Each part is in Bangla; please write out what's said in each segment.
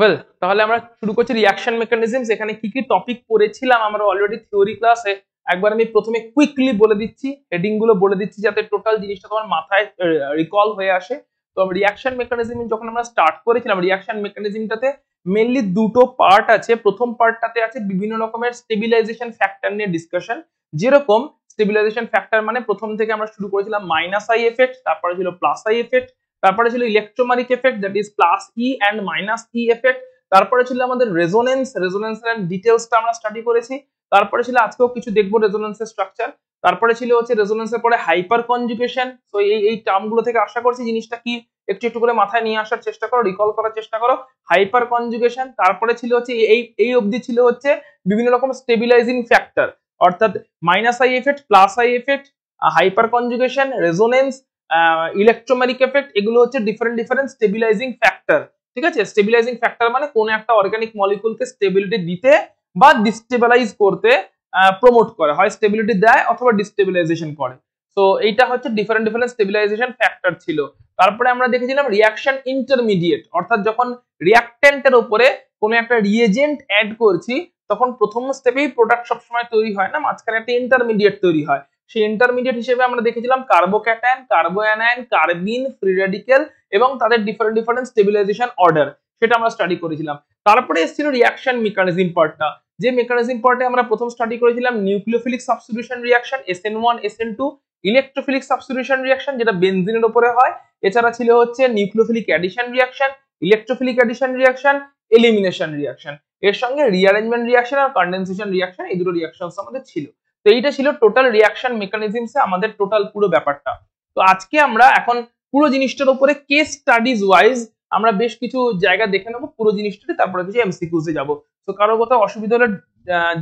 ওয়েল তাহলে আমরা শুরু করছি রিয়াকশন মেকানিজমস এখানে কি কি টপিক পড়েছিলাম আমরা অলরেডি থিওরি ক্লাসে একবার আমি প্রথমে কুইকলি বলে দিচ্ছি হেডিং গুলো বলে দিচ্ছি যাতে টোটাল জিনিসটা তোমার মাথায় রিকল হয়ে আসে তো রিয়াকশন মেকানিজম যখন আমরা স্টার্ট করেছিলাম রিয়াকশন মেকানিজমটাতে মেনলি দুটো পার্ট আছে প্রথম পার্টটাতে আছে বিভিন্ন রকমের স্টেবিলাইজেশন ফ্যাক্টর নিয়ে ডিসকাশন যেরকম স্টেবিলাইজেশন ফ্যাক্টর মানে প্রথম থেকে আমরা শুরু করেছিলাম মাইনাস আই এফেক্ট তারপরে ছিল প্লাস আই এফেক্ট তারপরে ছিল electromeric effect that is plus E and minus E effect তারপরে ছিল আমাদের রেজোনেন্স রেজোনেন্স এন্ড ডিটেলসটা আমরা স্টাডি করেছি তারপরে ছিল আজকেও কিছু দেখবো রেজোনেন্সের স্ট্রাকচার তারপরে ছিল হচ্ছে রেজোনেন্সের পরে হাইপার কনজুগেশন তো এই এই টার্মগুলো থেকে আশা করছি জিনিসটা কি একটু একটু করে মাথায় নিয়ে আসার চেষ্টা করো রিকল করার চেষ্টা করো হাইপার কনজুগেশন তারপরে ছিল হচ্ছে এই এই অবধি ছিল হচ্ছে বিভিন্ন রকম স্টেবিলাইজিং ফ্যাক্টর অর্থাৎ minus I effect plus I effect hyperconjugation resonance electromeric effect এগুলো হচ্ছে ডিফারেন্ট ডিফারেন্ট স্টেবিলাইজিং ফ্যাক্টর ঠিক আছে স্টেবিলাইজিং ফ্যাক্টর মানে কোন একটা অর্গানিক মলিকুলকে স্টেবিলিটি দিতে বা ডিস্টেবিলাইজ করতে প্রমোট করে হয় স্টেবিলিটি দেয় অথবা ডিস্টেবিলাইজেশন করে তো এইটা হচ্ছে ডিফারেন্ট ডিফারেন্ট স্টেবিলাইজেশন ফ্যাক্টর ছিল তারপরে আমরা দেখেছিলাম রিয়াকশন ইন্টারমিডিয়েট অর্থাৎ যখন রিয়াকট্যান্টের উপরে কোনো একটা রিয়েজেন্ট অ্যাড করছি তখন প্রথম স্টেপেই প্রোডাক্ট সবসময় তৈরি হয় না মাঝখানে একটা ইন্টারমিডিয়েট তৈরি হয় সেই ইন্টারমিডিয়েট হিসেবে আমরা দেখেছিলাম কার্বোক্যাটায়ন কার্বোঅ্যানায়ন কার্বিন ফ্রি এবং তাদের ডিফারেন্ট ডিফারেন্ট স্টেবিলাইজেশন অর্ডার সেটা আমরা স্টাডি করেছিলাম তারপরে এসেছিল রিয়াকশন মেকানিজম পার্টটা যে মেকানিজম পার্টে আমরা প্রথম স্টাডি করেছিলাম nucleophilic substitution reaction N one N two electrophilic substitution reaction যেটা বেনজিনের উপরে হয় এছাড়া ছিল হচ্ছে nucleophilic addition reaction electrophilic addition reaction elimination reaction এর সঙ্গে রিঅ্যারেঞ্জমেন্ট রিয়াকশন আর কন্ডেনসেশন রিয়াকশন এই দুটো রিয়াকশন আমাদের ছিল তো এইটা ছিল টোটাল রিয়াকশন মেকানিজমসে আমাদের টোটাল পুরো ব্যাপারটা তো আজকে আমরা এখন পুরো জিনিসটার উপরে কেস স্টাডিজ ওয়াইজ আমরা বেশ কিছু জায়গা দেখে নেবো পুরো জিনিসটাতে তারপরে কিছু এমসিকিউসে যাবো তো কারো কোথাও অসুবিধা হলে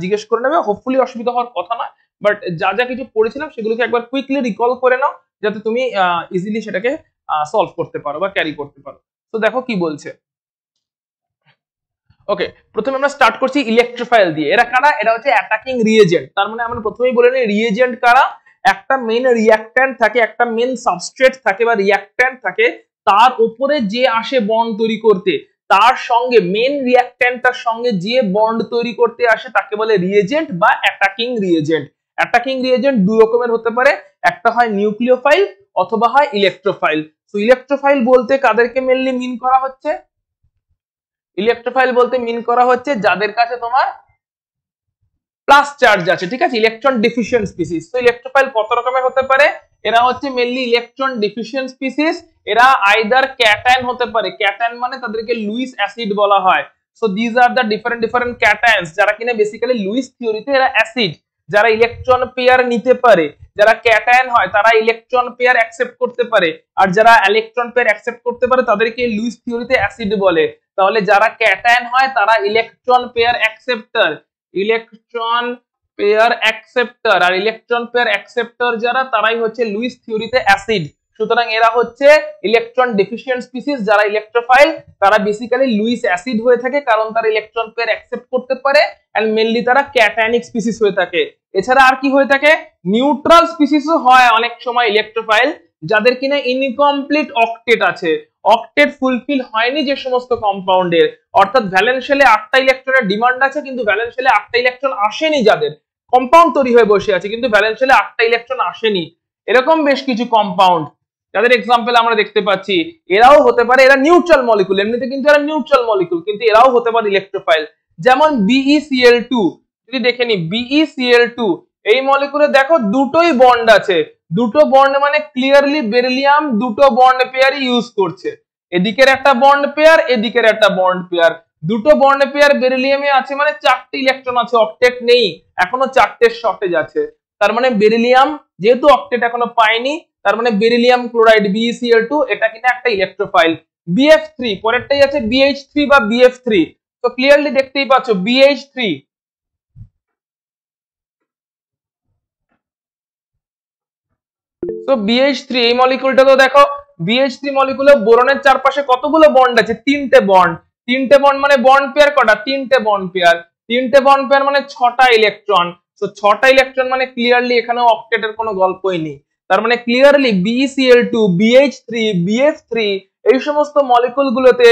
জিজ্ঞেস করে নেবে হোপফুলি অসুবিধা হওয়ার কথা নয় বাট যা যা কিছু পড়েছিলাম সেগুলোকে একবার কুইকলি রিকল করে নাও যাতে তুমি ইজিলি সেটাকে সলভ করতে পারো বা ক্যারি করতে পারো তো দেখো কি বলছে ওকে প্রথমে আমরা স্টার্ট করছি ইলেকট্রোফাইল দিয়ে এরা কারা এটা হচ্ছে অ্যাটাকিং রিয়েজেন্ট তার মানে আমরা প্রথমেই বলে নিই রিয়েজেন্ট কারা একটা মেন রিয়াক্ট্যান্ট থাকে একটা মেন সাবস্ট্রেট থাকে বা রিয়াক্ট্যান্ট থাকে তার উপরে যে আসে বন্ড তৈরি করতে তার সঙ্গে মেন রিয়াক্ট্যান্টটার সঙ্গে যে বন্ড তৈরি করতে আসে তাকে বলে রিয়েজেন্ট বা অ্যাটাকিং রিয়েজেন্ট অ্যাটাকিং রিয়েজেন্ট দু রকমের হতে পারে একটা হয় নিউক্লিওফাইল অথবা হয় ইলেকট্রোফাইল তো ইলেকট্রোফাইল বলতে কাদেরকে মেনলি মিন করা হচ্ছে ইলেকট্রোফাইল বলতে মিন করা হচ্ছে যাদের কাছে তোমার প্লাস চার্জ আছে ঠিক আছে ইলেকট্রন ডিফিশিয়েন্ট স্পিসিস তো ইলেকট্রোফাইল কত রকমের হতে পারে এরা হচ্ছে মেনলি ইলেকট্রন ডিফিশিয়েন্ট স্পিসিস এরা আইদার ক্যাটায়ন হতে পারে ক্যাটায়ন মানে তাদেরকে লুইস অ্যাসিড বলা হয় so these are the different different cations যারা কিনা বেসিক্যালি লুইস থিওরিতে এরা অ্যাসিড যারা ইলেকট্রন পেয়ার নিতে পারে যারা ক্যাটায়ন হয় তারা ইলেকট্রন পেয়ার অ্যাকসেপ্ট করতে পারে আর যারা ইলেকট্রন পেয়ার অ্যাকসেপ্ট করতে পারে তাদেরকে লুইস থিওরিতে অ্যাসিড বলে তাহলে যারা ক্যাটায়ন হয় তারা electron pair acceptor electron pair acceptor আর ইলেকট্রন পেয়ার অ্যাকসেপ্টার যারা তারাই হচ্ছে লুইস থিওরিতে অ্যাসিড সুতরাং এরা হচ্ছে ইলেকট্রন ডেফিসিয়েন্ট স্পিসিস যারা ইলেকট্রোফাইল তারা বেসিক্যালি লুইস অ্যাসিড হয়ে থাকে কারণ তারা ইলেকট্রন পেয়ার অ্যাকসেপ্ট করতে পারে অ্যান্ড মেনলি তারা ক্যাটায়নিক স্পিসিস হয়ে থাকে এছাড়া আর কি হয়ে থাকে নিউট্রাল স্পিসিসও হয় অনেক সময় ইলেকট্রোফাইল যাদের কিনা ইনকমপ্লিট অকটেট আছে অক্টেট ফুলফিল হয়নি যে সমস্ত কম্পাউন্ডের অর্থাৎ ভ্যালেন্সেলে আটটা ইলেকট্রনের ডিমান্ড আছে কিন্তু ভ্যালেন্সেলে আটটা ইলেকট্রন আসেনি যাদের কম্পাউন্ড তৈরি হয়ে বসে আছে কিন্তু ভ্যালেন্সেলে আটটা ইলেকট্রন আসেনি এরকম বেশ কিছু কম্পাউন্ড যাদের এক্সাম্পল আমরা দেখতে পাচ্ছি এরাও হতে পারে এরা নিউট্রাল মলিকুল এমনিতে কিন্তু এরা নিউট্রাল মলিকুল কিন্তু এরাও হতে পারে ইলেকট্রোফাইল যেমন বিইসিএল টু যদি দেখে নি বিইসিএল টু এই মলিকুলে দেখো দুটোই বন্ড আছে দুটো বন্ড মানে ক্লিয়ারলি বেরিলিয়াম দুটো বন্ড পেয়ার ইউজ করছে এদিকের একটা বন্ড পেয়ার এদিকের একটা বন্ড পেয়ার দুটো বন্ড পেয়ার বেরিলিয়ামে আছে মানে চারটে ইলেকট্রন আছে অক্টেট নেই এখনো চারটে শর্টেজ আছে তার মানে বেরিলিয়াম যেহেতু অপটেট এখনো পায়নি তার মানে বেরিলিয়াম ক্লোরাইড বিইসিএল টু এটা কিনা একটা ইলেকট্রোফাইল বিএফ থ্রি পরেরটাই আছে বিএইচ থ্রি বা বিএফ থ্রি তো ক্লিয়ারলি দেখতেই পাচ্ছ বিএইচ থ্রি তো বিএইচ থ্রি এই মলিকুলটা তো দেখো বিএইচ থ্রি মলিকুলে বোরনের চারপাশে কতগুলো বন্ড আছে তিনটে বন্ড তিনটে বন্ড মানে বন্ড পেয়ার কটা তিনটে বন্ড পেয়ার তিনটে বন্ড পেয়ার মানে ছটা ইলেকট্রন তো ছটা ইলেকট্রন মানে ক্লিয়ারলি এখানে এর কোনো গল্পই নেই তার মানে clearly BCl two BH three BF three এই সমস্ত মলিকুলগুলোতে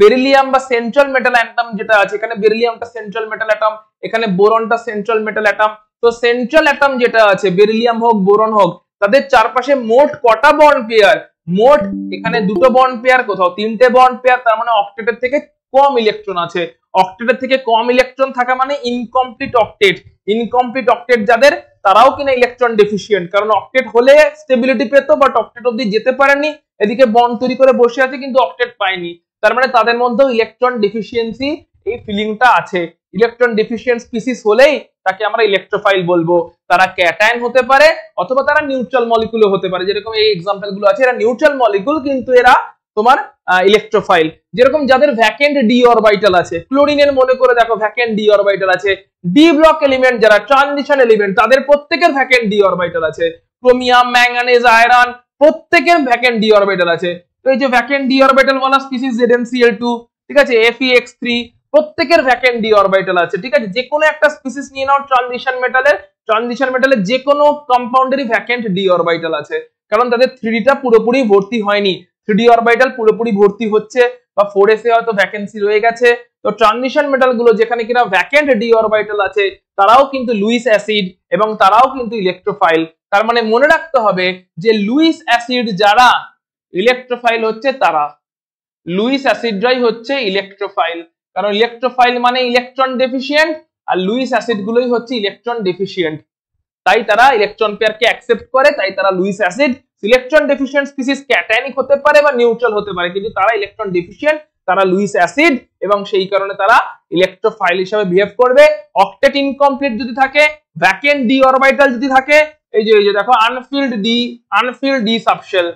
বেরিলিয়াম বা সেন্ট্রাল মেটাল অ্যাটম যেটা আছে এখানে বেরিলিয়ামটা সেন্ট্রাল মেটাল অ্যাটম এখানে বোরনটা সেন্ট্রাল মেটাল অ্যাটম তো সেন্ট্রাল অ্যাটম যেটা আছে বেরিলিয়াম হোক বোরন হোক তাদের চারপাশে মোট কটা বন্ড পেয়ার মোট এখানে দুটো বন্ড পেয়ার কোথাও তিনটে বন্ড পেয়ার তার মানে অক্টেটের থেকে কম ইলেকট্রন আছে অক্টেটের থেকে কম ইলেকট্রন থাকা মানে ইনকমপ্লিট অক্টেট ইনকমপ্লিট অক্টেট যাদের তারাও কিনা ইলেকট্রন ডেফিসিয়েন্ট কারণ অক্টেট হলে স্টেবিলিটি পেত বাট অক্টেট অব্দি যেতে পারেনি এদিকে বন্ড তৈরি করে বসে আছে কিন্তু অক্টেট পায়নি তার মানে তাদের মধ্যেও ইলেকট্রন ডেফিসিয়েন্সি এই ফিলিংটা আছে ইলেকট্রন ডেফিসিয়েন্ট স্পিসিস হলেই তাকে আমরা ইলেকট্রোফাইল বলবো তারা ক্যাটায়ন হতে পারে অথবা তারা নিউট্রাল মলিকুলও হতে পারে যেরকম এই এক্সাম্পল গুলো আছে এরা নিউট্রাল মলিকুল কিন্তু এরা তোমার ইলেকট্রোফাইল যেরকম যাদের ভ্যাকেন্ট ডি অরবাইটাল আছে ক্লোরিনের মনে করে দেখো ভ্যাকেন্ট ডি অরবাইটাল আছে ডি ব্লক এলিমেন্ট যারা ট্রানজিশন এলিমেন্ট তাদের প্রত্যেকের ভ্যাকেন্ট ডি অরবাইটাল আছে ক্রোমিয়াম ম্যাঙ্গানিজ আয়রন প্রত্যেকের ভ্যাকেন্ট ডি অরবাইটাল আছে তো এই যে ভ্যাকেন্ট ডি অরবাইটাল বলা স্পিসিস ZnCl2 ঠিক আছে FeX3 প্রত্যেকের ভ্যাকেন্ট ডি আছে ঠিক আছে যে কোনো একটা স্পিসিস নিয়ে নাও ট্রানজিশন মেটালের ট্রানজিশন মেটালের যে কোনো কম্পাউন্ডেরই ভ্যাকেন্ট ডি অরবাইটাল আছে কারণ তাদের থ্রিডিটা পুরোপুরি ভর্তি হয়নি থ্রিডি অরবাইটাল পুরোপুরি ভর্তি হচ্ছে বা ফোর এসে হয়তো ভ্যাকেন্সি রয়ে গেছে তো ট্রানজিশন মেটাল গুলো যেখানে কিনা ভ্যাকেন্ট ডি অরবাইটাল আছে তারাও কিন্তু লুইস অ্যাসিড এবং তারাও কিন্তু ইলেকট্রোফাইল তার মানে মনে রাখতে হবে যে লুইস অ্যাসিড যারা ইলেকট্রোফাইল হচ্ছে তারা লুইস অ্যাসিডরাই হচ্ছে ইলেকট্রোফাইল কারণ ইলেকট্রোফাইল মানে ইলেকট্রন ডেফিসিয়েন্ট আর লুইস অ্যাসিড গুলোই হচ্ছে ইলেকট্রন ডেফিসিয়েন্ট তাই তারা ইলেকট্রন পেয়ারকে অ্যাকসেপ্ট করে তাই তারা Lewis acid electron deficient species cationic হতে পারে বা নিউট্রাল হতে পারে কিন্তু তারা ইলেকট্রন ডেফিসিয়েন্ট তারা লুইস অ্যাসিড এবং সেই কারণে তারা ইলেকট্রোফাইল হিসেবে বিহেভ করবে অক্টেট ইনকমপ্লিট যদি থাকে ভ্যাকেন্ট ডি অরবাইটাল যদি থাকে এই যে এই যে দেখো unfilled D unfilled D subshell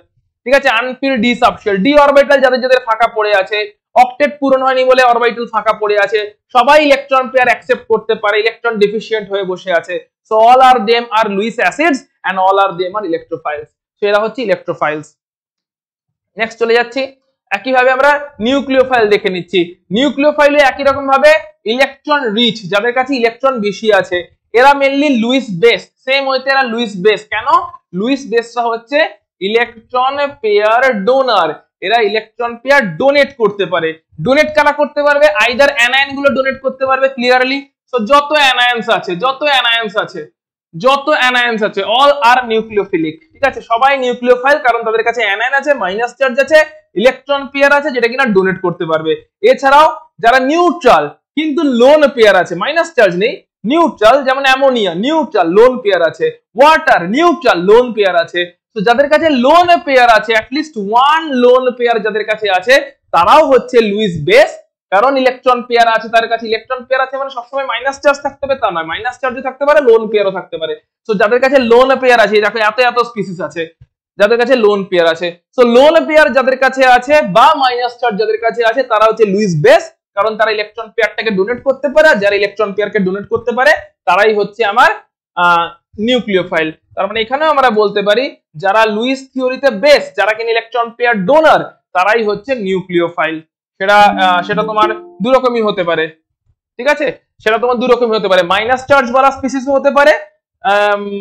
ঠিক আছে unfilled D subshell D orbital যাদের যাদের ফাঁকা পড়ে আছে অক্টেট পূরণ হয়নি বলে অরবাইটাল ফাঁকা পড়ে আছে সবাই ইলেকট্রন পেয়ার অ্যাকসেপ্ট করতে পারে ইলেকট্রন ডিফিসিয়েন্ট হয়ে বসে আছে so all are them are Lewis acids and all are them are electrophiles so এরা হচ্ছে ইলেকট্রোফাইলস নেক্সট চলে যাচ্ছি একইভাবে আমরা নিউক্লিওফাইল দেখে নিচ্ছি নিউক্লিওফাইলে একই রকম ভাবে ইলেকট্রন রিচ যাদের কাছে ইলেকট্রন বেশি আছে এরা মেনলি লুইস বেস সেম হইতে এরা লুইস বেস কেন লুইস বেসরা হচ্ছে ইলেকট্রন পেয়ার ডোনার এরা ইলেকট্রন পেয়ার ডোনেট করতে পারে ডোনেট কারা করতে পারবে আইদার অ্যানায়ন গুলো ডোনেট করতে পারবে ক্লিয়ারলি সো যত অ্যানায়ন্স আছে যত অ্যানায়ন্স আছে যত অ্যানায়ন্স আছে অল আর নিউক্লিওফিলিক ঠিক আছে সবাই নিউক্লিওফাইল কারণ তাদের কাছে অ্যানায়ন আছে মাইনাস চার্জ আছে ইলেকট্রন পেয়ার আছে যেটা কিনা ডোনেট করতে পারবে এছাড়াও যারা নিউট্রাল কিন্তু লোন পেয়ার আছে মাইনাস চার্জ নেই নিউট্রাল যেমন অ্যামোনিয়া নিউট্রাল লোন পেয়ার আছে ওয়াটার নিউট্রাল লোন পেয়ার আছে তো যাদের কাছে লোন পেয়ার আছে অ্যাটলিস্ট ওয়ান লোন পেয়ার যাদের কাছে আছে তারাও হচ্ছে লুইস বেস কারণ ইলেকট্রন পেয়ার আছে তার কাছে ইলেকট্রন পেয়ার আছে মানে সবসময় মাইনাস চার্জ থাকতে হবে তা নয় মাইনাস চার্জও থাকতে পারে লোন পেয়ারও থাকতে পারে তো যাদের কাছে লোন পেয়ার আছে দেখো এত এত স্পিসিস আছে যাদের কাছে লোন পেয়ার আছে তো লোন পেয়ার যাদের কাছে আছে বা মাইনাস চার্জ যাদের কাছে আছে তারা হচ্ছে লুইস বেস কারণ তারা ইলেকট্রন পেয়ারটাকে ডোনেট করতে পারে আর যারা ইলেকট্রন পেয়ারকে ডোনেট করতে পারে তারাই হচ্ছে আমার নিউক্লিওফাইল তার মানে এখানেও আমরা বলতে পারি যারা লুইস থিওরিতে বেস্ট যারা কিনা ইলেকট্রন পেয়ার ডোনার তারাই হচ্ছে নিউক্লিওফাইল সেটা সেটা তোমার দু রকমই হতে পারে ঠিক আছে সেটা তোমার দু রকমই হতে পারে মাইনাস চার্জ বলা স্পিসিসও হতে পারে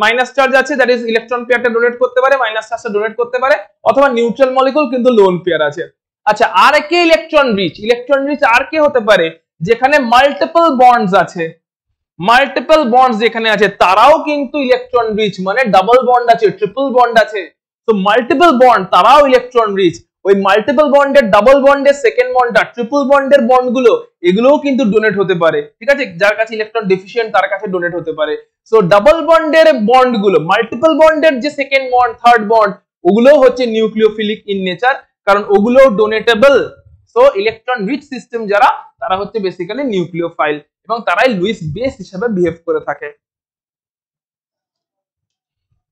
মাইনাস চার্জ আছে দ্যাট ইজ ইলেকট্রন পেয়ারটা ডোনেট করতে পারে মাইনাস চার্জটা ডোনেট করতে পারে অথবা নিউট্রাল মলিকুল কিন্তু লোন পেয়ার আছে আচ্ছা আর কে ইলেকট্রন রিচ ইলেকট্রন রিচ আর কে হতে পারে যেখানে মাল্টিপল বন্ডস আছে মাল্টিপল বন্ডস যেখানে আছে তারাও কিন্তু ইলেকট্রন রিচ মানে ডাবল বন্ড আছে ট্রিপল বন্ড আছে তো মাল্টিপল বন্ড তারাও ইলেকট্রন রিচ ওই মাল্টিপল বন্ডের ডাবল বন্ডের সেকেন্ড বন্ডটা ট্রিপল বন্ডের বন্ডগুলো এগুলোও কিন্তু ডোনেট হতে পারে ঠিক আছে যার কাছে ইলেকট্রন ডেফিসিয়েন্ট তার কাছে ডোনেট হতে পারে সো ডাবল বন্ডের বন্ডগুলো মাল্টিপল বন্ডের যে সেকেন্ড বন্ড থার্ড বন্ড ওগুলোও হচ্ছে নিউক্লিওফিলিক ইন নেচার কারণ ওগুলোও donatable so electron rich system যারা তারা হচ্ছে বেসিক্যালি নিউক্লিওফাইল এবং তারাই লুইস বেস হিসেবে বিহেভ করে থাকে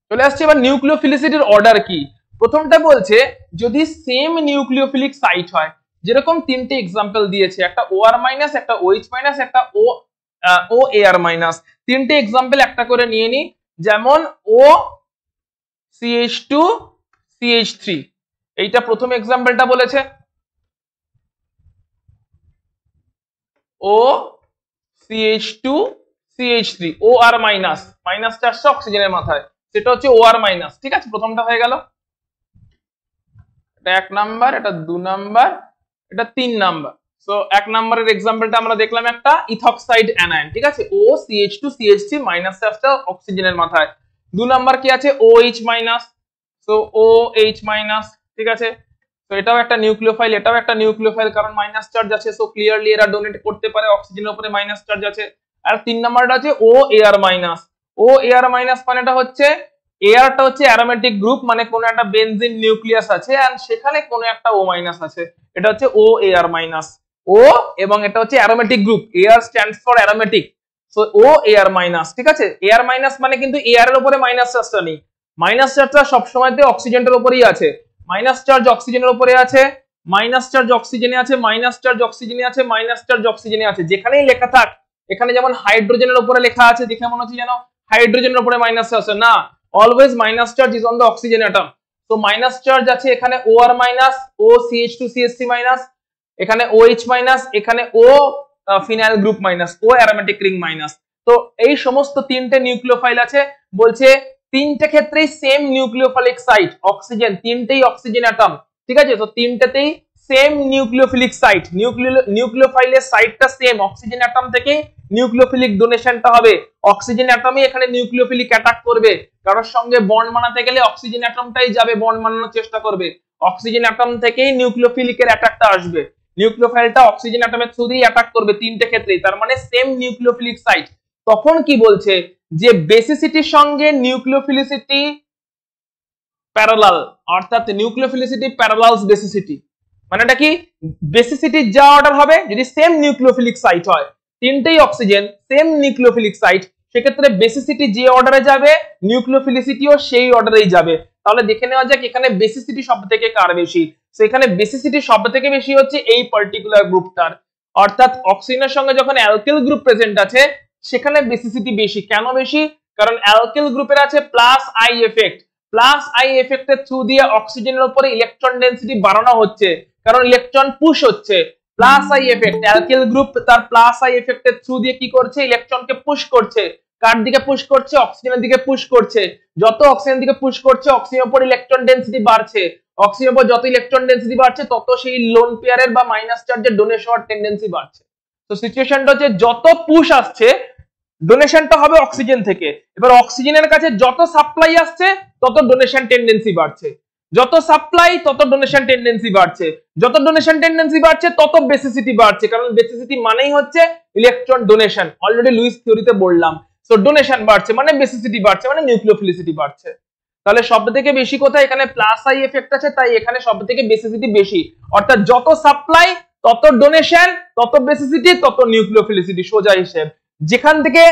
চলে আসছে এবার নিউক্লিওফিলিসিটির অর্ডার কি প্রথমটা বলছে যদি সেম নিউক্লিওফিলিক সাইট হয় যেরকম তিনটে এক্সাম্পল দিয়েছে একটা ও আর মাইনাস একটা ও এইচ মাইনাস একটা ও ও এ আর মাইনাস তিনটে এক্সাম্পল একটা করে নিয়ে নি যেমন O CH two CH three এইটা প্রথম এক্সাম্পলটা বলেছে ও CH2 CH3 OR- O R minus মাইনাসটা আসছে অক্সিজেনের মাথায় সেটা হচ্ছে OR- মাইনাস ঠিক আছে প্রথমটা হয়ে গেল এটা এক নাম্বার এটা দু নাম্বার এটা তিন নাম্বার সো এক নাম্বারের এক্সাম্পলটা আমরা দেখলাম একটা ইথক্সাইড অ্যানায়ন ঠিক আছে O CH2 two CH three minus আসছে অক্সিজেনের মাথায় দু নাম্বার কি আছে OH- minus so O H minus ঠিক আছে তো এটাও একটা নিউক্লিওফাইল এটাও একটা নিউক্লিওফাইল কারণ মাইনাস চার্জ আছে সো ক্লিয়ারলি এরা ডোনেট করতে পারে অক্সিজেনের উপরে মাইনাস চার্জ আছে আর তিন নাম্বারটা আছে O AR minus O AR minus মানেটা হচ্ছে এআরটা হচ্ছে অ্যারোমেটিক গ্রুপ মানে কোনো একটা বেনজিন নিউক্লিয়াস আছে এন্ড সেখানে কোনো একটা ও মাইনাস আছে এটা হচ্ছে ও এআর মাইনাস ও এবং এটা হচ্ছে aromatic group AR stands for aromatic so O AR minus ঠিক আছে এআর মাইনাস মানে কিন্তু এআর এর উপরে মাইনাস চার্জটা নেই মাইনাস চার্জটা সবসময়তে অক্সিজেনের উপরেই আছে মাইনাস চার্জ অক্সিজেনের উপরে আছে মাইনাস চার্জ অক্সিজেনে আছে মাইনাস চার্জ অক্সিজেনে আছে মাইনাস চার্জ অক্সিজেনে আছে যেখানেই লেখা থাক এখানে যেমন হাইড্রোজেনের উপরে লেখা আছে দেখে মনে হচ্ছে যেন হাইড্রোজেনের উপরে মাইনাস আছে না always minus charge is on the oxygen atom তো মাইনাস চার্জ আছে এখানে O R minus O CH two CSC minus এখানে ও এইচ মাইনাস এখানে O phenyl group minus O aromatic ring minus তো এই সমস্ত তিনটে নিউক্লিওফাইল আছে বলছে তিনটা ক্ষেত্রেই সেম নিউক্লিওফিলিক সাইট অক্সিজেন তিনটেই অক্সিজেন অ্যাটম ঠিক আছে তো তিনটাতেই সেম নিউক্লিওফিলিক সাইট নিউক্লিওফাইলের সাইটটা সেম অক্সিজেন অ্যাটম থেকে নিউক্লিওফিলিক ডোনেশনটা হবে অক্সিজেন অ্যাটমই এখানে নিউক্লিওফিলিক অ্যাটাক করবে কারোর সঙ্গে বন্ড বানাতে গেলে অক্সিজেন অ্যাটমটাই যাবে বন্ড বানানোর চেষ্টা করবে অক্সিজেন অ্যাটম থেকেই নিউক্লিওফিলিকের অ্যাটাকটা আসবে নিউক্লিওফাইলটা অক্সিজেন অ্যাটমের থ্রুই অ্যাটাক করবে তিনটে ক্ষেত্রেই তার মানে সেম নিউক্লিওফিলিক সাইট তখন কি বলছে যে বেসিসিটির সঙ্গে নিউক্লিওফিলিসিটি প্যারালাল অর্থাৎ নিউক্লিওফিলিসিটি প্যারালালস বেসিসিটি মানে এটা কি বেসিসিটির যা অর্ডার হবে যদি সেম নিউক্লিওফিলিক সাইট হয় তিনটেই অক্সিজেন সেম নিউক্লিওফিলিক সাইট সেক্ষেত্রে বেসিসিটি যে অর্ডারে যাবে নিউক্লিওফিলিসিটিও সেই অর্ডারেই যাবে তাহলে দেখে নেওয়া যাক এখানে বেসিসিটি সব থেকে কার বেশি সেখানে বেসিসিটি সব থেকে বেশি হচ্ছে এই পার্টিকুলার গ্রুপটার অর্থাৎ অক্সিজেনের সঙ্গে যখন অ্যালকেল গ্রুপ প্রেজেন্ট আছে সেখানে বেসিসিটি বেশি কেন বেশি কারণ অ্যালকেল গ্রুপের আছে plus I effect plus I এফেক্টের থ্রু দিয়ে অক্সিজেনের উপরে ইলেকট্রন ডেন্সিটি বাড়ানো হচ্ছে কারণ ইলেকট্রন পুশ হচ্ছে plus I effect alkyl group তার প্লাস আই এফেক্টের থ্রু দিয়ে কি করছে ইলেকট্রনকে পুশ করছে কার দিকে পুশ করছে অক্সিজেনের দিকে পুশ করছে যত অক্সিজেন দিকে পুশ করছে অক্সিজেনের উপর ইলেকট্রন ডেন্সিটি বাড়ছে অক্সিজেনের উপর যত ইলেকট্রন ডেন্সিটি বাড়ছে তত সেই লোন পেয়ারের বা মাইনাস চার্জের ডোনেশন হওয়ার টেন্ডেন্সি বাড়ছে তো সিচুয়েশনটা হচ্ছে যত পুশ আসছে ডোনেশনটা হবে অক্সিজেন থেকে এবার অক্সিজেনের কাছে যত সাপ্লাই আসছে তত ডোনেশন টেন্ডেন্সি বাড়ছে যত সাপ্লাই তত ডোনেশন টেন্ডেন্সি বাড়ছে যত ডোনেশন টেন্ডেন্সি বাড়ছে তত বেসিসিটি বাড়ছে কারণ বেসিসিটি মানেই হচ্ছে ইলেকট্রন ডোনেশন অলরেডি লুইস থিওরিতে বললাম সো ডোনেশন বাড়ছে মানে বেসিসিটি বাড়ছে মানে নিউক্লিওফিলিসিটি বাড়ছে তাহলে সব থেকে বেশি কোথায় এখানে প্লাস আই এফেক্ট আছে তাই এখানে সব থেকে বেসিসিটি বেশি অর্থাৎ যত সাপ্লাই তত ডোনেশন তত বেসিসিটি তত নিউক্লিওফিলিসিটি সোজা হিসেবে যেখান থেকে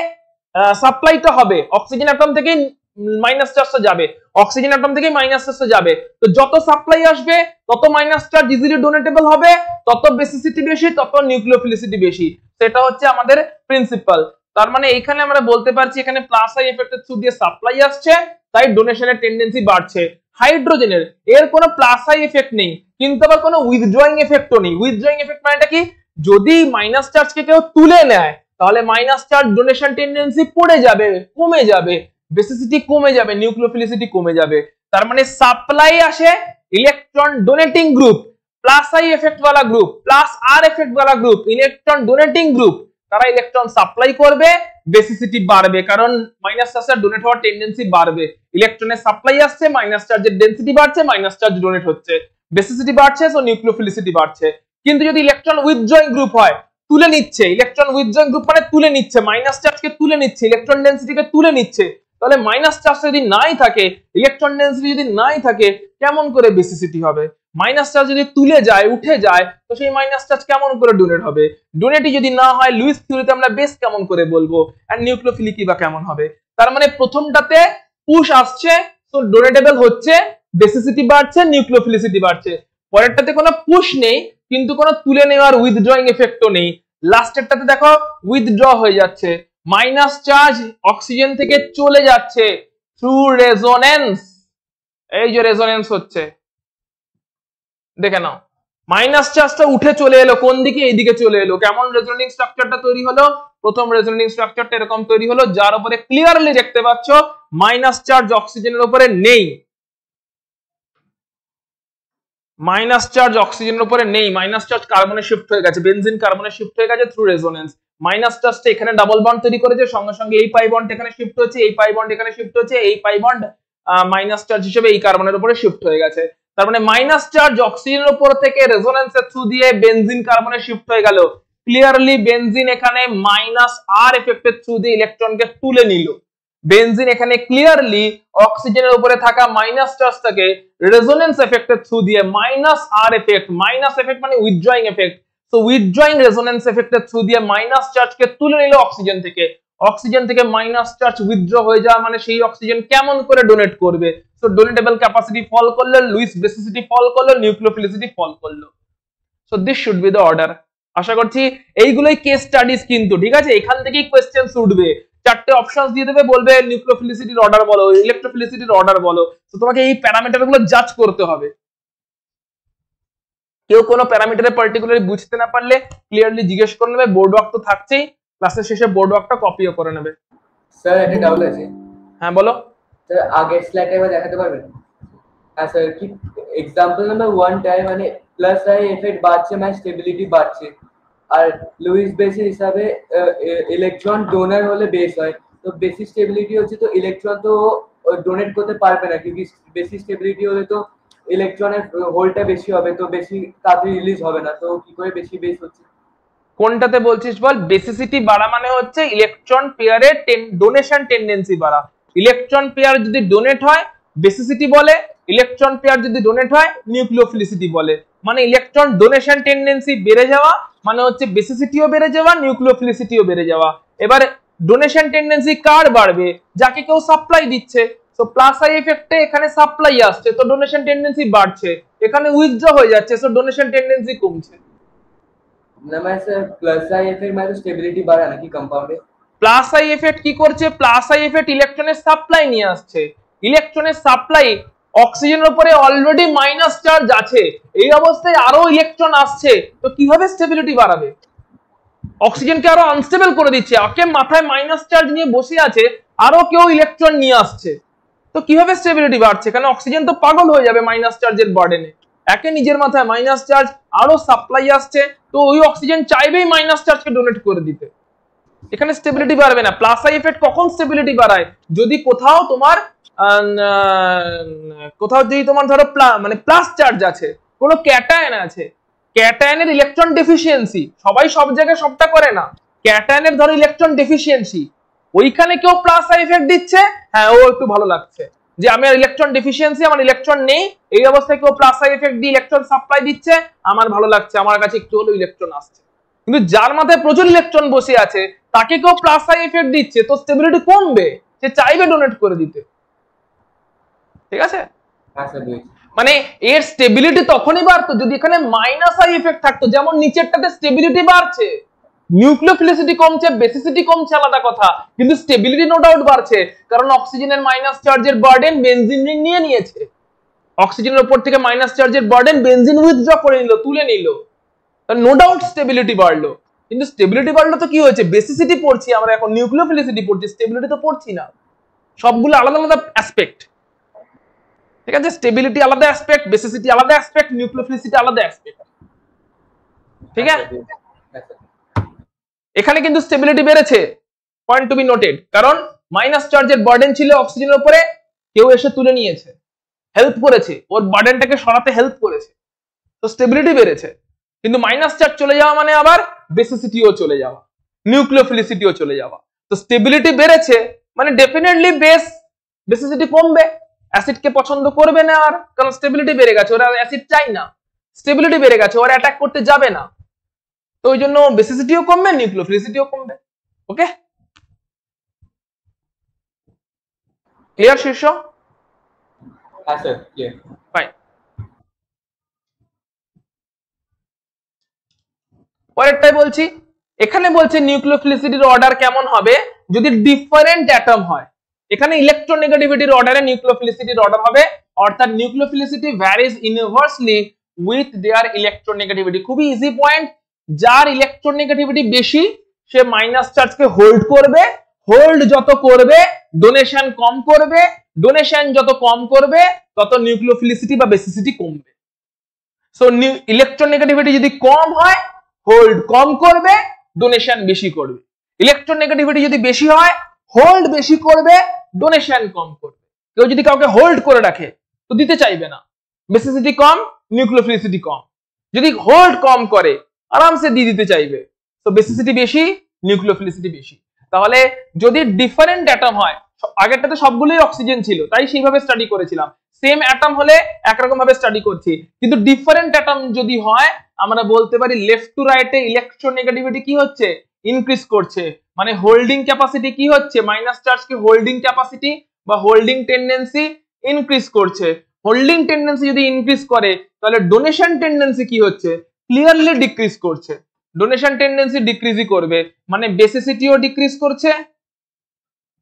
সাপ্লাইটা হবে অক্সিজেন অ্যাটম থেকে মাইনাস চার্জটা যাবে অক্সিজেন অ্যাটম থেকে মাইনাস চার্জটা যাবে তো যত সাপ্লাই আসবে তত মাইনাস চার্জ ইজিলি ডোনেটেবল হবে তত বেসিসিটি বেশি তত নিউক্লিওফিলিসিটি বেশি সেটা হচ্ছে আমাদের প্রিন্সিপাল তার মানে এখানে আমরা বলতে পারছি এখানে প্লাস আই এফেক্টের থ্রু দিয়ে সাপ্লাই আসছে তাই ডোনেশনের টেন্ডেন্সি বাড়ছে হাইড্রোজেনের এর কোনো প্লাস আই এফেক্ট নেই কিন্তু আবার কোনো উইথড্রয়িং এফেক্টও নেই উইথড্রয়িং এফেক্ট মানেটা কি যদি মাইনাস চার্জকে কেউ তুলে নেয় তাহলে মাইনাস চার্জ ডোনেশন টেন্ডেন্সি পড়ে যাবে কমে যাবে বেসিসিটি কমে যাবে নিউক্লিওফিলিসিটি কমে যাবে তার মানে সাপ্লাই আসে electron donating group plus I effect वाला গ্রুপ প্লাস আর এফেক্ট वाला গ্রুপ ইলেকট্রন ডোনেটিং গ্রুপ তারা ইলেকট্রন সাপ্লাই করবে বেসিসিটি বাড়বে কারণ মাইনাস চার্জের ডোনেট হওয়ার টেন্ডেন্সি বাড়বে ইলেকট্রনের সাপ্লাই আসছে মাইনাস চার্জের ডেনসিটি বাড়ছে মাইনাস চার্জ ডোনেট হচ্ছে বেসিসিটি বাড়ছে সো নিউক্লিওফিলিসিটি বাড়ছে কিন্তু যদি ইলেকট্রন উইথড্রয়িং গ্রুপ হয় তুলে নিচ্ছে ইলেকট্রন উইথড্রন গ্রুপ মানে তুলে নিচ্ছে মাইনাস চার্জকে তুলে নিচ্ছে ইলেকট্রন ডেন্সিটিকে তুলে নিচ্ছে তাহলে মাইনাস চার্জ যদি নাই থাকে ইলেকট্রন ডেন্সিটি যদি নাই থাকে কেমন করে বেসিসিটি হবে মাইনাস চার্জ যদি তুলে যায় উঠে যায় তো সেই মাইনাস চার্জ কেমন করে ডোনেট হবে ডোনেটি যদি না হয় লুইস থিওরিতে আমরা বেস কেমন করে বলবো অ্যান্ড নিউক্লিওফিলিকই বা কেমন হবে তার মানে প্রথমটাতে পুশ আসছে তো ডোনেটেবল হচ্ছে বেসিসিটি বাড়ছে নিউক্লিওফিলিসিটি বাড়ছে পরেরটাতে কোনো পুশ নেই কিন্তু কোনো তুলে নেওয়ার উইথড্রয়িং এফেক্টও নেই লাস্টেরটাতে দেখো উইথড্র হয়ে যাচ্ছে মাইনাস চার্জ অক্সিজেন থেকে চলে যাচ্ছে থ্রু রেজোনেন্স এই যে রেজোনেন্স হচ্ছে দেখে নাও মাইনাস চার্জটা উঠে চলে এলো কোন দিকে এইদিকে চলে এলো কেমন রেজোনেটিং স্ট্রাকচারটা তৈরি হলো প্রথম রেজোনেটিং স্ট্রাকচারটা এরকম তৈরি হলো যার উপরে ক্লিয়ারলি দেখতে পাচ্ছ মাইনাস চার্জ অক্সিজেনের উপরে নেই মাইনাস চার্জ অক্সিজেনের উপরে নেই মাইনাস চার্জ কার্বনে শিফট হয়ে গেছে বেনজিন কার্বনে শিফট হয়ে গেছে থ্রু রেজোনেন্স মাইনাস চার্জটা এখানে ডাবল বন্ড তৈরি করেছে সঙ্গে সঙ্গে এই পাই বন্ড এখানে শিফট হচ্ছে এই পাই বন্ড এখানে শিফট হচ্ছে এই পাই বন্ড মাইনাস চার্জ হিসেবে এই কার্বনের উপরে শিফট হয়ে গেছে তার মানে মাইনাস চার্জ অক্সিজেনের উপর থেকে রেজোনেন্সের থ্রু দিয়ে বেনজিন কার্বনে শিফট হয়ে গেল ক্লিয়ারলি বেনজিন এখানে মাইনাস আর এফেক্টের থ্রু দিয়ে ইলেকট্রনকে তুলে নিল বেনজিন এখানে ক্লিয়ারলি অক্সিজেনের উপরে থাকা মাইনাস চার্জটাকে রেজোনেন্স এফেক্টের থ্রু দিয়ে minus R effect minus effect মানে উইথড্রয়িং এফেক্ট তো উইথড্রয়িং রেজোনেন্স এফেক্টের থ্রু দিয়ে মাইনাস চার্জকে তুলে নিল অক্সিজেন থেকে অক্সিজেন থেকে মাইনাস চার্জ উইথড্র হয়ে যাওয়া মানে সেই অক্সিজেন কেমন করে ডোনেট করবে তো ডোনেটেবল ক্যাপাসিটি ফল করলো লুইস বেসিসিটি ফল করলো নিউক্লিওফিলিসিটি ফল করলো so this should be the order আশা করছি এইগুলোই কেস স্টাডিজ কিন্তু ঠিক আছে এখান থেকেই কোয়েশ্চেন উঠবে চারটে অপশন দিয়ে দেবে বলবে নিউক্লিওফিলিসিটির অর্ডার বলো ইলেকট্রোফিলিসিটির অর্ডার বলো তো তোমাকে এই প্যারামিটার গুলো জাজ করতে হবে কেউ কোনো প্যারামিটারে পার্টিকুলারলি বুঝতে না পারলে ক্লিয়ারলি জিজ্ঞেস করে নেবে বোর্ড ওয়ার্ক তো থাকছেই ক্লাসের শেষে বোর্ড ওয়ার্কটা কপিও করে নেবে স্যার এটা ডাবল আছে হ্যাঁ বলো স্যার আগে স্লাইডে একবার দেখাতে পারবে হ্যাঁ স্যার কি एग्जांपल নাম্বার 1 টাই মানে প্লাস আই এফেক্ট বাড়ছে মানে স্টেবিলিটি বাড়ছে আর লুইস বেসি হিসাবে ইলেকট্রন ডোনার হলে বেস হয় তো বেসি স্টেবিলিটি হচ্ছে তো ইলেকট্রন তো ডোনেট করতে পারবে না কিন্তু বেসি স্টেবিলিটি হলে তো ইলেকট্রনের হোলটা বেশি হবে তো বেশি তাড়াতাড়ি রিলিজ হবে না তো কি করে বেশি বেস হচ্ছে কোনটাতে বলছিস বল বেসিসিটি বাড়া মানে হচ্ছে ইলেকট্রন পেয়ারের ডোনেশন টেন্ডেন্সি বাড়া ইলেকট্রন পেয়ার যদি ডোনেট হয় বেসিসিটি বলে ইলেকট্রন পেয়ার যদি ডোনেট হয় নিউক্লিওফিলিসিটি বলে মানে ইলেকট্রন ডোনেশন টেন্ডেন্সি বেড়ে যাওয়া মানে হচ্ছে বেসিসিটিও বেড়ে যাওয়া নিউক্লিওফিলিসিটিও বেড়ে যাওয়া এবার ডোনেশন টেন্ডেন্সি কার বাড়বে যাকে কেউ সাপ্লাই দিচ্ছে তো প্লাস আই এফেক্টে এখানে সাপ্লাই আসছে তো ডোনেশন টেন্ডেন্সি বাড়ছে এখানে উইথড্র হয়ে যাচ্ছে সো ডোনেশন টেন্ডেন্সি কমছে প্লাস আই স্টেবিলিটি বাড়ে নাকি কম্পাউন্ডে প্লাস আই এফেক্ট কি করছে প্লাস আই এফেক্ট ইলেকট্রনের সাপ্লাই নিয়ে আসছে ইলেকট্রনের সাপ্লাই অক্সিজেনের উপরে অলরেডি মাইনাস চার্জ আছে এই অবস্থায় আরো ইলেকট্রন আসছে তো কিভাবে স্টেবিলিটি বাড়াবে অক্সিজেনকে আরো আনস্টেবল করে দিচ্ছে ওকে মাথায় মাইনাস চার্জ নিয়ে বসে আছে আরো কেউ ইলেকট্রন নিয়ে আসছে তো কিভাবে স্টেবিলিটি বাড়ছে কারণ অক্সিজেন তো পাগল হয়ে যাবে মাইনাস চার্জের বার্ডেনে একে নিজের মাথায় মাইনাস চার্জ আরো সাপ্লাই আসছে তো ওই অক্সিজেন চাইবেই মাইনাস চার্জকে ডোনেট করে দিতে এখানে স্টেবিলিটি বাড়বে না প্লাস আই এফেক্ট কখন স্টেবিলিটি বাড়ায় যদি কোথাও তোমার Uh, কোথাও যদি তোমার ধরো মানে প্লাস চার্জ আছে কোনো ক্যাটায়ন আছে ক্যাটায়নের ইলেকট্রন ডেফিসিয়েন্সি সবাই সব জায়গায় সবটা করে না ক্যাটায়নের ধরো ইলেকট্রন ডেফিসিয়েন্সি ওইখানে কেউ প্লাস এফেক্ট দিচ্ছে হ্যাঁ ও একটু ভালো লাগছে যে আমি আর ইলেকট্রন ডেফিসিয়েন্সি আমার ইলেকট্রন নেই এই অবস্থায় কেউ প্লাস সাইড এফেক্ট দিয়ে ইলেকট্রন সাপ্লাই দিচ্ছে আমার ভালো লাগছে আমার কাছে একটু হলেও ইলেকট্রন আসছে কিন্তু যার মাথায় প্রচুর ইলেকট্রন বসে আছে তাকে কেউ প্লাস সাইড এফেক্ট দিচ্ছে তো স্টেবিলিটি কমবে সে চাইবে ডোনেট করে দিতে ঠিক আছে আচ্ছা, মানে এর স্টেবিলিটি তখনই বাড়তো যদি এখানে মাইনাস আই ইফেক্ট থাকতো যেমন নিচেরটাতে স্টেবিলিটি বাড়ছে নিউক্লিওফিলিসিটি কমছে বেসিসিটি কমছে আলাদা কথা কিন্তু স্টেবিলিটি নো ডাউট বাড়ছে কারণ অক্সিজেনের মাইনাস চার্জের বার্ডেন বেনজিন রিং নিয়ে নিয়েছে অক্সিজেনের উপর থেকে মাইনাস চার্জের বার্ডেন বেনজিন উইথড্র করে নিল তুলে নিল নো ডাউট স্টেবিলিটি বাড়লো কিন্তু স্টেবিলিটি বাড়লো তো কি হয়েছে বেসিসিটি পড়ছি আমরা এখন নিউক্লিওফিলিসিটি পড়ছি স্টেবিলিটি তো পড়ছি না সবগুলো আলাদা আলাদা অ্যাসপেক্ট ঠিক আছে স্টেবিলিটি আলাদা অ্যাসপেক্ট বেসিসিটি আলাদা অ্যাসপেক্ট নিউক্লিওফিলিসিটি আলাদা অ্যাসপেক্ট ঠিক আছে এখানে কিন্তু স্টেবিলিটি বেড়েছে পয়েন্ট টু বি নোটেড কারণ মাইনাস চার্জের বার্ডেন ছিল অক্সিজেনের উপরে কেউ এসে তুলে নিয়েছে হেল্প করেছে ওর বার্ডেনটাকে সরাতে হেল্প করেছে তো স্টেবিলিটি বেড়েছে কিন্তু মাইনাস চার্জ চলে যাওয়া মানে আবার বেসিসিটিও চলে যাওয়া নিউক্লিওফিলিসিটিও চলে যাওয়া তো স্টেবিলিটি বেড়েছে মানে ডেফিনেটলি বেস বেসিসিটি কমবে অ্যাসিডকে পছন্দ করবে না আর কারণ স্টেবিলিটি বেড়ে গেছে ওরা অ্যাসিড চাই না স্টেবিলিটি বেড়ে গেছে ওরা অ্যাটাক করতে যাবে না তো ওই জন্য বেসিসিটিও কমবে নিউক্লিওফিলিসিটিও কমবে ওকে ক্লিয়ার শীর্ষ হ্যাঁ, পরেরটাই বলছি এখানে বলছে নিউক্লিওফিলিসিটির অর্ডার কেমন হবে যদি ডিফারেন্ট অ্যাটম হয় এখানে ইলেকট্রোনেগেটিভিটির অর্ডারে নিউক্লিওফিলিসিটির অর্ডার হবে অর্থাৎ nucleophilicity varies universally with their electronegativity খুবই ইজি পয়েন্ট যার ইলেকট্রোনেগেটিভিটি বেশি সে মাইনাস চার্জকে হোল্ড করবে হোল্ড যত করবে ডোনেশন কম করবে ডোনেশন যত কম করবে তত নিউক্লিওফিলিসিটি বা বেসিসিটি কমবে সো ইলেকট্রোনেগেটিভিটি যদি কম হয় হোল্ড কম করবে ডোনেশন বেশি করবে ইলেকট্রোনেগেটিভিটি যদি বেশি হয় হোল্ড বেশি করবে ডোনেশন কম করবে কেউ যদি কাউকে হোল্ড করে রাখে তো দিতে চাইবে না বেসিসিটি কম নিউক্লিওফিলিসিটি কম যদি হোল্ড কম করে আরামসে দিয়ে দিতে চাইবে তো বেসিসিটি বেশি নিউক্লিওফিলিসিটি বেশি তাহলে যদি ডিফারেন্ট অ্যাটম হয় আগেরটাতে সবগুলোই অক্সিজেন ছিল তাই সেইভাবে স্টাডি করেছিলাম সেম অ্যাটম হলে একরকম ভাবে স্টাডি করছি কিন্তু ডিফারেন্ট অ্যাটম যদি হয় আমরা বলতে পারি লেফট টু রাইটে ইলেকট্রোনেগেটিভিটি কি হচ্ছে ইনক্রিজ করছে মানে হোল্ডিং ক্যাপাসিটি কি হচ্ছে মাইনাস চার্জকে হোল্ডিং ক্যাপাসিটি বা হোল্ডিং টেন্ডেন্সি ইনক্রিজ করছে হোল্ডিং টেন্ডেন্সি যদি ইনক্রিজ করে তাহলে ডোনেশন টেন্ডেন্সি কি হচ্ছে ক্লিয়ারলি ডিক্রিজ করছে ডোনেশন টেন্ডেন্সি ডিক্রিজই করবে মানে বেসিসিটিও ডিক্রিজ করছে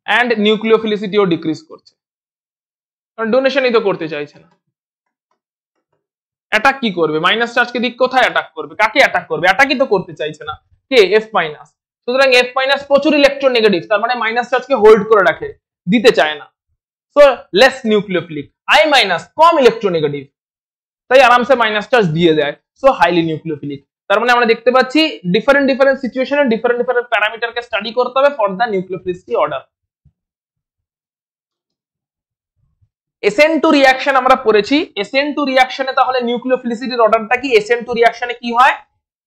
অ্যান্ড নিউক্লিওফিলিসিটিও ডিক্রিজ করছে কারণ ডোনেশনই তো করতে চাইছে না অ্যাটাক কি করবে মাইনাস চার্জকে দিক কোথায় অ্যাটাক করবে কাকে অ্যাটাক করবে অ্যাটাকই তো করতে চাইছে না কে এফ মাইনাস সুতরাং এফ মাইনাস প্রচুর ইলেকট্রোনেগেটিভ তার মানে মাইনাস চার্জকে হোল্ড করে রাখে দিতে চায় না so less nucleophilic I minus কম ইলেকট্রোনেগেটিভ তাই আরামসে মাইনাস চার্জ দিয়ে দেয় সো হাইলি নিউক্লিওফিলিক তার মানে আমরা দেখতে পাচ্ছি ডিফারেন্ট ডিফারেন্ট সিচুয়েশনে ডিফারেন্ট ডিফারেন্ট প্যারামিটারকে স্টাডি করতে হবে for the nucleophilicity order SN two reaction আমরা পড়েছি এসএন টু রিয়াকশনে তাহলে নিউক্লিওফিলিসিটির অর্ডারটা কি এসএন টু রিয়াকশনে কি হয়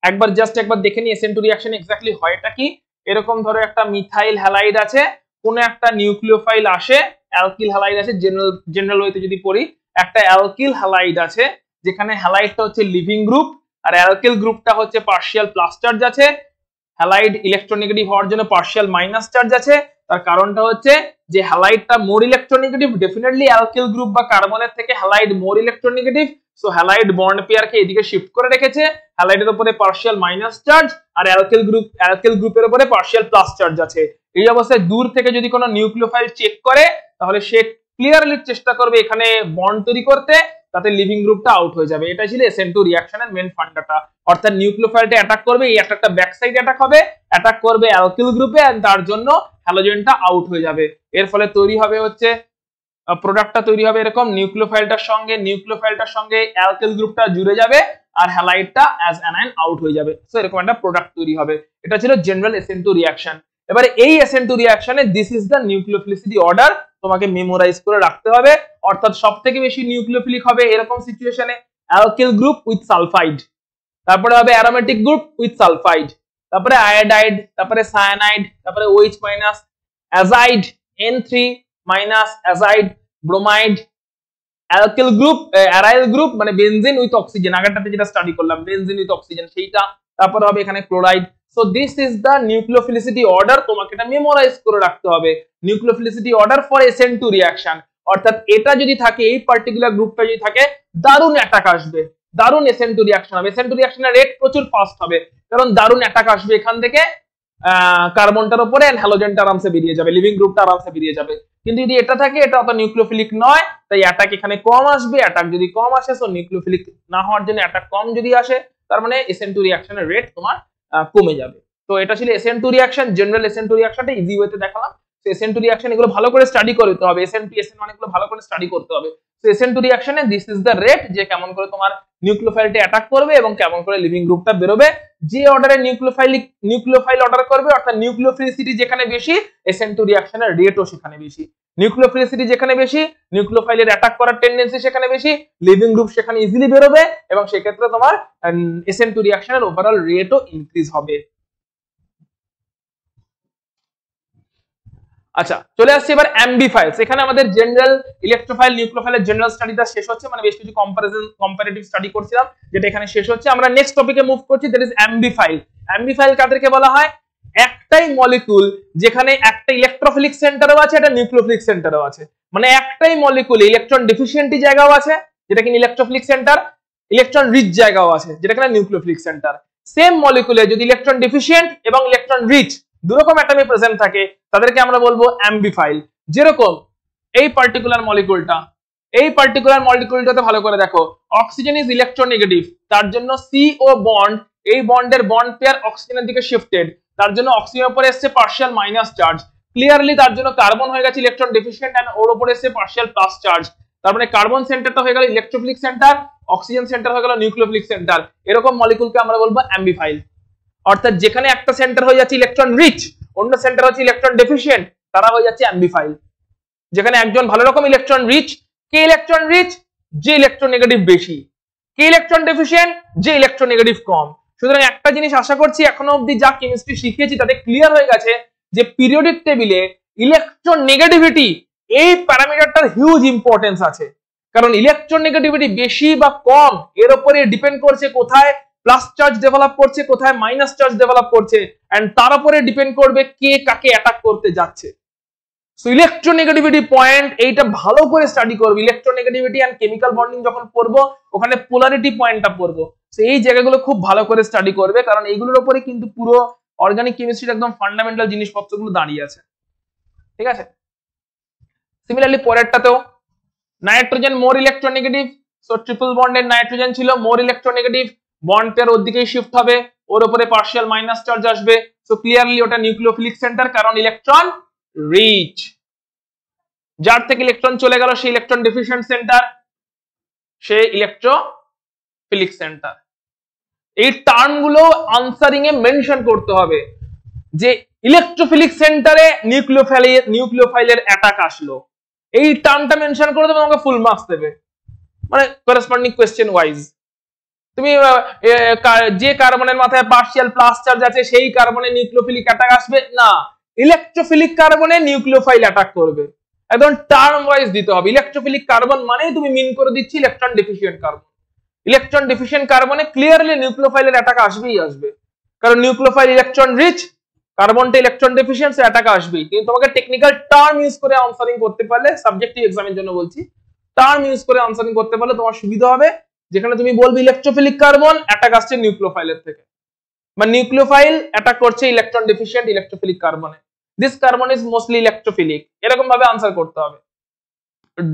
একবার জাস্ট একবার দেখে নিই এসএন টু এক্স্যাক্টলি হয় এটা কি এরকম ধরো একটা মিথাইল হ্যালাইড আছে কোন একটা নিউক্লিওফাইল আসে অ্যালকিল হ্যালাইড আছে জেনারেল জেনারেল ওয়েতে যদি পড়ি একটা অ্যালকিল হ্যালাইড আছে যেখানে হ্যালাইডটা হচ্ছে লিভিং গ্রুপ আর অ্যালকিল গ্রুপটা হচ্ছে পার্শিয়াল প্লাস চার্জ আছে হ্যালাইড ইলেকট্রোনেগেটিভ হওয়ার জন্য পার্শিয়াল মাইনাস চার্জ আছে তার কারণটা হচ্ছে যে হ্যালাইডটা more electronegative definitely alkyl group বা কার্বনের থেকে halide more electronegative so halide bond পেয়ারকে এদিকে শিফট করে রেখেছে হ্যালাইডের উপরে পার্শিয়াল মাইনাস চার্জ আর অ্যালকিল গ্রুপ অ্যালকিল গ্রুপের উপরে পার্শিয়াল প্লাস চার্জ আছে এই অবস্থায় দূর থেকে যদি কোনো নিউক্লিওফাইল চেক করে তাহলে সে ক্লিয়ারলি চেষ্টা করবে এখানে বন্ড তৈরি করতে তাতে লিভিং গ্রুপটা আউট হয়ে যাবে এটা ছিল এসএন টু রিয়াকশনের মেন ফান্ডাটা অর্থাৎ নিউক্লিওফাইলটা অ্যাটাক করবে এই অ্যাটাকটা ব্যাকসাইড অ্যাটাক হবে অ্যাটাক করবে অ্যালকিল গ্রুপে তার জন্য হ্যালোজেনটা আউট হয়ে যাবে এর ফলে তৈরি হবে হচ্ছে প্রোডাক্টটা তৈরি হবে এরকম নিউক্লিওফাইলটার সঙ্গে নিউক্লিওফাইলটার সঙ্গে অ্যালকিল গ্রুপটা জুড়ে যাবে আর হ্যালাইটটা অ্যাজ অ্যানাইন আউট হয়ে যাবে সো এরকম একটা প্রোডাক্ট তৈরি হবে এটা ছিল জেনারেল এসএন টু রিয়াকশন এবারে এই এসএন টু রিয়াকশনে this is the nucleophilicity order তোমাকে মেমোরাইজ করে রাখতে হবে অর্থাৎ সব থেকে বেশি নিউক্লিওফিলিক হবে এরকম সিচুয়েশনে অ্যালকিল গ্রুপ উইথ সালফাইড তারপরে হবে অ্যারোমেটিক গ্রুপ উইথ সালফাইড তারপরে আয়োডাইড তারপরে সায়ানাইড তারপরে OH minus azide N three minus azide bromide alkyl group aryl group মানে বেনজিন উইথ অক্সিজেন আগেরটাতে যেটা স্টাডি করলাম বেনজিন উইথ অক্সিজেন সেইটা তারপরে হবে এখানে chloride so this is the nucleophilicity order তোমাকে এটা মেমোরাইজ করে রাখতে হবে nucleophilicity order for SN two reaction অর্থাৎ এটা যদি থাকে এই পার্টিকুলার গ্রুপটা যদি থাকে দারুণ অ্যাটাক আসবে দারুণ এসেন টু রিয়াকশন হবে এসেন টু রিয়াকশনের রেট প্রচুর ফাস্ট হবে কারণ দারুণ অ্যাটাক আসবে এখান থেকে কার্বনটার উপরে হ্যালোজেনটা আরামসে বেরিয়ে যাবে লিভিং গ্রুপটা আরামসে বেরিয়ে যাবে কিন্তু যদি এটা থাকে এটা অত নিউক্লিওফিলিক নয় তাই অ্যাটাক এখানে কম আসবে অ্যাটাক যদি কম আসে সো নিউক্লিওফিলিক না হওয়ার জন্য অ্যাটাক কম যদি আসে তার মানে এসেন টু রিয়াকশনের রেট তোমার কমে যাবে তো এটা ছিল S N two reaction general N two রিয়াকশনটা ইজি ওয়েতে দেখালাম তো এন টু রিয়াকশন এগুলো ভালো করে স্টাডি করতে হবে এস এন টু এসএন অনেকগুলো ভালো করে স্টাডি করতে হবে সেশন টু রিয়াকশনে দিস ইজ দ্য রেট যে কেমন করে তোমার নিউক্লিওফাইলটি অ্যাটাক করবে এবং কেমন করে লিভিং গ্রুপটা বেরোবে যে অর্ডারে নিউক্লিওফাইল নিউক্লিওফাইল অর্ডার করবে অর্থাৎ নিউক্লিওফিলিসিটি যেখানে বেশি এসএন টু রিয়াকশনের রেটও সেখানে বেশি নিউক্লিওফিলিসিটি যেখানে বেশি নিউক্লিওফাইলের অ্যাটাক করার টেন্ডেন্সি সেখানে বেশি লিভিং গ্রুপ সেখানে ইজিলি বেরোবে এবং সেক্ষেত্রে তোমার এসএন টু রিয়াকশনের ওভারঅল রেটও ইনক্রিজ হবে আচ্ছা চলে আসছি এবার এমবি ফাইলস এখানে আমাদের জেনারেল ইলেকট্রোফাইল নিউক্লোফাইলের জেনারেল স্টাডিটা শেষ হচ্ছে মানে বেশ কিছু কম্পারিজন কম্পারেটিভ স্টাডি করছিলাম যেটা এখানে শেষ হচ্ছে আমরা নেক্সট টপিকে মুভ করছি that is ambiphile ambiphile কাদেরকে বলা হয় একটাই মলিকুল যেখানে একটা ইলেকট্রোফিলিক সেন্টারও আছে একটা নিউক্লোফিলিক সেন্টারও আছে মানে একটাই মলিকুল ইলেকট্রন ডেফিসিয়েন্টি জায়গাও আছে যেটা কিনা ইলেকট্রোফিলিক সেন্টার ইলেকট্রন রিচ জায়গাও আছে যেটা কিনা নিউক্লোফিলিক সেন্টার সেম মলিকুলে যদি ইলেকট্রন ডিফিসিয়েন্ট এবং ইলেকট্রন রিচ দুরকম অ্যাটমে প্রেজেন্ট থাকে তাদেরকে আমরা বলবো অ্যাম্বিফাইল যেরকম এই পার্টিকুলার মলিকুলটা এই পার্টিকুলার মলিকুলটাতে ভালো করে দেখো অক্সিজেন ইজ ইলেকট্রোনেগেটিভ তার জন্য সিও বন্ড এই বন্ডের বন্ড পেয়ার অক্সিজেনের দিকে শিফটেড তার জন্য অক্সিজেনের উপরে এসছে পার্সিয়াল মাইনাস চার্জ ক্লিয়ারলি তার জন্য কার্বন হয়ে গেছে ইলেকট্রন ডেফিসিয়েন্ট এন্ড ওর উপরে এসছে পার্সিয়াল প্লাস চার্জ তার মানে কার্বন সেন্টারটা হয়ে গেল ইলেকট্রোফিলিক সেন্টার অক্সিজেন সেন্টার হয়ে গেল নিউক্লিওফিলিক সেন্টার এরকম মলিকুলকে আমরা বলবো অ্যাম্বিফাইল অর্থাৎ যেখানে একটা সেন্টার হয়ে যাচ্ছে ইলেকট্রন রিচ অন্য সেন্টার হচ্ছে ইলেকট্রন ডেফিসিয়েন্ট তারা হয়ে যাচ্ছে অ্যাম্বিফাইল যেখানে একজন ভালো রকম ইলেকট্রন রিচ কে ইলেকট্রন রিচ যে ইলেকট্রন নেগেটিভ বেশি কে ইলেকট্রন ডেফিসিয়েন্ট যে ইলেকট্রন নেগেটিভ কম সুতরাং একটা জিনিস আশা করছি এখনো অবধি যা কেমিস্ট্রি শিখেছি তাতে ক্লিয়ার হয়ে গেছে যে পিরিয়ডিক টেবিলে ইলেকট্রন নেগেটিভিটি এই প্যারামিটারটার হিউজ ইম্পর্টেন্স আছে কারণ ইলেকট্রন নেগেটিভিটি বেশি বা কম এর উপরে ডিপেন্ড করছে কোথায় প্লাস চার্জ ডেভেলপ করছে কোথায় মাইনাস চার্জ ডেভেলপ করছে অ্যান্ড তার উপরে ডিপেন্ড করবে কে কাকে অ্যাটাক করতে যাচ্ছে সো ইলেকট্রোনেগেটিভিটি পয়েন্ট এইটা ভালো করে স্টাডি করবো ইলেকট্রোনেগেটিভিটি অ্যান্ড কেমিক্যাল বন্ডিং যখন পড়বো ওখানে পোলারিটি পয়েন্টটা পড়বো সো এই জায়গাগুলো খুব ভালো করে স্টাডি করবে কারণ এইগুলোর উপরে কিন্তু পুরো অর্গানিক কেমিস্ট্রির একদম ফান্ডামেন্টাল জিনিসপত্রগুলো দাঁড়িয়ে আছে ঠিক আছে সিমিলারলি পরেরটাতেও nitrogen more electronegative so triple বন্ডের নাইট্রোজেন ছিল মোর ইলেকট্রোনেগেটিভ বন্ডটার ওর দিকেই শিফট হবে ওর উপরে পার্শিয়াল মাইনাস চার্জ আসবে সো ক্লিয়ারলি ওটা নিউক্লিওফিলিক সেন্টার কারণ ইলেকট্রন রিচ যার থেকে ইলেকট্রন চলে গেল সেই ইলেকট্রন ডিফিশিয়েন্ট সেন্টার সে ইলেকট্রোফিলিক সেন্টার এই টার্মগুলো আনসারিং এ মেনশন করতে হবে যে ইলেকট্রোফিলিক সেন্টারে নিউক্লিওফাইল নিউক্লিওফাইলের অ্যাটাক আসলো এই টার্মটা মেনশন করে দেবে আমাকে ফুল মার্কস দেবে মানে করেসপন্ডিং কোয়েশ্চেন ওয়াইজ তুমি যে কার্বনের মাথায় পার্শিয়াল প্লাস চার্জ আছে সেই কার্বনে নিউক্লোফিলিক অ্যাটাক আসবে না ইলেকট্রোফিলিক কার্বনে নিউক্লিওফাইল অ্যাটাক করবে একদম টার্ম ওয়াইজ দিতে হবে ইলেকট্রোফিলিক কার্বন মানেই তুমি মিন করে দিচ্ছি electron deficient carbon electron deficient কার্বনে ক্লিয়ারলি নিউক্লিওফাইলের অ্যাটাক আসবেই আসবে কারণ নিউক্লিওফাইল ইলেকট্রন রিচ কার্বনটা ইলেকট্রন ডেফিসিয়েন্সি অ্যাটাক আসবেই কিন্তু তোমাকে টেকনিক্যাল টার্ম ইউজ করে আনসারিং করতে পারলে সাবজেক্টিভ এক্সামের জন্য বলছি টার্ম ইউজ করে আনসারিং করতে পারলে তোমার সুবিধা হবে যেখানে তুমি বলবি ইলেকট্রোফিলিক কার্বন অ্যাটাক আসছে নিউক্লোফাইলের থেকে বা নিউক্লোফাইল অ্যাটাক করছে ইলেকট্রন ডেফিসিয়েন্ট ইলেকট্রোফিলিক কার্বনে this carbon is mostly electrophilic এরকম ভাবে আনসার করতে হবে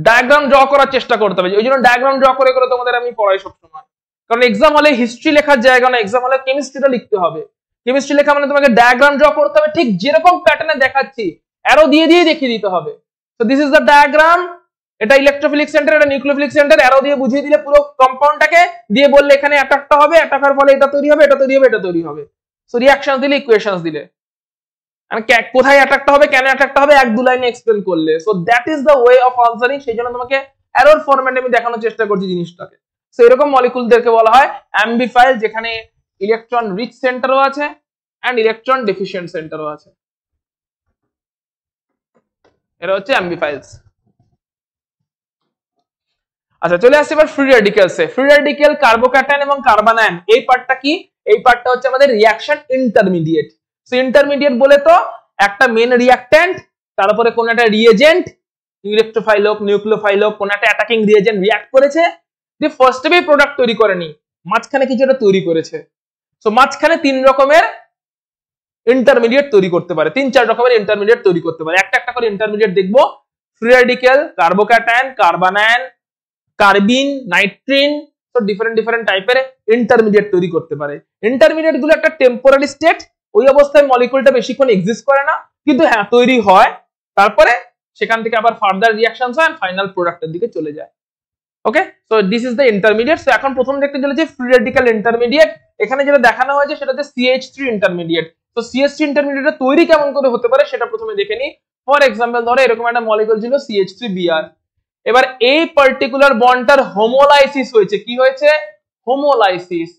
ডায়াগ্রাম ড্র করার চেষ্টা করতে হবে ওই জন্য ডায়াগ্রাম ড্র করে করে তোমাদের আমি পড়াই সবসময় কারণ এক্সাম হলে হিস্ট্রি লেখার জায়গা না এক্সাম হলে কেমিস্ট্রিটা লিখতে হবে কেমিস্ট্রি লেখা মানে তোমাকে ডায়াগ্রাম ড্র করতে হবে ঠিক যেরকম প্যাটার্নে দেখাচ্ছি অ্যারো দিয়ে দিয়ে দেখিয়ে দিতে হবে তো দিস ইজ দ্য ডায়াগ্রাম এটা ইলেকট্রোফিলিক সেন্টার এটা নিউক্লিওফিলিক সেন্টার এরো দিয়ে বুঝিয়ে দিলে পুরো কম্পাউন্ডটাকে দিয়ে বললে এখানে অ্যাটাকটা হবে অ্যাটাকার ফলে এটা তৈরি হবে এটা তৈরি হবে এটা তৈরি হবে সো রিয়াকশন দিলে ইকুয়েশনস দিলে মানে কোথায় অ্যাটাকটা হবে কেন অ্যাটাকটা হবে এক দু লাইনে এক্সপ্লেন করলে so that is the way of answering সেই জন্য তোমাকে অ্যারোর ফরম্যাটে আমি দেখানোর চেষ্টা করছি জিনিসটাকে সো এরকম মলিকুলদেরকে বলা হয় অ্যাম্বিফাইল যেখানে ইলেকট্রন রিচ সেন্টারও আছে অ্যান্ড ইলেকট্রন ডেফিসিয়েন্ট সেন্টারও আছে এটা হচ্ছে অ্যাম্বিফাইলস আচ্ছা চলে আসছে এবার free a free radical carbocation এবং কার্বানায়ন এই পার্টটা কি এই পার্টটা হচ্ছে আমাদের রিঅ্যাকশন ইন্টারমিডিয়েট সো ইন্টারমিডিয়েট বলে তো একটা মেন রিঅ্যাকট্যান্ট তারপরে কোন একটা রিয়েজেন্ট ইলেকট্রোফাইল হোক নিউক্লিওফাইল হোক কোন একটা অ্যাটাকিং রিয়েজেন্ট রিঅ্যাক্ট করেছে যে ফার্স্ট টাইমে প্রোডাক্ট তৈরি করেনি মাঝখানে কিছু একটা তৈরি করেছে সো মাঝখানে তিন রকমের ইন্টারমিডিয়েট তৈরি করতে পারে তিন চার রকমের ইন্টারমিডিয়েট তৈরি করতে পারে একটা একটা করে ইন্টারমিডিয়েট দেখবো free radical carbocation carbanion carbene nitrene তো ডিফারেন্ট ডিফারেন্ট টাইপের ইন্টারমিডিয়েট তৈরি করতে পারে ইন্টারমিডিয়েট গুলো একটা টেম্পোরারি স্টেট ওই অবস্থায় মলিকুলটা বেশিক্ষণ এক্সিস্ট করে না কিন্তু হ্যাঁ তৈরি হয় তারপরে সেখান থেকে আবার ফার্দার রিয়াকশন হয় ফাইনাল প্রোডাক্টের দিকে চলে যায় ওকে তো this is the intermediate so এখন প্রথম দেখতে চলেছে ফ্রি রেডিক্যাল ইন্টারমিডিয়েট এখানে যেটা দেখানো হয়েছে সেটা হচ্ছে সিএইচ থ্রি ইন্টারমিডিয়েট তো সিএইচ থ্রি ইন্টারমিডিয়েটটা তৈরি কেমন করে হতে পারে সেটা প্রথমে দেখে নিই ফর এক্সাম্পল ধরো এরকম একটা মলিকুল ছিল সিএইচ থ্রি বিআর এবার এই পার্টিকুলার বন্ডটার হোমোলাইসিস হয়েছে কি হয়েছে হোমোলাইসিস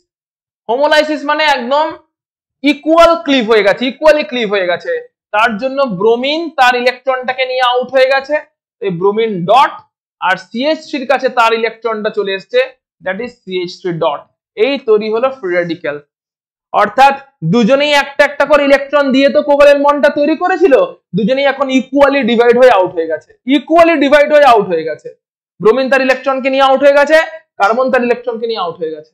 হোমোলাইসিস মানে একদম ইকুয়াল ক্লিভ হয়ে গেছে ইকুয়ালি ক্লিভ হয়ে গেছে তার জন্য ব্রোমিন তার ইলেকট্রনটাকে নিয়ে আউট হয়ে গেছে এই ব্রোমিন ডট আর সিএইচসির কাছে তার ইলেকট্রনটা চলে এসছে দ্যাট ইজ সিএইচসি ডট এই তৈরি হলো ফ্রি রেডিক্যাল অর্থাৎ দুজনেই একটা একটা করে ইলেকট্রন দিয়ে তো কোভালেন্ট বন্ডটা তৈরি করেছিল দুজনেই এখন ইকুয়ালি ডিভাইড হয়ে আউট হয়ে গেছে ইকুয়ালি ডিভাইড হয়ে আউট হয়ে গেছে ব্রোমিন তার ইলেকট্রনকে নিয়ে আউট হয়ে গেছে কার্বন তার ইলেকট্রনকে নিয়ে আউট হয়ে গেছে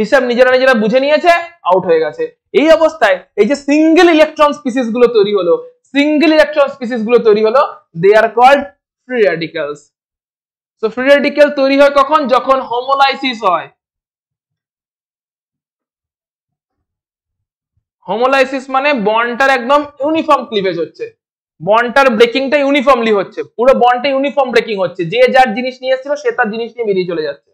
হিসাব নিজেরা নিজেরা বুঝে নিয়েছে আউট হয়ে গেছে এই অবস্থায় এই যে সিঙ্গেল ইলেকট্রন স্পিসিস গুলো তৈরি হলো সিঙ্গেল ইলেকট্রন স্পিসিস গুলো তৈরি হলো they are called free radicals তো ফ্রি রেডিক্যাল তৈরি হয় কখন যখন হোমোলাইসিস হয় হোমোলাইসিস মানে বন্ডটার একদম ইউনিফর্ম ক্লিভেজ হচ্ছে বন্ডটার ব্রেকিংটা ইউনিফর্মলি হচ্ছে পুরো বন্ডটা ইউনিফর্ম ব্রেকিং হচ্ছে যে যার জিনিস নিয়ে এসেছিল সে তার জিনিস নিয়ে বেরিয়ে চলে যাচ্ছে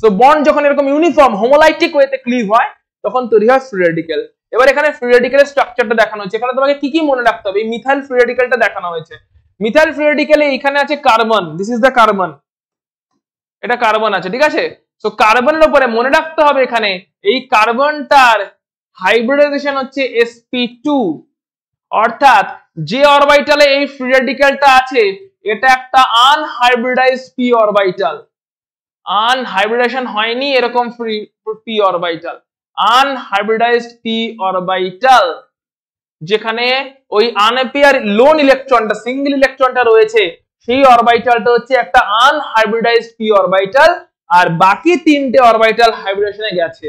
সো বন্ড যখন এরকম ইউনিফর্ম হোমোলাইটিক ওয়েতে ক্লিভ হয় তখন তৈরি হয় ফ্রি রেডিক্যাল এবার এখানে ফ্রি রেডিক্যালের স্ট্রাকচারটা দেখানো হয়েছে এখানে তোমাকে কি কি মনে রাখতে হবে এই মিথাইল ফ্রি রেডিক্যালটা দেখানো হয়েছে মিথাইল ফ্রি রেডিক্যালে এখানে আছে carbon this is the carbon এটা কার্বন আছে ঠিক আছে সো কার্বনের উপরে মনে রাখতে হবে এখানে এই কার্বনটার হাইব্রিডাইজেশন হচ্ছে sp2 টু অর্থাৎ যে অরবাইটালে এই ফ্রি রেডিক্যালটা আছে এটা একটা আনহাইব্রিডাইজড পি অরবাইটাল আনহাইব্রিডাইজেশন হয়নি এরকম free P orbital unhybridized P orbital যেখানে ওই আনএপিয়ার লোন ইলেকট্রনটা সিঙ্গেল ইলেকট্রনটা রয়েছে সেই অরবাইটালটা হচ্ছে একটা আনহাইব্রিডাইজড পি অরবাইটাল আর বাকি তিনটে অরবাইটাল হাইব্রিডেশনে গেছে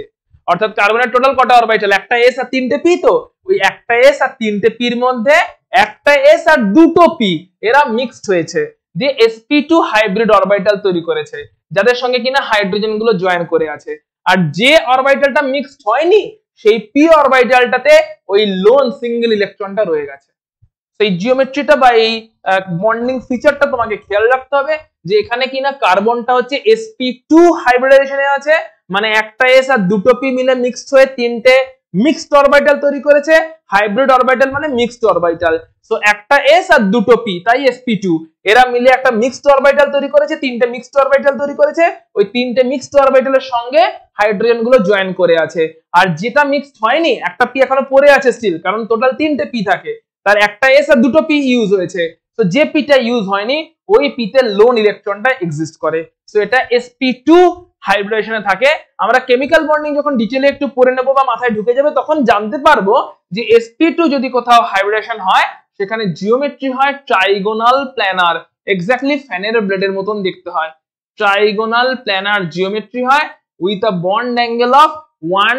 অর্থাৎ কার্বনের টোটাল কটা অরবিটাল একটা এস আর তিনটে পি তো ওই একটা এস আর তিনটে পির মধ্যে একটা এস আর দুটো পি এরা মিক্সড হয়েছে যে এসপি টু হাইব্রিড অরবিটাল তৈরি করেছে যাদের সঙ্গে কিনা হাইড্রোজেন গুলো জয়েন করে আছে আর যে অরবিটালটা মিক্সড হয়নি সেই পি অরবিটালটাতে ওই লোন সিঙ্গেল ইলেকট্রনটা রয়ে গেছে সেই জিওমেট্রিটা বা এই বন্ডিং ফিচারটা তোমাকে খেয়াল রাখতে হবে যে এখানে কিনা কার্বনটা হচ্ছে এসপি টু হাইব্রিডাইজেশনে আছে মানে একটা এস আর দুটো পি মিলে মিক্সড হয়ে তিনটে মিক্সড অরবাইটাল তৈরি করেছে হাইব্রিড অরবাইটাল মানে মিক্সড অরবাইটাল সো একটা এস আর দুটো পি তাই এসপি টু এরা মিলে একটা মিক্সড অরবাইটাল তৈরি করেছে তিনটে মিক্সড অরবাইটাল তৈরি করেছে ওই তিনটে মিক্সড অরবাইটালের সঙ্গে হাইড্রোজেন গুলো জয়েন করে আছে আর যেটা মিক্সড হয়নি একটা পি এখনো পড়ে আছে স্টিল কারণ টোটাল তিনটে পি থাকে তার একটা এস আর দুটো পি ইউজ হয়েছে তো যে পিটা ইউজ হয়নি ওই পিতে লোন ইলেকট্রনটা এক্সিস্ট করে সো এটা এসপি টু হাইব্রিডেশনে থাকে আমরা কেমিক্যাল বন্ডিং যখন ডিটেলে একটু পড়ে নেব বা মাথায় ঢুকে যাবে তখন জানতে পারবো যে এসপি টু যদি কোথাও হাইব্রিডেশন হয় সেখানে জিওমেট্রি হয় ট্রাইগোনাল প্ল্যানার এক্স্যাক্টলি ফ্যানের ব্লেডের মতন দেখতে হয় ট্রাইগোনাল প্ল্যানার জিওমেট্রি হয় with a bond angle of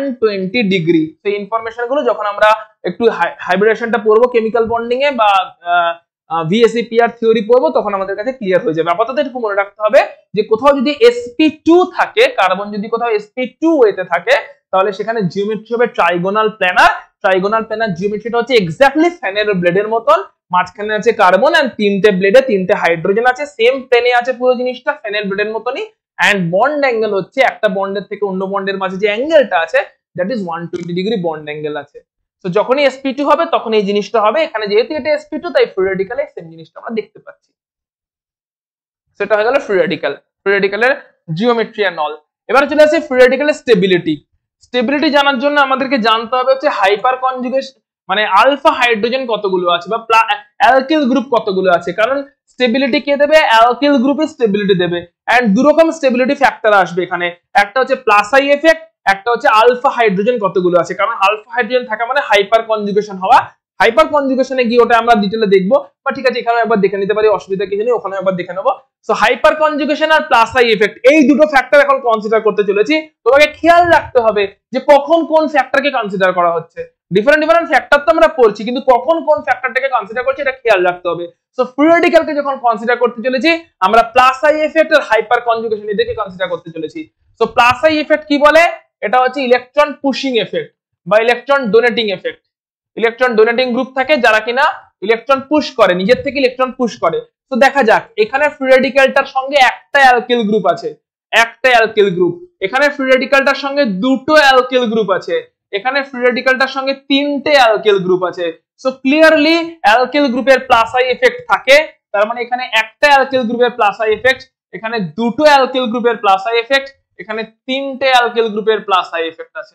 120 degree সেই ইনফরমেশনগুলো যখন আমরা একটু হাইব্রিডেশনটা পড়বো কেমিক্যাল বন্ডিং এ বা ভিএসি পিআর থিওরি পড়বো তখন আমাদের কাছে ক্লিয়ার হয়ে যাবে আপাতত এটুকু মনে রাখতে হবে যে কোথাও যদি এসপি টু থাকে কার্বন যদি কোথাও এসপি টু ওয়েতে থাকে তাহলে সেখানে জিওমেট্রি হবে ট্রাইগোনাল প্ল্যানার ট্রাইগোনাল প্ল্যানার জিওমেট্রিটা হচ্ছে এক্স্যাক্টলি ফ্যানের ব্লেডের মতন মাঝখানে আছে কার্বন অ্যান্ড তিনটে ব্লেডে তিনটে হাইড্রোজেন আছে সেম প্লেনে আছে পুরো জিনিসটা ফ্যানের ব্লেডের মতনই অ্যান্ড বন্ড অ্যাঙ্গেল হচ্ছে একটা বন্ডের থেকে অন্য বন্ডের মাঝে যে অ্যাঙ্গেলটা আছে that is one twenty degree bond angle আছে তো যখনই এসপি টু হবে তখন এই জিনিসটা হবে এখানে যেহেতু এটা এসপি টু তাই ফ্রি সেম জিনিসটা আমরা দেখতে পাচ্ছি সেটা হয়ে গেল free radical radical geometry and all এবার চলে আসে ফ্রি স্টেবিলিটি স্টেবিলিটি জানার জন্য আমাদেরকে জানতে হবে হচ্ছে হাইপার কনজুগেশন মানে আলফা হাইড্রোজেন কতগুলো আছে বা অ্যালকিল গ্রুপ কতগুলো আছে কারণ স্টেবিলিটি কে দেবে অ্যালকিল গ্রুপে স্টেবিলিটি দেবে এন্ড দুরকম স্টেবিলিটি ফ্যাক্টর আসবে এখানে একটা হচ্ছে প্লাসাই এফেক্ট একটা হচ্ছে আলফা হাইড্রোজেন কতগুলো আছে কারণ আলফা হাইড্রোজেন থাকা মানে হাইপার কনজুগেশন হওয়া হাইপার কনজুগেশনে গিয়ে ওটা আমরা ডিটেলে দেখবো বা ঠিক আছে এখানে একবার দেখে নিতে পারি অসুবিধা কিছু নেই ওখানে একবার দেখে নেবো সো হাইপার কনজুগেশন আর প্লাস আই এফেক্ট এই দুটো ফ্যাক্টর এখন কনসিডার করতে চলেছি তোমাকে খেয়াল রাখতে হবে যে কখন কোন ফ্যাক্টরকে কনসিডার করা হচ্ছে ডিফারেন্ট ডিফারেন্ট ফ্যাক্টর তো আমরা পড়ছি কিন্তু কখন কোন ফ্যাক্টরটাকে কনসিডার করছি এটা খেয়াল রাখতে হবে সো ফ্রি যখন কনসিডার করতে চলেছি আমরা প্লাস আই এফেক্ট আর হাইপার কনজুগেশন এদেরকে কনসিডার করতে চলেছি সো প্লাস আই এফেক্ট কি বলে এটা হচ্ছে ইলেকট্রন পুশিং এফেক্ট বা electron donating effect electron donating group থাকে যারা কিনা ইলেকট্রন পুশ করে নিজের থেকে ইলেকট্রন পুশ করে তো দেখা যাক এখানে ফ্রি রেডিক্যালটার সঙ্গে একটা অ্যালকিল গ্রুপ আছে একটা অ্যালকিল গ্রুপ এখানে ফ্রি রেডিক্যালটার সঙ্গে দুটো অ্যালকিল গ্রুপ আছে এখানে ফ্রি রেডিক্যালটার সঙ্গে তিনটে অ্যালকিল গ্রুপ আছে সো ক্লিয়ারলি অ্যালকিল গ্রুপের প্লাস আই এফেক্ট থাকে তার মানে এখানে একটা অ্যালকিল গ্রুপের প্লাস আই এফেক্ট এখানে দুটো অ্যালকিল গ্রুপের প্লাস আই এফেক্ট এখানে তিনটে অ্যালকেল গ্রুপের প্লাস আই এফেক্ট আছে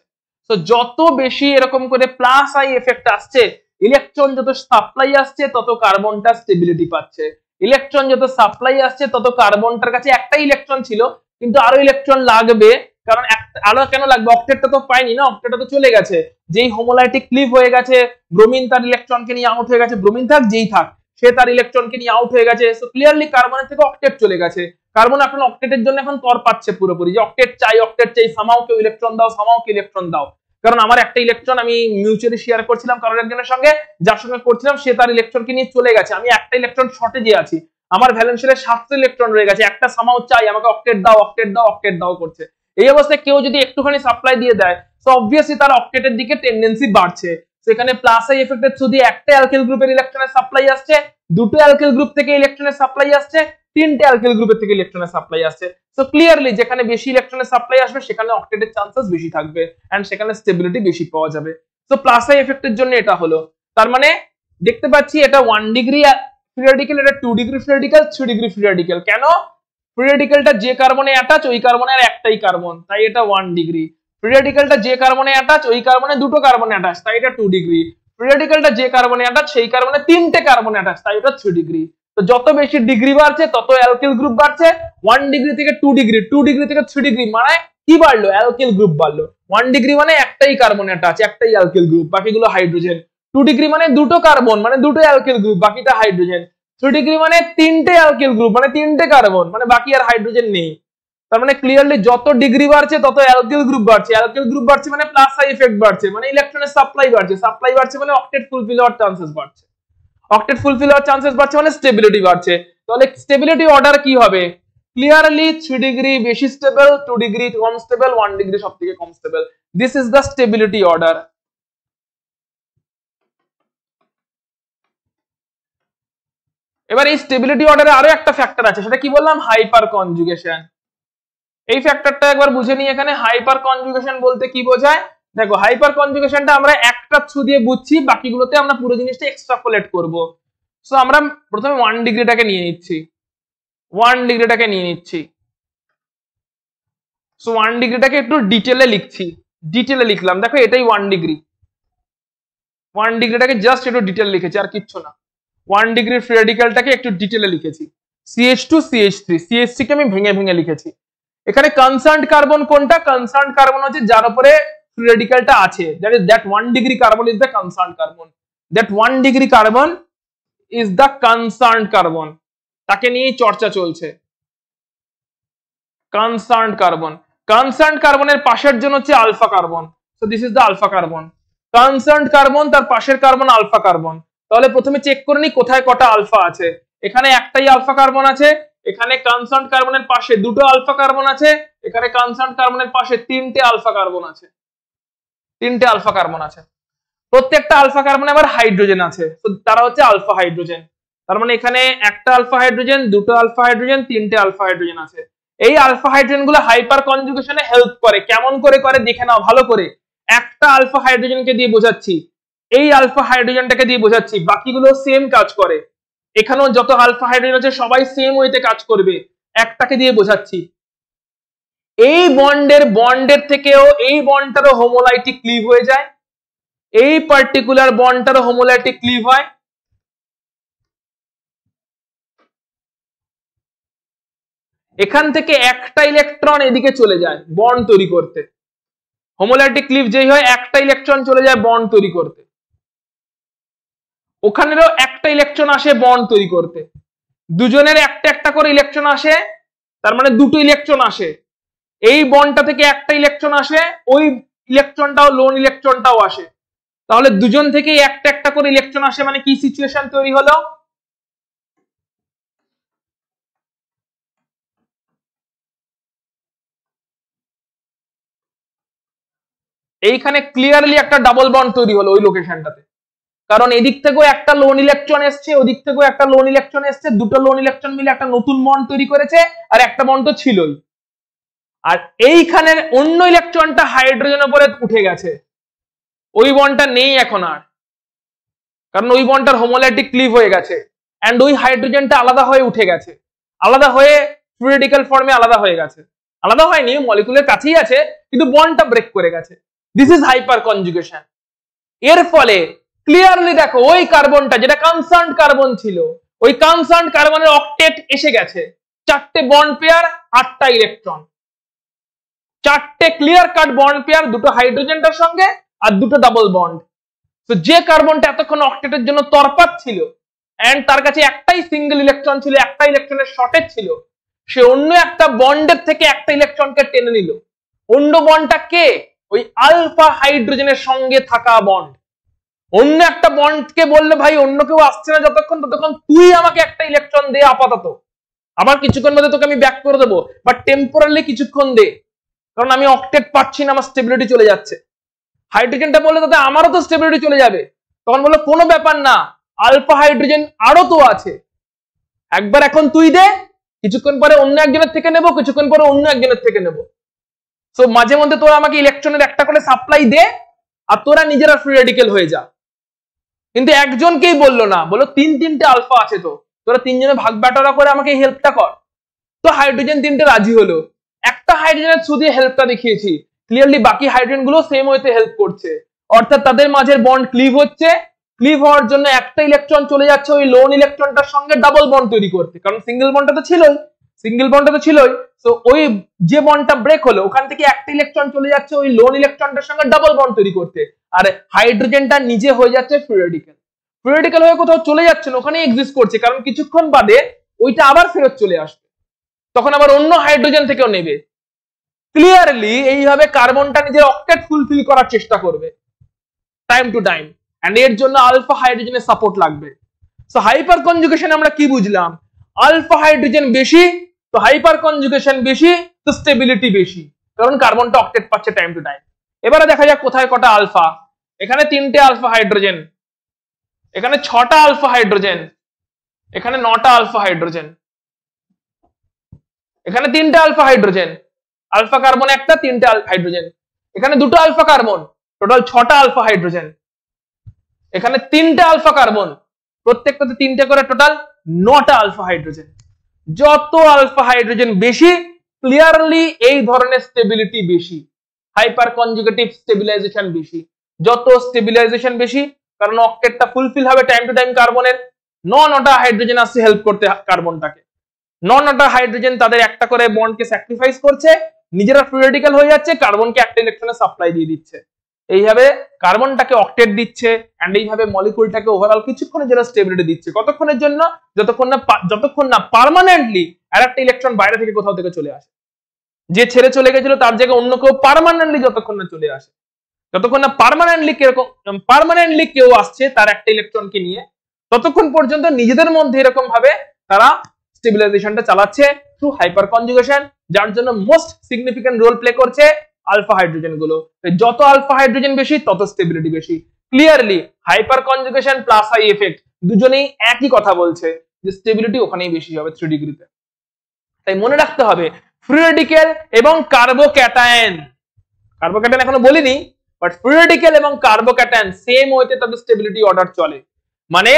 তো যত বেশি এরকম করে প্লাস আই এফেক্ট আসছে ইলেকট্রন যত সাপ্লাই আসছে তত কার্বনটা স্টেবিলিটি পাচ্ছে ইলেকট্রন যত সাপ্লাই আসছে তত কার্বনটার কাছে একটা ইলেকট্রন ছিল কিন্তু আরো ইলেকট্রন লাগবে কারণ আরো কেন লাগবে অক্টেটটা তো পাইনি না অক্টেটটা তো চলে গেছে যেই হোমোলাইটিক ক্লিভ হয়ে গেছে ব্রোমিন তার ইলেকট্রনকে নিয়ে আউট হয়ে গেছে ব্রোমিন থাক যেই থাক সে তার ইলেকট্রনকে নিয়ে আউট হয়ে গেছে সো ক্লিয়ারলি কার্বনের থেকে অক্টেট চলে গেছে কার্বন এখন অক্টেটের জন্য এখন তর পাচ্ছে পুরোপুরি যে অক্টেট চাই অক্টেট চাই সামাও কেউ ইলেকট্রন দাও সামাও কেউ ইলেকট্রন দাও কারণ আমার একটা ইলেকট্রন আমি মিউচুয়ালি শেয়ার করছিলাম কারোর একজনের সঙ্গে যার সঙ্গে করছিলাম সে তার ইলেকট্রনকে নিয়ে চলে গেছে আমি একটা ইলেকট্রন শর্টেজে আছি আমার ভ্যালেন্সিয়ালে সাতটা ইলেকট্রন রয়ে গেছে একটা সামাও চাই আমাকে অক্টেট দাও অক্টেট দাও অক্টেট দাও করছে এই অবস্থায় কেউ যদি একটুখানি সাপ্লাই দিয়ে দেয় তো অবভিয়াসলি তার অক্টেটের দিকে টেন্ডেন্সি বাড়ছে সেখানে প্লাস আই এফেক্টের থ্রু দিয়ে একটা অ্যালকেল গ্রুপের ইলেকট্রনের সাপ্লাই আসছে দুটো অ্যালকেল গ্রুপ থেকে ইলেকট্রনের সাপ্লাই আসছে তিনটে অ্যালকেল গ্রুপের থেকে ইলেকট্রনের সাপ্লাই আসছে সো ক্লিয়ারলি যেখানে বেশি ইলেকট্রনের সাপ্লাই আসবে সেখানে অক্টেটের চান্সেস বেশি থাকবে এন্ড সেখানে স্টেবিলিটি বেশি পাওয়া যাবে সো প্লাস আই এফেক্টের জন্য এটা হলো তার মানে দেখতে পাচ্ছি এটা ওয়ান ডিগ্রি ফিরিয়াডিক্যাল এটা two degree free radical three degree free radical কেন ফিরিয়াডিক্যালটা যে কার্বনে অ্যাটাচ ওই কার্বনের একটাই কার্বন তাই এটা ওয়ান ডিগ্রি ফ্রি যে কার্বনে অ্যাটাচ ওই কার্বনে দুটো কার্বনে অ্যাটাচ তাই এটা টু ডিগ্রি ফ্রি যে কার্বনে অ্যাটাচ সেই কার্বনে তিনটে কার্বনে অ্যাটাচ তাই এটা থ্রি ডিগ্রি তো যত বেশি ডিগ্রি বাড়ছে তত অ্যালকিল গ্রুপ বাড়ছে ওয়ান ডিগ্রি থেকে টু ডিগ্রি টু ডিগ্রি থেকে থ্রি ডিগ্রি মানে কি বাড়লো অ্যালকিল গ্রুপ বাড়লো ওয়ান ডিগ্রি মানে একটাই কার্বন অ্যাটাচ একটাই অ্যালকিল গ্রুপ বাকিগুলো হাইড্রোজেন টু ডিগ্রি মানে দুটো কার্বন মানে দুটো অ্যালকিল গ্রুপ বাকিটা হাইড্রোজেন থ্রি ডিগ্রি মানে তিনটে অ্যালকিল গ্রুপ মানে তিনটে কার্বন মানে বাকি আর হাইড্রোজেন নেই তার মানে ক্লিয়ারলি যত ডিগ্রি বাড়ছে তত অ্যালকিল গ্রুপ বাড়ছে অ্যালকিল গ্রুপ বাড়ছে মানে প্লাস আই ইফেক্ট বাড়ছে মানে ইলেকট্রনের সাপ্লাই বাড়ছে সাপ্লাই বাড়ছে মানে অক্টেট ফুলফিল হওয়ার চান্সেস বাড়ছে অক্টেট ফুলফিল হওয়ার চান্সেস বাড়ছে মানে স্টেবিলিটি বাড়ছে তাহলে স্টেবিলিটি অর্ডার কি হবে ক্লিয়ারলি থ্রি ডিগ্রি বেশি স্টেবল টু ডিগ্রি কম স্টেবল ওয়ান ডিগ্রি সব থেকে কম stable this is the stability order এবার এই স্টেবিলিটি অর্ডারে আরো একটা ফ্যাক্টর আছে সেটা কি বললাম হাইপার কনজুগেশন এই ফ্যাক্টরটা একবার বুঝে নিই এখানে হাইপার কনজুগেশন বলতে কি বোঝায় দেখো হাইপার কনজুগেশনটা আমরা একটা থ্রু দিয়ে বুঝছি বাকিগুলোতে আমরা পুরো জিনিসটা এক্সট্রাপোলেট করব সো আমরা প্রথমে ওয়ান ডিগ্রিটাকে নিয়ে নিচ্ছি ওয়ান ডিগ্রিটাকে নিয়ে নিচ্ছি সো ওয়ান ডিগ্রিটাকে একটু ডিটেলে লিখছি ডিটেলে লিখলাম দেখো এটাই ওয়ান ডিগ্রি ওয়ান ডিগ্রিটাকে জাস্ট একটু ডিটেল লিখেছি আর কিচ্ছু না ওয়ান ডিগ্রি ফ্রি একটু ডিটেলে লিখেছি সিএস টু সিএইচ থ্রি কে আমি ভেঙে ভেঙে লিখেছি এখানে কনসার্ন কার্বন কোনটা কনসার্ন কার্বন হচ্ছে যার উপরে ফ্রি আছে that is that one degree carbon is the concern carbon that one degree carbon is the concern carbon তাকে নিয়ে চর্চা চলছে কনসার্ন কার্বন কনসার্ন কার্বনের পাশের জন্য হচ্ছে alpha carbon so this is the alpha carbon concern carbon তার পাশের কার্বন আলফা কার্বন তাহলে প্রথমে চেক করে নি কোথায় কটা আলফা আছে এখানে একটাই আলফা কার্বন আছে এখানে কনসার্ন কার্বনের পাশে দুটো আলফা কার্বন আছে এখানে কনসার্ন কার্বনের পাশে তিনটে আলফা কার্বন আছে তিনটে আলফা কার্বন আছে প্রত্যেকটা আলফা কার্বনে আবার হাইড্রোজেন আছে তো তারা হচ্ছে আলফা হাইড্রোজেন তার মানে এখানে একটা আলফা হাইড্রোজেন দুটো আলফা হাইড্রোজেন তিনটে আলফা হাইড্রোজেন আছে এই আলফা হাইড্রোজেন গুলো হাইপার কনজুগেশনে হেল্প করে কেমন করে করে দেখে নাও ভালো করে একটা আলফা হাইড্রোজেনকে দিয়ে বোঝাচ্ছি এই আলফা হাইড্রোজেনটাকে দিয়ে বোঝাচ্ছি বাকিগুলো সেম কাজ করে এখানেও যত আলফা হাইড্রোজেন আছে সবাই সেম ওয়েতে কাজ করবে একটাকে দিয়ে বোঝাচ্ছি এই বন্ডের বন্ডের থেকেও এই বন্ডটারও হোমোলাইটিক ক্লিভ হয়ে যায় এই পার্টিকুলার বন্ডটারও হোমোলাইটিক ক্লিভ হয় এখান থেকে একটা ইলেকট্রন এদিকে চলে যায় বন্ড তৈরি করতে হোমোলাইটিক ক্লিভ যেই হয় একটা ইলেকট্রন চলে যায় বন্ড তৈরি করতে ওখানেরও একটা ইলেকট্রন আসে বন্ড তৈরি করতে দুজনের একটা একটা করে ইলেকট্রন আসে তার মানে দুটো ইলেকট্রন আসে এই বন্ডটা থেকে একটা ইলেকট্রন আসে ওই ইলেকট্রনটাও লোন ইলেকট্রনটাও আসে তাহলে দুজন থেকে একটা একটা করে ইলেকট্রন আসে মানে কি সিচুয়েশন তৈরি হলো এইখানে ক্লিয়ারলি একটা ডাবল বন্ড তৈরি হলো ওই লোকেশনটাতে কারণ এদিক থেকেও একটা লোন ইলেকট্রন এসছে ওদিক থেকেও একটা লোন ইলেকট্রন এসছে দুটো লোন ইলেকট্রন মিলে একটা নতুন মন তৈরি করেছে আর একটা মন তো ছিলই আর এইখানের অন্য ইলেকট্রনটা হাইড্রোজেন উপরে উঠে গেছে ওই বনটা নেই এখন আর কারণ ওই বনটার হোমোলাইটিক ক্লিভ হয়ে গেছে অ্যান্ড ওই হাইড্রোজেনটা আলাদা হয়ে উঠে গেছে আলাদা হয়ে ফ্লুইডিক্যাল ফর্মে আলাদা হয়ে গেছে আলাদা হয়নি মলিকুলের কাছেই আছে কিন্তু বন্ডটা ব্রেক করে গেছে দিস ইজ হাইপার কনজুগেশন এর ফলে ক্লিয়ারলি দেখো ওই কার্বনটা যেটা কনসার্ন কার্বন ছিল ওই কনসার্ন কার্বনের অক্টেট এসে গেছে চারটে বন্ড পেয়ার আটটা ইলেকট্রন চারটে ক্লিয়ার কাট বন্ড পেয়ার দুটো হাইড্রোজেনটার সঙ্গে আর দুটো ডাবল বন্ড তো যে কার্বনটা এতক্ষণ অক্টেটের জন্য তরপাত ছিল অ্যান্ড তার কাছে একটাই সিঙ্গেল ইলেকট্রন ছিল একটা ইলেকট্রনের শর্টেজ ছিল সে অন্য একটা বন্ডের থেকে একটা ইলেকট্রনকে টেনে নিল অন্য বন্ডটা কে ওই আলফা হাইড্রোজেনের সঙ্গে থাকা বন্ড অন্য একটা বন্ডকে বললে ভাই অন্য কেউ আসছে না যতক্ষণ ততক্ষণ তুই আমাকে একটা ইলেকট্রন দে আপাতত আবার কিছুক্ষণ মধ্যে তোকে আমি ব্যাক করে দেবো বা টেম্পোরালি কিছুক্ষণ দে কারণ আমি অক্টেট পাচ্ছি না আমার স্টেবিলিটি চলে যাচ্ছে হাইড্রোজেনটা বললে তাতে আমারও তো স্টেবিলিটি চলে যাবে তখন বললো কোনো ব্যাপার না আলফা হাইড্রোজেন আরো তো আছে একবার এখন তুই দে কিছুক্ষণ পরে অন্য একজনের থেকে নেব কিছুক্ষণ পরে অন্য একজনের থেকে নেব তো মাঝে মধ্যে তোরা আমাকে ইলেকট্রনের একটা করে সাপ্লাই দে আর তোরা নিজেরা ফ্রি রেডিকেল হয়ে যা কিন্তু একজনকেই বললো না বললো তিন তিনটে আলফা আছে তো তোরা তিনজনে ভাগ ব্যাটারা করে আমাকে হেল্পটা কর তো হাইড্রোজেন তিনটে রাজি হলো একটা হাইড্রোজেনের শুধু হেল্পটা দেখিয়েছি ক্লিয়ারলি বাকি হাইড্রোজেন গুলো সেম ওয়েতে হেল্প করছে অর্থাৎ তাদের মাঝের বন্ড ক্লিভ হচ্ছে ক্লিভ হওয়ার জন্য একটা ইলেকট্রন চলে যাচ্ছে ওই লোন ইলেকট্রনটার সঙ্গে ডাবল বন্ড তৈরি করতে কারণ সিঙ্গেল বন্ডটা তো ছিলই সিঙ্গেল বন্ডটা তো ছিলই তো ওই যে বন্ডটা ব্রেক হলো ওখান থেকে একটা ইলেকট্রন চলে যাচ্ছে ওই লোন ইলেকট্রনটার সঙ্গে ডাবল বন্ড তৈরি করতে আর হাইড্রোজেনটা নিজে হয়ে যাচ্ছে ফিরোডিক্যাল ফিউরেডিক্যাল হয়ে কোথাও চলে যাচ্ছে না ওখানে এক্সিস্ট করছে কারণ কিছুক্ষণ বাদে ওইটা আবার ফেরত চলে আসবে তখন আবার অন্য হাইড্রোজেন থেকেও নেবে ক্লিয়ারলি এইভাবে কার্বনটা নিজের অক্টেট ফুলফিল করার চেষ্টা করবে টাইম টু টাইম অ্যান্ড এর জন্য আলফা হাইড্রোজেনের সাপোর্ট লাগবে সো হাইপার কনজুগেশন আমরা কি বুঝলাম আলফা হাইড্রোজেন বেশি তো হাইপার কনজুগেশন বেশি তো স্টেবিলিটি বেশি কারণ কার্বনটা অক্টেট পাচ্ছে টাইম টু টাইম এবারে দেখা যাক কোথায় কটা আলফা এখানে তিনটে আলফা হাইড্রোজেন এখানে ছটা আলফা হাইড্রোজেন এখানে নটা আলফা হাইড্রোজেন এখানে তিনটা আলফা হাইড্রোজেন আলফা কার্বন একটা তিনটে হাইড্রোজেন এখানে দুটো আলফা কার্বন টোটাল ছটা আলফা হাইড্রোজেন এখানে তিনটা আলফা কার্বন প্রত্যেকটাতে তিনটে করে টোটাল নটা আলফা হাইড্রোজেন যত আলফা হাইড্রোজেন বেশি ক্লিয়ারলি এই ধরনের স্টেবিলিটি বেশি হাইপার কনজুগেটিভ স্টেবিলাইজেশন বেশি যত স্টেবিলাইজেশন বেশি কারণ অক্টেটটা ফুলফিল হবে টাইম টু টাইম কার্বনের নন ওটা হাইড্রোজেন আসছে হেল্প করতে কার্বনটাকে নন ওটা হাইড্রোজেন তাদের একটা করে বন্ডকে স্যাক্রিফাইস করছে নিজেরা ফ্লুরেডিক্যাল হয়ে যাচ্ছে কার্বনকে একটা ইলেকট্রনের সাপ্লাই দিয়ে দিচ্ছে এইভাবে কার্বনটাকে অক্টেট দিচ্ছে অ্যান্ড এইভাবে মলিকুলটাকে ওভারঅল কিছুক্ষণের জন্য স্টেবিলিটি দিচ্ছে কতক্ষণের জন্য যতক্ষণ না যতক্ষণ না পার্মানেন্টলি আর একটা ইলেকট্রন বাইরে থেকে কোথাও থেকে চলে আসে যে ছেড়ে চলে গেছিল তার জায়গায় অন্য কেউ পারমানেন্টলি যতক্ষণ না চলে আসে যতক্ষণ না পারমানেন্টলি কিরকম পারমানেন্টলি কেউ আসছে তার একটা ইলেকট্রনকে নিয়ে ততক্ষণ পর্যন্ত নিজেদের মধ্যে এরকম ভাবে তারা স্টেবিলাইজেশনটা চালাচ্ছে থ্রু হাইপার কনজুগেশন যার জন্য মোস্ট সিগনিফিক্যান্ট রোল প্লে করছে আলফা হাইড্রোজেন গুলো যত আলফা হাইড্রোজেন বেশি তত স্টেবিলিটি বেশি clearly hyperconjugation plus I effect দুজনেই একই কথা বলছে যে স্টেবিলিটি ওখানেই বেশি হবে থ্রি ডিগ্রিতে তাই মনে রাখতে হবে ফ্রি এবং কার্বোক্যাটায়ন কার্বোক্যাটায়ন এখনো বলিনি বাট ফ্রি এবং কার্বোক্যাটায়ন সেম ওয়েতে তাদের স্টেবিলিটি অর্ডার চলে মানে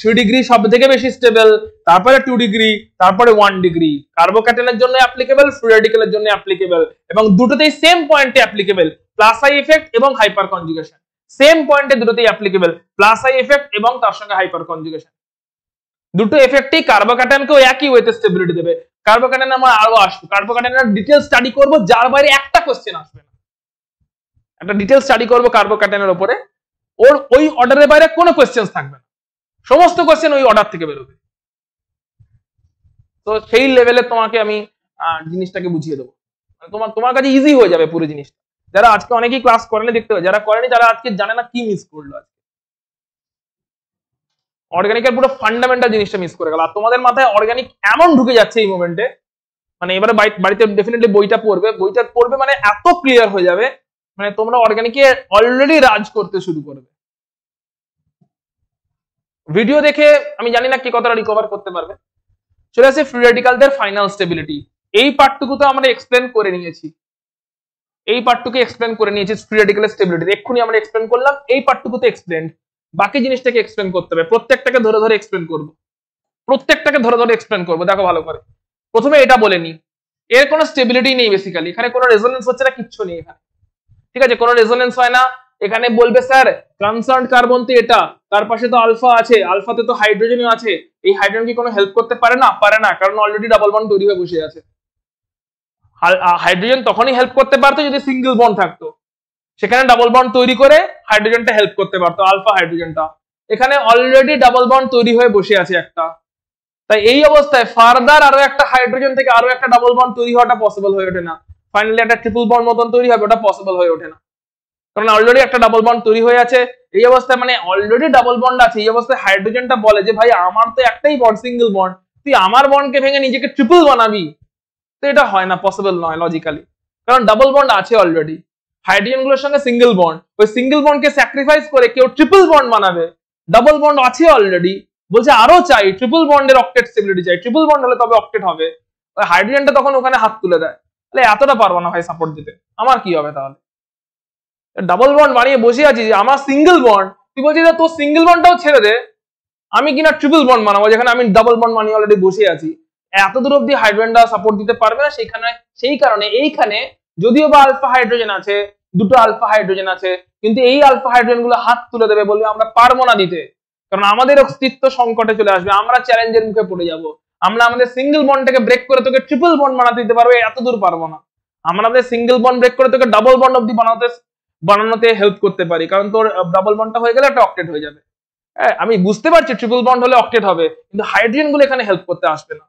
থ্রি ডিগ্রি সব থেকে বেশি স্টেবল তারপরে টু ডিগ্রি তারপরে ওয়ান ডিগ্রি কার্বোক্যাটেনের জন্য অ্যাপ্লিকেবল ফ্রি রেডিকেলের জন্য অ্যাপ্লিকেবল এবং দুটোতেই সেম পয়েন্টে অ্যাপ্লিকেবল প্লাস আই ইফেক্ট এবং হাইপার কনজুগেশন সেম পয়েন্টে দুটোতেই অ্যাপ্লিকেবল প্লাস আই ইফেক্ট এবং তার সঙ্গে হাইপার কনজুগেশন দুটো এফেক্টই কার্বোক্যাটানকেও একই ওয়েতে স্টেবিলিটি দেবে কার্বোকাটেন আমরা আরো আসবো ডিটেল স্টাডি করব যার বাইরে একটা কোশ্চেন আসবে না একটা ডিটেল স্টাডি করব কার্বোকাটেনের উপরে ওর ওই অর্ডারের বাইরে কোনো কোশ্চেন থাকবে না সমস্ত কোশ্চেন ওই অর্ডার থেকে বেরোবে তো সেই লেভেলে তোমাকে আমি জিনিসটাকে বুঝিয়ে দেবো মানে তোমার তোমার কাছে ইজি হয়ে যাবে পুরো জিনিসটা যারা আজকে অনেকেই ক্লাস করেনি দেখতে হবে যারা করেনি যারা আজকে জানে না কি মিস করলো আজকে অর্গানিকের পুরো ফান্ডামেন্টাল জিনিসটা মিস করে গেল আর তোমাদের মাথায় অর্গানিক এমন ঢুকে যাচ্ছে এই মোমেন্টে মানে এবারে বাড়িতে ডেফিনেটলি বইটা পড়বে বইটা পড়বে মানে এত ক্লিয়ার হয়ে যাবে মানে তোমরা অর্গানিকে অলরেডি রাজ করতে শুরু করবে ভিডিও দেখে আমি জানি না কি কথাটা রিকভার করতে পারবে চলে আসে ফ্রিডিক্যালদের ফাইনাল স্টেবিলিটি এই পার্টটুকু তো আমরা এক্সপ্লেন করে নিয়েছি এই পার্টটুকু এক্সপ্লেন করে নিয়েছি ফ্রিডিক্যাল স্টেবিলিটি এক্ষুনি আমরা এক্সপ্লেন করলাম এই পার্টটুকু তো এক্সপ্লেন বাকি জিনিসটাকে এক্সপ্লেন করতে হবে প্রত্যেকটাকে ধরে ধরে এক্সপ্লেন করব প্রত্যেকটাকে ধরে ধরে এক্সপ্লেন করব দেখো ভালো করে প্রথমে এটা বলে নি এর কোনো স্টেবিলিটি নেই বেসিক্যালি এখানে কোনো রেজোনেন্স হচ্ছে না কিচ্ছু নেই এখানে ঠিক আছে কোনো রেজোনেন্স হয় না এখানে বলবে স্যার কনসার্ন কার্বন তো এটা তার পাশে তো আলফা আছে আলফাতে তো হাইড্রোজেনও আছে এই হাইড্রোজেন কি কোনো হেল্প করতে পারে না পারে না কারণ অলরেডি ডাবল বন্ড তৈরি হয়ে বসে আছে হাইড্রোজেন তখনই হেল্প করতে পারতো যদি সিঙ্গেল বন্ড থাকতো সেখানে ডাবল বন্ড তৈরি করে হাইড্রোজেনটা হেল্প করতে পারতো আলফা হাইড্রোজেনটা এখানে অলরেডি ডাবল বন্ড তৈরি হয়ে বসে আছে একটা তাই এই অবস্থায় ফার্দার আরো একটা হাইড্রোজেন থেকে আরো একটা ডাবল বন্ড তৈরি হওয়াটা পসিবল হয়ে ওঠে না ফাইনালি একটা ট্রিপল বন্ড মতন তৈরি হবে ওটা পসিবল হয়ে ওঠে না কারণ অলরেডি একটা ডাবল বন্ড তৈরি হয়ে আছে এই অবস্থায় মানে অলরেডি ডাবল বন্ড আছে এই অবস্থায় হাইড্রোজেনটা বলে যে ভাই আমার তো একটাই বন্ড সিঙ্গেল বন্ড তুই আমার বন্ডকে ভেঙে নিজেকে ট্রিপল বানাবি তো এটা হয় না পসিবল নয় লজিক্যালি কারণ ডাবল বন্ড আছে অলরেডি গুলোর সঙ্গে সিঙ্গেল বন্ড ওই সিঙ্গেল কে স্যাক্রিফাইস করে কেউ ট্রিপল বন্ড বানাবে ডাবল বন্ড আছে অলরেডি বলছে আরো চাই ট্রিপল বন্ডের অক্টেট স্টেবিলিটি চাই ট্রিপল বন্ড হলে তবে অক্টেট হবে হাইড্রোজেনটা তখন ওখানে হাত তুলে দেয় তাহলে এতটা পারবো না ভাই সাপোর্ট দিতে আমার কি হবে তাহলে ডাবল বন্ড বানিয়ে বসে আছি আমার সিঙ্গেল বন্ড তুই বলছিস তোর সিঙ্গেল বন্ডটাও ছেড়ে দে আমি কিনা ট্রিপল বন্ড বানাবো যেখানে আমি ডাবল বন্ড বানিয়ে অলরেডি বসে আছি এত দূর অব্দি হাইড্রোজেনটা সাপোর্ট দিতে পারবে না সেখানে সেই কারণে এইখানে যদিও বা আলফা হাইড্রোজেন আছে দুটো আলফা হাইড্রোজেন আছে কিন্তু এই আলফা হাইড্রোজেন গুলো হাত তুলে দেবে বলে আমরা পারবো না দিতে কারণ আমাদের অস্তিত্ব সংকটে চলে আসবে আমরা চ্যালেঞ্জের মুখে পড়ে যাব আমরা আমাদের সিঙ্গেল বন্ডটাকে ব্রেক করে তোকে ট্রিপল বন্ড বানাতে দিতে পারবো এত দূর পারবো না আমরা আমাদের সিঙ্গেল বন্ড ব্রেক করে তোকে ডাবল বন্ড অব্দি বানাতে বানানোতে হেল্প করতে পারি কারণ তোর ডাবল বন্ডটা হয়ে গেলে একটা অকটেট হয়ে যাবে হ্যাঁ আমি বুঝতে পারছি ট্রিপল বন্ড হলে অকটেট হবে কিন্তু হাইড্রোজেন গুলো এখানে হেল্প করতে আসবে না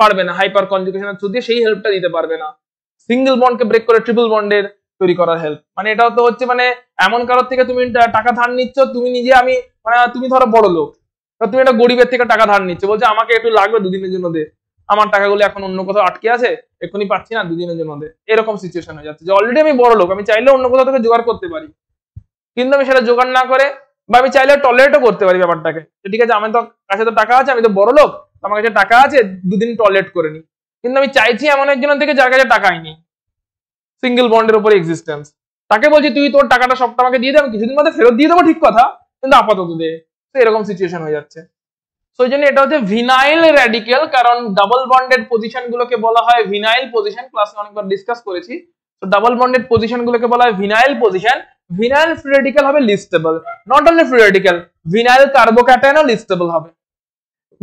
পারবে না হাইপার কনজুকেশনের থ্রু দিয়ে সেই হেল্পটা দিতে পারবে না সিঙ্গেল বন্ডকে ব্রেক করে ট্রিপল বন্ডের তৈরি করার হেল্প মানে এটাও তো হচ্ছে মানে এমন কারোর থেকে তুমি টাকা ধার নিচ্ছ তুমি নিজে আমি মানে তুমি ধরো বড় লোক তুমি একটা গরিবের থেকে টাকা ধার নিচ্ছ বলছে আমাকে একটু লাগবে দুদিনের জন্য দে আমার টাকাগুলো এখন অন্য কোথাও আটকে আছে এখনই পাচ্ছি না দুদিনের জন্য দে এরকম সিচুয়েশন হয়ে যাচ্ছে যে অলরেডি আমি বড় লোক আমি চাইলে অন্য কোথাও থেকে জোগাড় করতে পারি কিন্তু আমি সেটা জোগাড় না করে বা আমি চাইলে টয়লেটও করতে পারি ব্যাপারটাকে ঠিক আছে আমি তো কাছে তো টাকা আছে আমি তো বড় লোক আমার কাছে টাকা আছে দুদিন টয়লেট করে নি কিন্তু আমি চাইছি এমন একজনের থেকে যার কাছে টাকাই নেই সিঙ্গেল বন্ডের উপর এক্সিস্টেন্স তাকে বলছি তুই তোর টাকাটা সবটা আমাকে দিয়ে দে আমি কিছুদিন মধ্যে ফেরত দিয়ে দেবো ঠিক কথা কিন্তু আপাতত দে তো এরকম সিচুয়েশন হয়ে যাচ্ছে সো এই জন্য এটা হচ্ছে ভিনাইল র্যাডিক্যাল কারণ ডাবল বন্ডেড পজিশন গুলোকে বলা হয় ভিনাইল পজিশন ক্লাসে অনেকবার ডিসকাস করেছি তো ডাবল বন্ডেড পজিশন গুলোকে বলা হয় ভিনাইল পজিশন ভিনাইল ফ্রি হবে least stable not only free radical vinyl কার্বোক্যাটায়নও লিস্টেবল হবে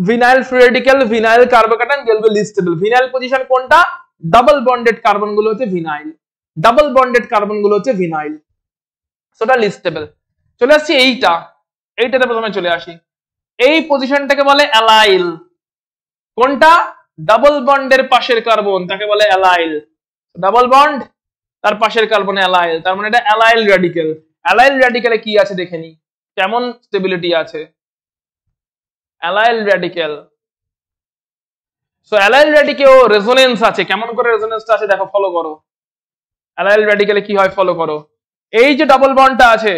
vinyl free radical vinyl carbocation গেল বি লিস্টেবল ভিনাইল পজিশন কোনটা ডাবল বন্ডেড কার্বন গুলো হচ্ছে ভিনাইল ডাবল বন্ডেড কার্বন গুলো হচ্ছে ভিনাইল সেটা লিস্টেবল চলে আসছি এইটা এইটাতে প্রথমে চলে আসি এই পজিশনটাকে বলে অ্যালাইল কোনটা ডাবল বন্ডের পাশের কার্বন তাকে বলে অ্যালাইল ডাবল বন্ড তার পাশের কার্বনে অ্যালাইল তার মানে এটা অ্যালাইল রেডিক্যাল অ্যালাইল রেডিক্যালে কি আছে দেখে নি কেমন স্টেবিলিটি আছে অ্যালাইল রেডিক্যাল সো অ্যালাইল রেডিকেও রেজোনেন্স আছে কেমন করে রেজোনেন্সটা আছে দেখো ফলো করো অ্যালাইল রেডিক্যালে কি হয় ফলো করো এই যে ডাবল বন্ডটা আছে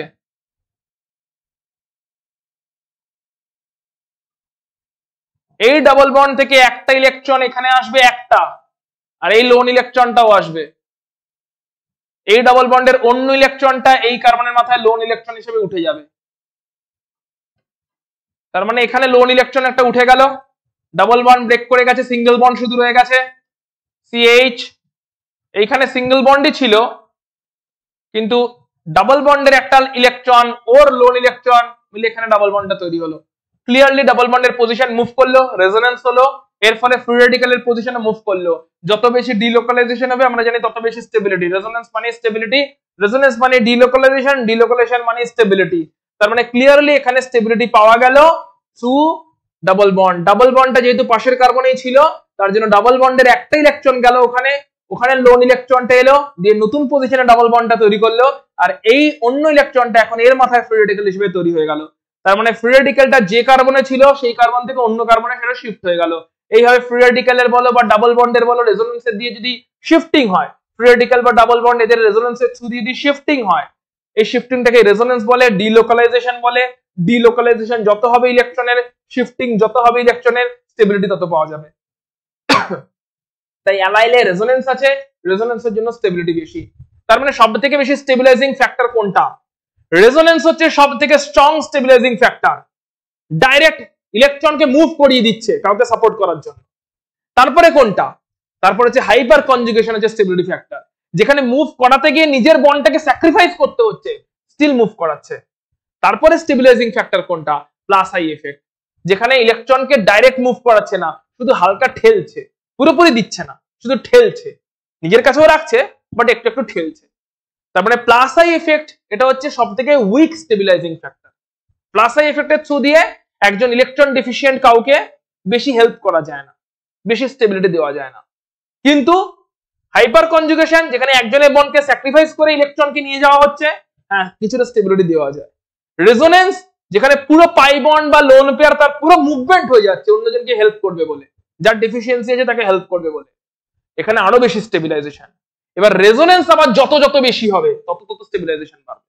এই ডাবল বন্ড থেকে একটা ইলেকট্রন এখানে আসবে একটা আর এই লোন ইলেকট্রনটাও আসবে এই ডাবল বন্ডের অন্য ইলেকট্রনটা এই কার্বনের মাথায় লোন ইলেকট্রন হিসেবে উঠে যাবে তার মানে এখানে লোন ইলেকট্রন একটা উঠে গেল ডাবল বন্ড ব্রেক করে গেছে সিঙ্গেল বন্ড শুধু রয়ে গেছে সিএইচ এইখানে সিঙ্গেল বন্ডই ছিল কিন্তু ডাবল বন্ডের একটা ইলেকট্রন ওর লোন ইলেকট্রন মিলে এখানে ডাবল বন্ডটা তৈরি হলো ক্লিয়ারলি ডাবল বন্ডের পজিশন মুভ করলো রেজোনেন্স হলো এর ফলে ফ্রি এর পজিশনে মুভ করলো যত বেশি ডিলোকালাইজেশন হবে আমরা জানি তত বেশি স্টেবিলিটি রেজোনেন্স মানে স্টেবিলিটি রেজোনেন্স মানে ডিলোকালাইজেশন ডিলোকালাইজেশন মানে স্টেবিলিটি তার মানে ক্লিয়ারলি এখানে স্টেবিলিটি পাওয়া গেল টু ডাবল বন্ড ডাবল বন্ডটা যেহেতু পাশের কার্বনেই ছিল তার জন্য ডাবল বন্ডের একটা ইলেকট্রন গেল ওখানে ওখানে লোন ইলেকট্রনটা এলো দিয়ে নতুন পজিশনে ডাবল বন্ডটা তৈরি করলো আর এই অন্য ইলেকট্রনটা এখন এর মাথায় ফ্রি হিসেবে তৈরি হয়ে গেল তার মানে ফ্রি রেডিক্যালটা যে কার্বনে ছিল সেই কার্বন থেকে অন্য কার্বনে সেটা শিফট হয়ে গেল এইভাবে ফ্রি এর বলো বা ডাবল বন্ডের বলো রেজোনেন্সের দিয়ে যদি শিফটিং হয় ফ্রি বা ডাবল বন্ড এদের রেজোনেন্সের থ্রু দিয়ে যদি শিফটিং হয় এই শিফটিংটাকে রেজোনেন্স বলে ডিলোকালাইজেশন বলে ডিলোকালাইজেশন যত হবে ইলেকট্রনের শিফটিং যত হবে ইলেকট্রনের স্টেবিলিটি তত পাওয়া যাবে তাই অ্যালাইলে রেজোনেন্স আছে রেজোনেন্সের জন্য স্টেবিলিটি বেশি তার মানে সব থেকে বেশি স্টেবিলাইজিং ফ্যাক্টর কোনটা রেজোনেন্স হচ্ছে সব থেকে স্ট্রং স্টেবিলাইজিং ফ্যাক্টর ডাইরেক্ট ইলেকট্রনকে মুভ করিয়ে দিচ্ছে কাউকে সাপোর্ট করার জন্য তারপরে কোনটা তারপরে হচ্ছে হাইপার কনজুগেশন হচ্ছে স্টেবিলিটি ফ্যাক্টর যেখানে মুভ করাতে গিয়ে নিজের বনটাকে স্যাক্রিফাইস করতে হচ্ছে স্টিল মুভ করাচ্ছে তারপরে স্টেবিলাইজিং ফ্যাক্টর কোনটা প্লাস আই এফেক্ট যেখানে ইলেকট্রনকে ডাইরেক্ট মুভ করাচ্ছে না শুধু হালকা ঠেলছে পুরোপুরি দিচ্ছে না শুধু ঠেলছে নিজের কাছেও রাখছে বাট একটু একটু ঠেলছে তারপরে প্লাস আই এফেক্ট এটা হচ্ছে সব থেকে weak stabilizing factor plus I এফেক্টের থ্রু দিয়ে একজন ইলেকট্রন ডেফিসিয়েন্ট কাউকে বেশি হেল্প করা যায় না বেশি স্টেবিলিটি দেওয়া যায় না কিন্তু হাইপার কনজুগেশন যেখানে একজনের বন্ডকে স্যাক্রিফাইস করে ইলেকট্রনকে নিয়ে যাওয়া হচ্ছে হ্যাঁ কিছুটা স্টেবিলিটি দেওয়া যায় রেজোনেন্স যেখানে পুরো পাই বন্ড বা লোন পেয়ার তার পুরো মুভমেন্ট হয়ে যাচ্ছে অন্যজনকে হেল্প করবে বলে যার ডেফিসিয়েন্সি আছে তাকে হেল্প করবে বলে এখানে আরো বেশি স্টেবিলাইজেশন এবার রেজোনেন্স আবার যত যত বেশি হবে তত তত স্টেবিলাইজেশন পাবে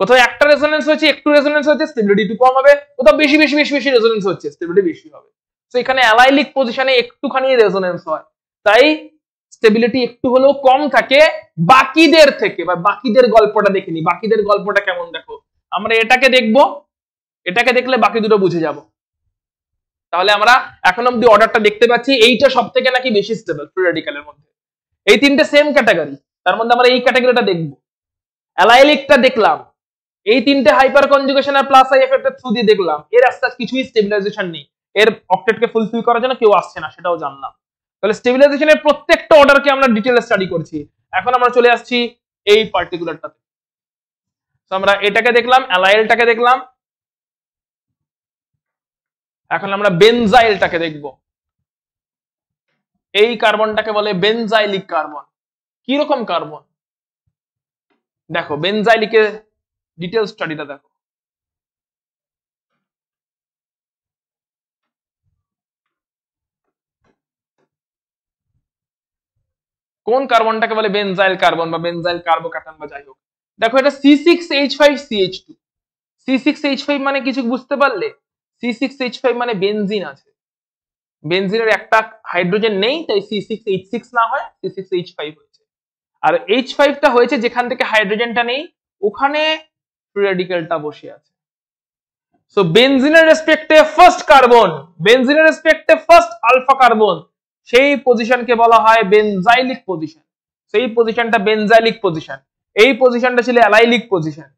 কোথাও একটা রেজোনেন্স হচ্ছে একটু রেজোনেন্স হচ্ছে স্টেবিলিটি একটু কম হবে কোথাও বেশি বেশি বেশি বেশি রেজোনেন্স হচ্ছে স্টেবিলিটি বেশি হবে তো এখানে অ্যালাইলিক পজিশনে একটুখানি রেজোনেন্স হয় তাই স্টেবিলিটি একটু হলেও কম থাকে বাকিদের থেকে বা বাকিদের গল্পটা দেখে বাকিদের গল্পটা কেমন দেখো আমরা এটাকে দেখব এটাকে দেখলে বাকি দুটো বুঝে যাব তাহলে আমরা এখন অব্দি অর্ডারটা দেখতে পাচ্ছি এইটা সব থেকে নাকি বেশি স্টেবল ফ্রি মধ্যে এই তিনটে সেম ক্যাটাগরি তার মধ্যে আমরা এই ক্যাটাগরিটা দেখব অ্যালাইলিকটা দেখলাম এই তিনটে হাইপার কনজুগেশন আর প্লাস আই এফেক্টের থ্রু দিয়ে দেখলাম এর আস্তে কিছুই স্টেবিলাইজেশন নেই এর অক্টেটকে ফুলফিল করার জন্য কেউ আসছে না সেটাও জানলাম তাহলে স্টেবিলাইজেশনের প্রত্যেকটা অর্ডারকে আমরা ডিটেলে স্টাডি করছি এখন আমরা চলে আসছি এই পার্টিকুলারটাতে তো আমরা এটাকে দেখলাম অ্যালাইলটাকে দেখলাম এখন আমরা বেনজাইলটাকে দেখব এই কার্বনটাকে বলে বেনজাইলিক কার্বন কি রকম কার্বন দেখো বেনজাইলিকের ডিটেলস স্টাডিটা দেখো কোন কার্বনটাকে বলে বেনজাইল কার্বন বা বেনজাইল কার্বোকাটাম বা যাই হোক দেখো এটা C six H five H two C six H five মানে কিছু বুঝতে পারলে সি সিক্স এইচ ফাইভ মানে বেনজিন আছে বেনজিনের একটা হাইড্রোজেন নেই তাই সি সিক্স এইচ সিক্স না হয় সি সিক্স এইচ ফাইভ হয়েছে আর এইচ ফাইভটা হয়েছে যেখান থেকে হাইড্রোজেনটা নেই ওখানে ফ্রি বসে আছে সো বেনজিনের রেসপেক্টে ফার্স্ট কার্বন বেনজিনের রেসপেক্টে ফার্স্ট আলফা কার্বন সেই পজিশনকে বলা হয় বেনজাইলিক পজিশন সেই পজিশনটা বেনজাইলিক পজিশন এই পজিশনটা ছিল অ্যালাইলিক পজিশন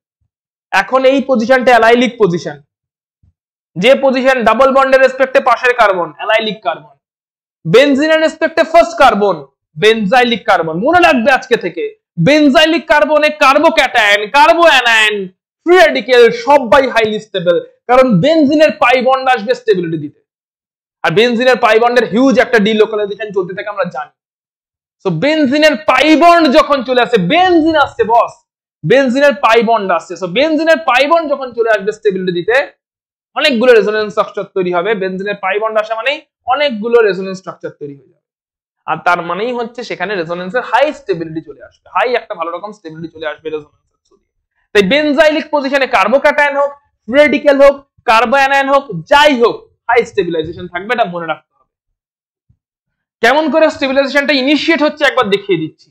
এখন এই পজিশনটা অ্যালাইলিক পজিশন যে পজিশন ডাবল বন্ডের রেসপেক্টে পাশের কার্বন অ্যালাইলিক কার্বন বেনজিনের রেসপেক্টে ফার্স্ট কার্বন বেনজাইলিক কার্বন মনে রাখবে আজকে থেকে বেনজাইলিক কার্বনে carbocation carbanion free radical সবাই হাইলি স্টেবল কারণ বেনজিনের পাই বন্ড আসবে স্টেবিলিটি দিতে আর বেনজিনের পাইবন্ডের হিউজ একটা ডিলোকালাইজেশন চলতে থাকে আমরা জানি সো বেনজিনের পাইবন্ড যখন চলে আসে বেনজিন আসছে বস বেনজিনের পাইবন্ড আসছে সো বেনজিনের পাইবন্ড যখন চলে আসবে স্টেবিলিটি দিতে অনেকগুলো রেজোনেন্স স্ট্রাকচার তৈরি হবে বেনজিনের পাইবন্ড আসা মানে অনেকগুলো রেজোনেন্স স্ট্রাকচার তৈরি হয়ে যাবে আর তার মানেই হচ্ছে সেখানে রেজোনেন্সের হাই স্টেবিলিটি চলে আসবে হাই একটা ভালো রকম স্টেবিলিটি চলে আসবে রেজোনেন্সের তাই বেনজাইলিক পজিশনে কার্বোক্যাটায়ন হোক রেডিক্যাল হোক কার্বায়নায়ন হোক যাই হোক হাই স্টেবিলাইজেশন থাকবে এটা মনে রাখতে হবে কেমন করে স্টেবিলাইজেশনটা ইনিশিয়েট হচ্ছে একবার দেখিয়ে দিচ্ছি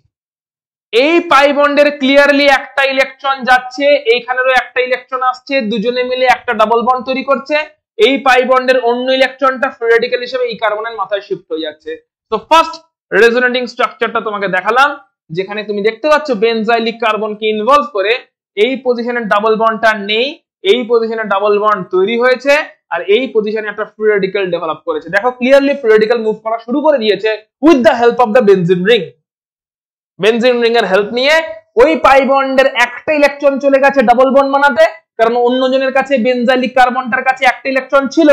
এই পাই বন্ডের ক্লিয়ারলি একটা ইলেকট্রন যাচ্ছে এইখানেরও একটা ইলেকট্রন আসছে দুজনে মিলে একটা ডাবল বন্ড তৈরি করছে এই পাই বন্ডের অন্য ইলেকট্রনটা ফ্রি হিসেবে এই কার্বনের মাথায় শিফট হয়ে যাচ্ছে তো ফার্স্ট রেজোনেটিং স্ট্রাকচারটা তোমাকে দেখালাম যেখানে তুমি দেখতে পাচ্ছ বেনজাইলিক কার্বনকে ইনভলভ করে এই পজিশনের ডাবল বন্ডটা নেই এই পজিশনে ডাবল বন্ড তৈরি হয়েছে আর এই পজিশনে একটা ফ্রি ডেভেলপ করেছে দেখো ক্লিয়ারলি ফ্রি মুভ করা শুরু করে দিয়েছে with the help of the benzene ring benzene ring এর হেল্প নিয়ে ওই পাই বন্ডের একটা ইলেকট্রন চলে গেছে ডাবল বন্ড বানাতে কারণ অন্যজনের কাছে বেনজাইলিক কার্বনটার কাছে একটা ইলেকট্রন ছিল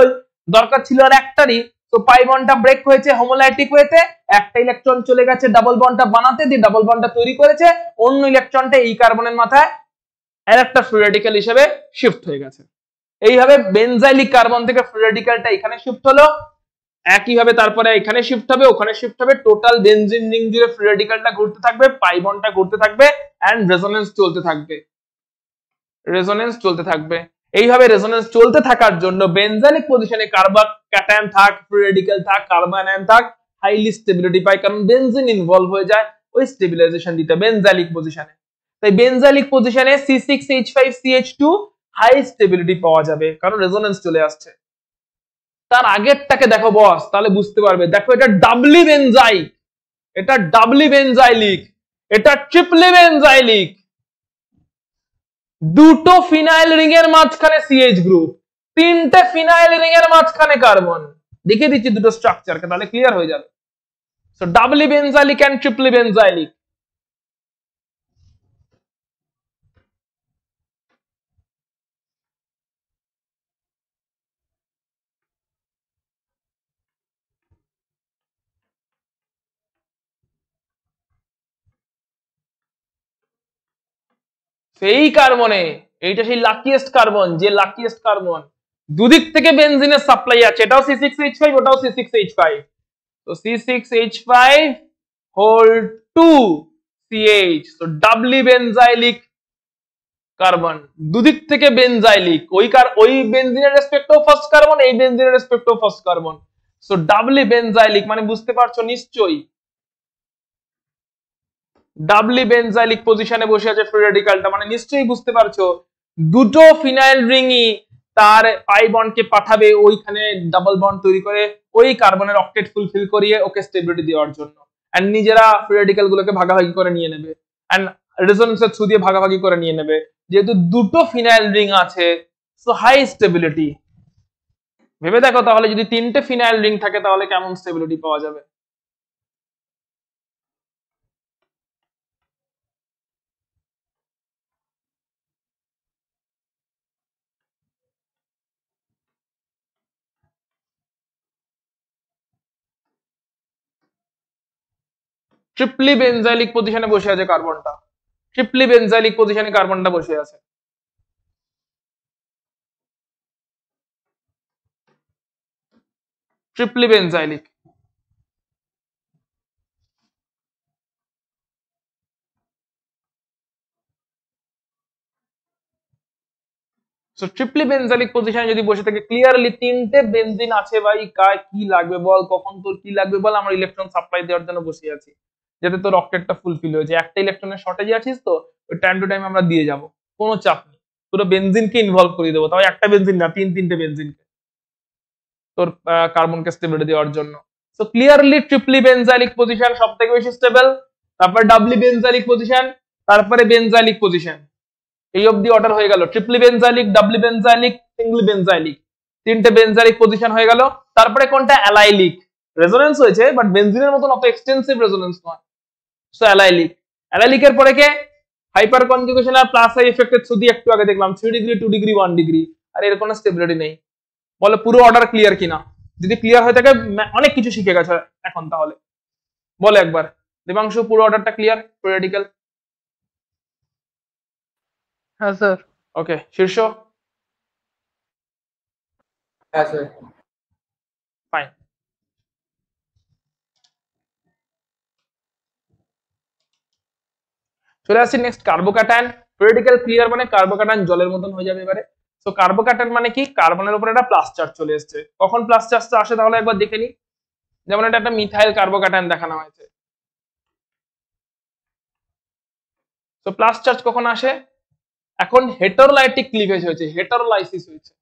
দরকার ছিল আর একটারই তো পাই বন্ডটা ব্রেক হয়েছে হোমোলাইটিক হয়েতে একটা ইলেকট্রন চলে গেছে ডাবল বন্ডটা বানাতে দিয়ে ডাবল বন্ডটা তৈরি করেছে অন্য ইলেকট্রনটা এই কার্বনের মাথায় আর একটা ফ্রি হিসেবে শিফট হয়ে গেছে এইভাবে বেনজাইলিক কার্বন থেকে ফ্রি রেডিক্যালটা এখানে শিফট হলো একইভাবে তারপরে এখানে শিফট হবে ওখানে শিফট হবে টোটাল বেনজিন রিং জুড়ে ফ্রি রেডিক্যালটা ঘুরতে থাকবে পাই বন্ডটা ঘুরতে থাকবে এন্ড রেজোনেন্স চলতে থাকবে রেজোনেন্স চলতে থাকবে এইভাবে রেজোনেন্স চলতে থাকার জন্য বেনজাইলিক পজিশনে কার্বন ক্যাটায়ন থাক ফ্রি রেডিক্যাল থাক কার্বন আয়ন থাক হাইলি স্টেবিলিটি পায় কারণ বেনজিন ইনভলভ হয়ে যায় ওই স্টেবিলাইজেশন দিতে বেনজাইলিক পজিশনে তাই বেনজাইলিক পজিশনে C6H5CH2 হাই স্টেবিলিটি পাওয়া যাবে কারণ রেজোনেন্স চলে আসছে তার আগেরটাকে দেখো বস তাহলে বুঝতে পারবে দেখো এটা ডাবলি বেনজাই এটা ডাবলি বেনজাইলিক এটা ট্রিপলি বেনজাইলিক দুটো ফিনাইল রিং এর মাঝখানে সিএইচ গ্রুপ তিনটে ফিনাইল রিং এর মাঝখানে কার্বন দেখিয়ে দিচ্ছি দুটো স্ট্রাকচারকে তাহলে ক্লিয়ার হয়ে যাবে so doubly benzylic and triply benzylic সেই কার্বনে এইটা সেই লাকিয়েস্ট কার্বন যে লাকিয়েস্ট কার্বন দুদিক থেকে বেনজিনের সাপ্লাই আছে এটাও সি সিক্স এইচ ফাইভ ওটাও সি সিক্স এইচ ফাইভ তো C six H five whole two CH তো ডাবলি বেনজাইলিক কার্বন দুদিক থেকে বেনজাইলিক ওই কার ওই বেনজিনের রেসপেক্টও ফার্স্ট কার্বন এই বেনজিনের রেসপেক্টও first carbon so doubly benzylic মানে বুঝতে পারছো নিশ্চয়ই ডাবলি বেনজাইলিক পজিশনে বসে আছে ফ্রি রেডিকালটা মানে নিশ্চয়ই বুঝতে পারছো দুটো ফিনাইল রিংই তার পাই বন্ডকে পাঠাবে ওইখানে ডাবল বন্ড তৈরি করে ওই কার্বনের অক্টেট ফুলফিল করিয়ে ওকে স্টেবিলিটি দেওয়ার জন্য অ্যান্ড নিজেরা ফ্রি রেডিকাল গুলোকে ভাগাভাগি করে নিয়ে নেবে অ্যান্ড রেজোনেন্সের থ্রু দিয়ে ভাগাভাগি করে নিয়ে নেবে যেহেতু দুটো ফিনাইল রিং আছে সো হাই স্টেবিলিটি ভেবে দেখো তাহলে যদি তিনটে ফিনাইল রিং থাকে তাহলে কেমন স্টেবিলিটি পাওয়া যাবে ট্রিপলি বেনজাইলিক পজিশনে বসে আছে কার্বনটা ট্রিপলি বেনজাইলিক পজিশনে কার্বনটা বসে আছে ট্রিপলি বেনজাইলিক যদি বসে থাকে ক্লিয়ারলি তিনটে বেঞ্জিন আছে ভাই কার কি লাগবে বল কখন তোর কি লাগবে বল আমার ইলেকট্রন সাপ্লাই দেওয়ার জন্য বসে আছি যাতে তোর অক্টেটটা ফুলফিল হয়েছে একটা ইলেকট্রনের শর্টেজে আছিস তো ওই টাইম টু টাইম আমরা দিয়ে যাব কোনো চাপ নেই পুরো বেনজিনকে ইনভলভ করে দেবো তাও একটা বেনজিন না তিন তিনটে বেনজিনকে তোর কার্বনকে স্টেবিলিটি দেওয়ার জন্য so clearly triply benzylic position সব থেকে বেশি স্টেবল তারপর ডাবলি বেনজাইলিক পজিশন তারপরে বেনজাইলিক পজিশন এই অবধি অর্ডার হয়ে গেল ট্রিপলি বেনজাইলিক ডাবলি বেনজাইলিক সিঙ্গলি বেনজাইলিক তিনটে বেনজাইলিক পজিশন হয়ে গেল তারপরে কোনটা অ্যালাইলিক রেজোনেন্স হয়েছে বাট বেনজিনের মতন অত এক্সটেন্সিভ রেজোনেন্স নয় সো অ্যালাইলিক অ্যালাইলিকের পরে কে হাইপার আর প্লাস আই এফেক্টেড সুদি একটু আগে দেখলাম three degree two degree one degree আর এর কোনো স্টেবিলিটি নেই বলে পুরো অর্ডার ক্লিয়ার কিনা যদি ক্লিয়ার হয়ে থাকে অনেক কিছু শিখে গেছে এখন তাহলে বলে একবার দেবাংশু পুরো অর্ডারটা ক্লিয়ার পিরিয়ডিক্যাল হ্যাঁ স্যার ওকে শীর্ষ হ্যাঁ স্যার ফাইন চলে আসি নেক্সট কার্বোকাটান পেরিডিক্যাল ক্লিয়ার মানে কার্বোকাটান জলের মতন হয়ে যাবে এবারে তো কার্বোকাটান মানে কি কার্বনের উপর একটা প্লাস চার্জ চলে এসছে কখন প্লাস চার্জটা আসে তাহলে একবার দেখে নি যেমন এটা একটা মিথাইল কার্বোকাটান দেখানো হয়েছে তো প্লাস চার্জ কখন আসে এখন হেটারোলাইটিক ক্লিভেজ হয়েছে হেটারোলাইসিস হয়েছে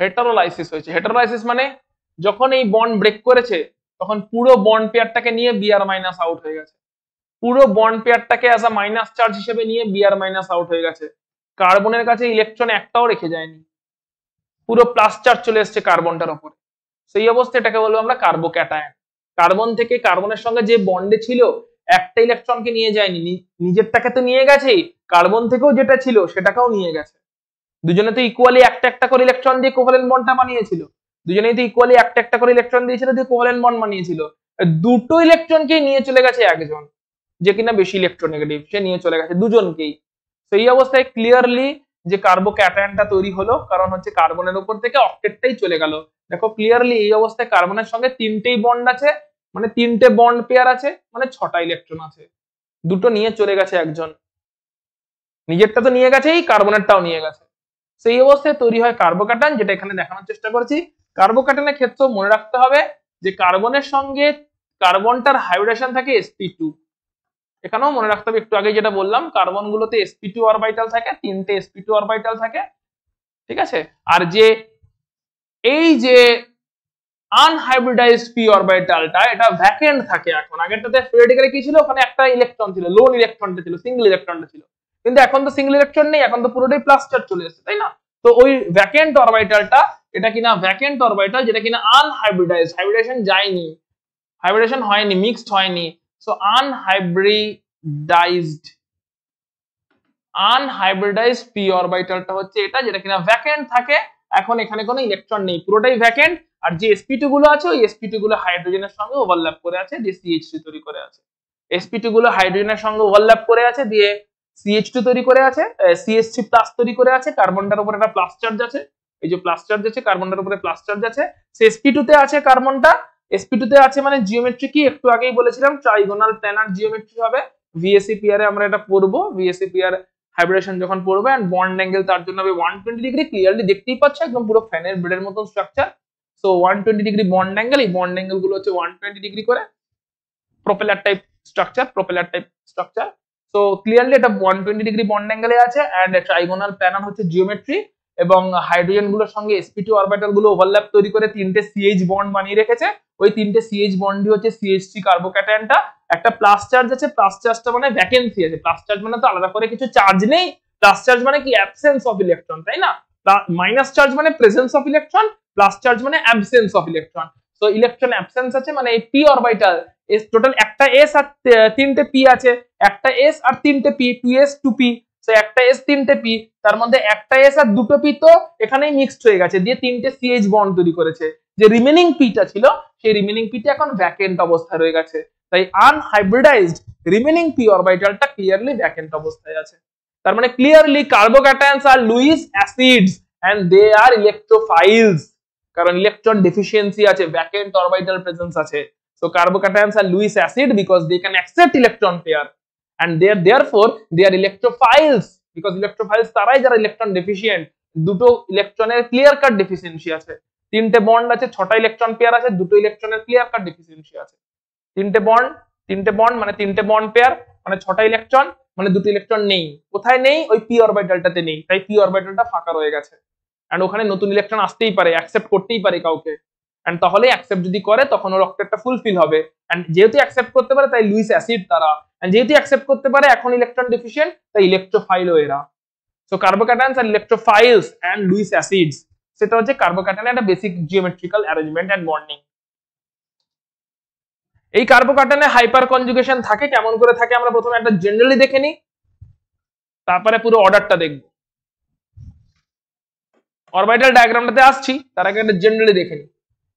হেটারোলাইসিস হয়েছে হেটারোলাইসিস মানে যখন এই বন্ড ব্রেক করেছে তখন পুরো বন্ড পেয়ারটাকে নিয়ে বিআর মাইনাস আউট হয়ে গেছে পুরো বন্ড পেয়ারটাকে অ্যাজ আ মাইনাস চার্জ হিসেবে নিয়ে বিআর মাইনাস আউট হয়ে গেছে কার্বনের কাছে ইলেকট্রন একটাও রেখে যায়নি পুরো প্লাস চার্জ চলে এসছে কার্বনটার ওপরে সেই অবস্থায় এটাকে বলবো আমরা কার্বো ক্যাটায়ন কার্বন থেকে কার্বনের সঙ্গে যে বন্ডে ছিল একটা ইলেকট্রনকে নিয়ে যায়নি নিজেরটাকে তো নিয়ে গেছেই কার্বন থেকেও যেটা ছিল সেটাকেও নিয়ে গেছে দুজনে তো ইকুয়ালি একটা একটা করে ইলেকট্রন দিয়ে কোভ্যালেন্ট বন্ডটা বানিয়েছিল দুজনেই তো ইকুয়ালি একটা একটা করে ইলেকট্রন দিয়েছিল দিয়ে কোভ্যালেন্ট বন্ড বানিয়েছিল দুটো ইলেকট্রনকে নিয়ে চলে গেছে একজন যে কিনা বেশি ইলেকট্রোনেগেটিভ সে নিয়ে চলে গেছে দুজনকেই তো এই অবস্থায় ক্লিয়ারলি যে কার্বো ক্যাটায়নটা তৈরি হলো কারণ হচ্ছে কার্বনের উপর থেকে অক্টেটটাই চলে গেল দেখো ক্লিয়ারলি এই অবস্থায় কার্বনের সঙ্গে তিনটেই বন্ড আছে মানে তিনটে বন্ড পেয়ার আছে মানে ছটা ইলেকট্রন আছে দুটো নিয়ে চলে গেছে একজন নিজেরটা তো নিয়ে গেছেই কার্বনেরটাও নিয়ে গেছে সেই অবস্থায় তৈরি হয় কার্বোকাটান যেটা এখানে দেখানোর চেষ্টা করছি কার্বোকাটানের ক্ষেত্রেও মনে রাখতে হবে যে কার্বনের সঙ্গে কার্বনটার হাইব্রিডেশন থাকে sp2 এখানেও মনে রাখতে হবে একটু আগে যেটা বললাম কার্বন গুলোতে এসপি টু অরবাইটাল থাকে তিনটে এসপি টু অরবাইটাল থাকে ঠিক আছে আর যে এই যে আনহাইব্রিডাইজড পি অরবিটালটা এটা ভ্যাকেন্ট থাকে এখন আগেরটাতে থিওরিটিক্যালি কি ছিল ওখানে একটা ইলেকট্রন ছিল লোন ইলেকট্রনটা ছিল সিঙ্গেল ইলেকট্রনটা ছিল কিন্তু এখন তো সিঙ্গেল ইলেকট্রন নেই এখন তো পুরোটাই প্লাস্টার চলে এসেছে তাই না তো ওই ভ্যাকেন্ট অরবিটালটা এটা কিনা ভ্যাকেন্ট অরবিটাল যেটা কিনা আনহাইব্রিডাইজ হাইব্রিডেশন যায়নি হাইব্রিডেশন হয়নি মিক্সড হয়নি So unhybridized unhybridized p অরবিটালটা হচ্ছে এটা যেটা কিনা ভ্যাকেন্ট থাকে এখন এখানে কোনো ইলেকট্রন নেই পুরোটাই ভ্যাকেন্ট আর যে sp2 গুলো আছে ওই sp2 গুলো হাইড্রোজেনের সঙ্গে ওভারল্যাপ করে আছে দিয়ে CH3 তৈরি করে আছে sp2 গুলো হাইড্রোজেনের সঙ্গে ওভারল্যাপ করে আছে দিয়ে CH2 তৈরি করে আছে CH3 প্লাস তৈরি করে আছে কার্বনটার উপরে একটা প্লাস চার্জ আছে এই যে প্লাস চার্জ আছে কার্বনটার উপরে প্লাস চার্জ আছে সে sp2 তে আছে কার্বনটা টু তে আছে মানে জিওমেট্রি কি একটু আগেই বলেছিলাম ট্রাইগোনাল প্ল্যানার জিওমেট্রি হবে ভিএসি এ আমরা এটা পড়বো পিয়ার হাইব্রিডেশন যখন পড়বে এন্ড বন্ড অ্যাঙ্গেল তার জন্য হবে 120 ডিগ্রি ক্লিয়ারলি দেখতেই পাচ্ছ একদম পুরো ফ্যানের ব্লেডের মতন structure so 120 degree bond angle এই বন্ড অ্যাঙ্গেল গুলো হচ্ছে 120 ডিগ্রি করে propeller type structure propeller type structure so clearly এটা 120 ডিগ্রি বন্ড অ্যাঙ্গেলে আছে এন্ড ট্রাইগোনাল প্ল্যানার হচ্ছে জিওমেট্রি এবং হাইড্রোজেন গুলোর সঙ্গে sp2 গুলো ওভারল্যাপ তৈরি করে তিনটে সিএইচ বন্ড বানিয়ে রেখেছে ওই তিনটে সিএইচ বন্ডই হচ্ছে CH3 কার্বোক্যাটায়নটা একটা প্লাস চার্জ আছে প্লাস চার্জটা মানে ভ্যাকেন্সি আছে প্লাস চার্জ মানে তো আলাদা করে কিছু চার্জ নেই প্লাস চার্জ মানে কি অ্যাবসেন্স অফ ইলেকট্রন তাই না মাইনাস চার্জ মানে presence of electron plus charge মানে অ্যাবসেন্স অফ ইলেকট্রন তো ইলেকট্রন অ্যাবসেন্স আছে মানে এই পি অরবিটাল টোটাল একটা এস আর তিনটে পি আছে একটা এস আর তিনটে P two S two P তো একটা এস তিনটে পি তার মধ্যে একটা এস আর দুটো পি তো এখানেই মিক্সড হয়ে গেছে দিয়ে তিনটে সিএইচ বন্ড তৈরি করেছে যে রিমেনিং পিটা ছিল সেই রিমেনিং পিটা এখন ভ্যাকেন্ট অবস্থায় রয়ে গেছে তাই আনহাইব্রিডাইজড রিমেনিং পি অরবাইটালটা ক্লিয়ারলি ভ্যাকেন্ট অবস্থায় আছে তার মানে clearly carbocations are Lewis acids and they are electrophiles কারণ ইলেকট্রন ডেফিসিয়েন্সি আছে ভ্যাকেন্ট অরবাইটাল প্রেজেন্স আছে so carbocations are Lewis acid because they can accept electron pair and they are therefore they are electrophiles because electrophiles তারাই যারা ইলেকট্রন ডেফিসিয়েন্ট দুটো ইলেকট্রনের ক্লিয়ার কাট ডেফিসিয়েন্সি আছে তিনটে বন্ড আছে ছটা ইলেকট্রন পেয়ার আছে দুটো ইলেকট্রনের ক্লিয়ার কাট ডেফিসিয়েন্সি আছে তিনটে বন্ড তিনটে বন্ড মানে তিনটে বন্ড পেয়ার মানে ছটা ইলেকট্রন মানে দুটো ইলেকট্রন নেই কোথায় নেই ওই পি অরবিটালটাতে নেই তাই পি অরবিটালটা ফাঁকা রয়ে গেছে অ্যান্ড ওখানে নতুন ইলেকট্রন আসতেই পারে অ্যাকসেপ্ট করতেই পারে কাউকে অ্যান্ড তাহলে অ্যাকসেপ্ট যদি করে তখন ওর অক্টেটটা ফুলফিল হবে অ্যান্ড যেহেতু অ্যাকসেপ্ট করতে পারে তাই লুইস অ্যাসিড তারা অ্যান্ড যেহেতু অ্যাকসেপ্ট করতে পারে এখন ইলেকট্রন ডেফিসিয়েন্ট তাই ইলেকট্রোফাইল এরা সো কার্বোক্যাটায়ন্স আর ইলেকট্রোফাইলস অ্যান্ড লুইস অ্যাসিডস সেটা হচ্ছে কার্বোক্যাটায়নের একটা basic geometrical arrangement and bonding এই কার্বোকাটানে হাইপার কনজুগেশন থাকে কেমন করে থাকে আমরা প্রথমে একটা জেনারেলি দেখে নিই তারপরে পুরো অর্ডারটা দেখব অরবিটাল ডায়াগ্রামটাতে আসছি তার আগে একটা জেনারেলি দেখে নিই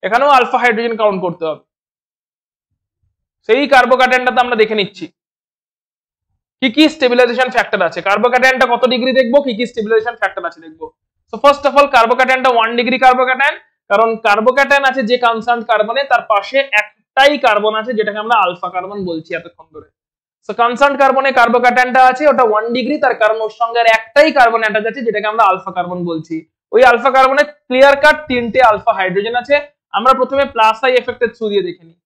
এখানেও আলফা হাইড্রোজেন কাউন্ট করতে হবে সেই কার্বোকাটেনটা তো আমরা দেখে নিচ্ছি কি কি স্টেবিলাইজেশন ফ্যাক্টর আছে কার্বোকাটেনটা কত ডিগ্রি দেখবো কি কি স্টেবিলাইজেশন ফ্যাক্টর আছে দেখবো সো ফার্স্ট অফ অল কার্বোকাটেনটা 1 ডিগ্রি কার্বোকাটেন কারণ কার্বোকাটেন আছে যে কনসার্ন কার্বনে তার পাশে একটাই কার্বন আছে যেটাকে আমরা আলফা কার্বন বলছি এতক্ষণ ধরে সো কনসার্ন কার্বনে কার্বোকাটেনটা আছে ওটা 1 ডিগ্রি তার কারণ ওর সঙ্গে একটাই কার্বন অ্যাটাচ আছে যেটাকে আমরা আলফা কার্বন বলছি ওই আলফা কার্বনে ক্লিয়ার কাট তিনটে আলফা হাইড্রোজেন আছে আমরা প্রথমে প্লাস আই এর থ্রু দিয়ে দেখে নিই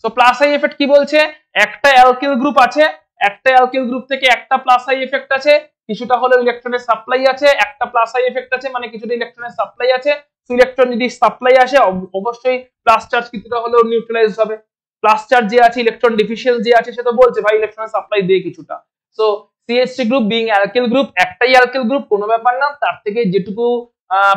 সো প্লাস আই এফেক্ট কি বলছে একটা অ্যালকিল গ্রুপ আছে একটা অ্যালকিল গ্রুপ থেকে একটা প্লাস আই এফেক্ট আছে কিছুটা হলো ইলেকট্রনের সাপ্লাই আছে একটা প্লাস আই এফেক্ট আছে মানে কিছুটা ইলেকট্রনের সাপ্লাই আছে ইলেকট্রন যদি সাপ্লাই আসে অবশ্যই প্লাস চার্জ কিছুটা হলেও নিউট্রালাইজ হবে প্লাস চার্জ যে আছে ইলেকট্রন ডিফিসিয়েন্ট যে আছে সেটা তো বলছে ভাই ইলেকট্রন সাপ্লাই দিয়ে কিছুটা so CSC group being alkyl group একটাই অ্যালকিল গ্রুপ কোনো ব্যাপার না তার থেকে যেটুকু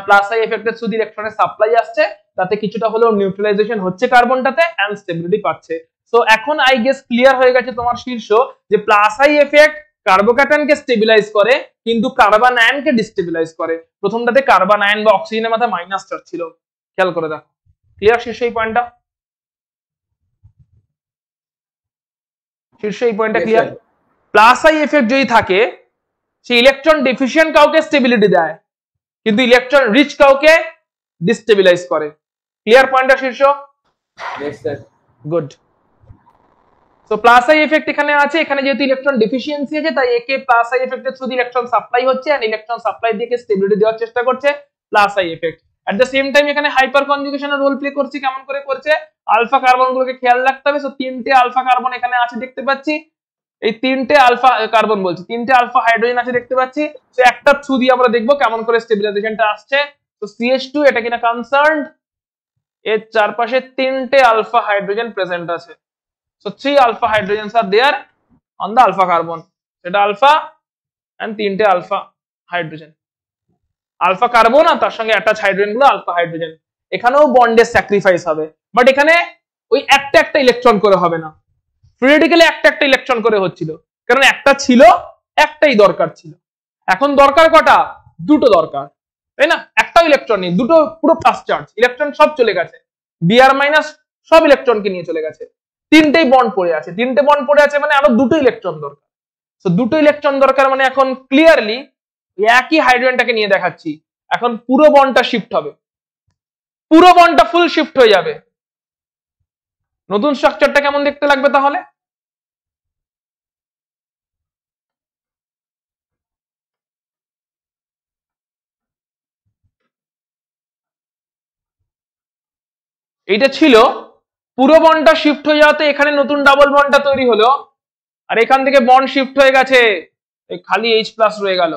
প্লাস আই এফেক্টের শুধু ইলেকট্রনের সাপ্লাই আসছে তাতে কিছুটা হলেও নিউট্রালাইজেশন হচ্ছে কার্বনটাতে অ্যান্ড স্টেবিলিটি পাচ্ছে সো এখন আই গেস ক্লিয়ার হয়ে গেছে তোমার শীর্ষ যে প্লাস আই এফেক্ট কার্বোক্যাটানকে স্টেবিলাইজ করে কিন্তু কার্বন আয়নকে ডিস্টেবিলাইজ করে প্রথমটাতে কার্বন আয়ন বা অক্সিজেনের মাথায় মাইনাস চার ছিল খেয়াল করে দেখো ক্লিয়ার শীর্ষ এই পয়েন্টটা শীর্ষ এই পয়েন্টটা ক্লিয়ার প্লাস আই এফেক্ট যদি থাকে সে ইলেকট্রন ডেফিসিয়েন্ট কাউকে স্টেবিলিটি দেয় কিন্তু ইলেকট্রন রিচ কাউকে ডিস্টেবিলাইজ করে ক্লিয়ার পয়েন্টটা শীর্ষ গুড তো প্লাস আই এফেক্ট এখানে আছে এখানে যেহেতু ইলেকট্রন ডিফিসিয়েন্সি আছে তাই একে প্লাস আই এফেক্টের থ্রু ইলেকট্রন সাপ্লাই হচ্ছে এন্ড ইলেকট্রন সাপ্লাই দিয়ে স্টেবিলিটি দেওয়ার চেষ্টা করছে plus I effect at the same time এখানে হাইপার কনজুগেশনের রোল প্লে করছে কেমন করে করছে আলফা কার্বন গুলোকে খেয়াল রাখতে হবে সো তিনটে আলফা কার্বন এখানে আছে দেখতে পাচ্ছি এই তিনটে আলফা কার্বন বলছি তিনটে আলফা হাইড্রোজেন আছে দেখতে পাচ্ছি তো একটা থ্রু দিয়ে আমরা দেখবো কেমন করে স্টেবিলাইজেশনটা আসছে তো সিএস টু এটা কিনা কনসার্ন এর চারপাশে তিনটে আলফা হাইড্রোজেন প্রেজেন্ট আছে সো থ্রি আলফা হাইড্রোজেন আর there on the alpha carbon সেটা আলফা অ্যান্ড তিনটে আলফা হাইড্রোজেন আলফা কার্বন আর তার সঙ্গে অ্যাটাচ হাইড্রোজেন গুলো আলফা হাইড্রোজেন এখানেও বন্ডের স্যাক্রিফাইস হবে বাট এখানে ওই একটা একটা ইলেকট্রন করে হবে না থিওরিটিক্যালি একটা একটা ইলেকট্রন করে হচ্ছিল কারণ একটা ছিল একটাই দরকার ছিল এখন দরকার কটা দুটো দরকার তাই না একটা ইলেকট্রন নেই দুটো পুরো প্লাস চার্জ ইলেকট্রন সব চলে গেছে বিআর মাইনাস সব ইলেকট্রনকে নিয়ে চলে গেছে তিনটেই বন্ড পড়ে আছে তিনটে বন্ড পড়ে আছে মানে আরো দুটো ইলেকট্রন দরকার তো দুটো ইলেকট্রন দরকার মানে এখন ক্লিয়ারলি একই হাইড্রোজেনটাকে নিয়ে দেখাচ্ছি এখন পুরো বন্ডটা শিফট হবে পুরো বন্ডটা ফুল শিফট হয়ে যাবে নতুন স্ট্রাকচারটা কেমন দেখতে লাগবে তাহলে এইটা ছিল পুরো বনটা শিফট হয়ে যাওয়াতে এখানে নতুন ডাবল বনটা তৈরি হলো আর এখান থেকে বন শিফট হয়ে গেছে খালি এইচ প্লাস রয়ে গেল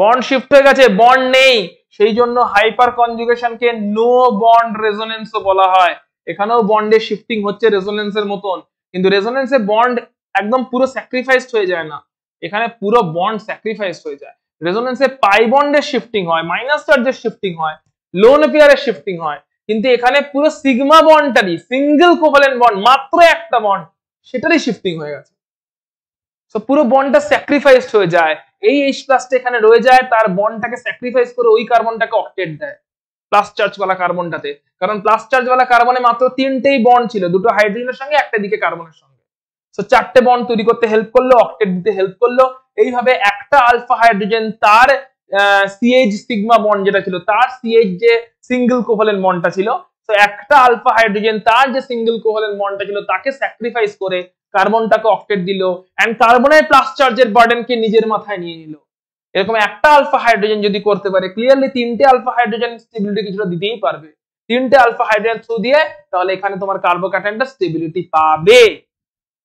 বন্ড শিফট হয়ে গেছে বন্ড নেই সেই জন্য হাইপার কনজুগেশনকে নো বন্ড রেজোনেন্সও বলা হয় এখানেও বন্ডে শিফটিং হচ্ছে রেজোনেন্সের মতন কিন্তু রেজোনেন্সে বন্ড একদম পুরো স্যাক্রিফাইসড হয়ে যায় না এখানে পুরো বন্ড স্যাক্রিফাইসড হয়ে যায় রেজোনেন্সে পাই বন্ডের শিফটিং হয় মাইনাস চার্জের শিফটিং হয় লোন পেয়ারের শিফটিং হয় কিন্তু এখানে পুরো সিগমা বন্ডটারই সিঙ্গেল কোভ্যালেন্ট বন্ড মাত্র একটা বন্ড সেটারই শিফটিং হয়ে গেছে সো পুরো বন্ডটা স্যাক্রিফাইসড হয়ে যায় এই এইচ প্লাসটা এখানে রয়ে যায় তার বন্ডটাকে স্যাক্রিফাইস করে ওই কার্বনটাকে অক্টেট দেয় প্লাস চার্জ वाला কার্বনটাতে কারণ প্লাস চার্জ চার্জওয়ালা কার্বনে মাত্র তিনটেই বন্ড ছিল দুটো হাইড্রোজেনের সঙ্গে একটা দিকে কার্বনের সঙ্গে সো চারটে বন্ড তৈরি করতে হেল্প করলো অক্টেট দিতে হেল্প করলো এইভাবে একটা আলফা হাইড্রোজেন তার সিএইচ সিগমা বন্ড যেটা ছিল তার সিএইচ যে সিঙ্গেল কোভলেন বন্ডটা ছিল তো একটা আলফা হাইড্রোজেন তার যে সিঙ্গেল কোভলেন বন্ডটা ছিল তাকে স্যাক্রিফাইস করে কার্বনটাকে অক্টেট দিল এন্ড কার্বনের প্লাস চার্জের বার্ডেনকে নিজের মাথায় নিয়ে নিল এরকম একটা আলফা হাইড্রোজেন যদি করতে পারে ক্লিয়ারলি তিনটে আলফা হাইড্রোজেন স্টেবিলিটি কিছুটা দিতেই পারবে তিনটে আলফা হাইড্রোজেন থ্রু দিয়ে তাহলে এখানে তোমার কার্বোক্যাটায়নটা স্টেবিলিটি পাবে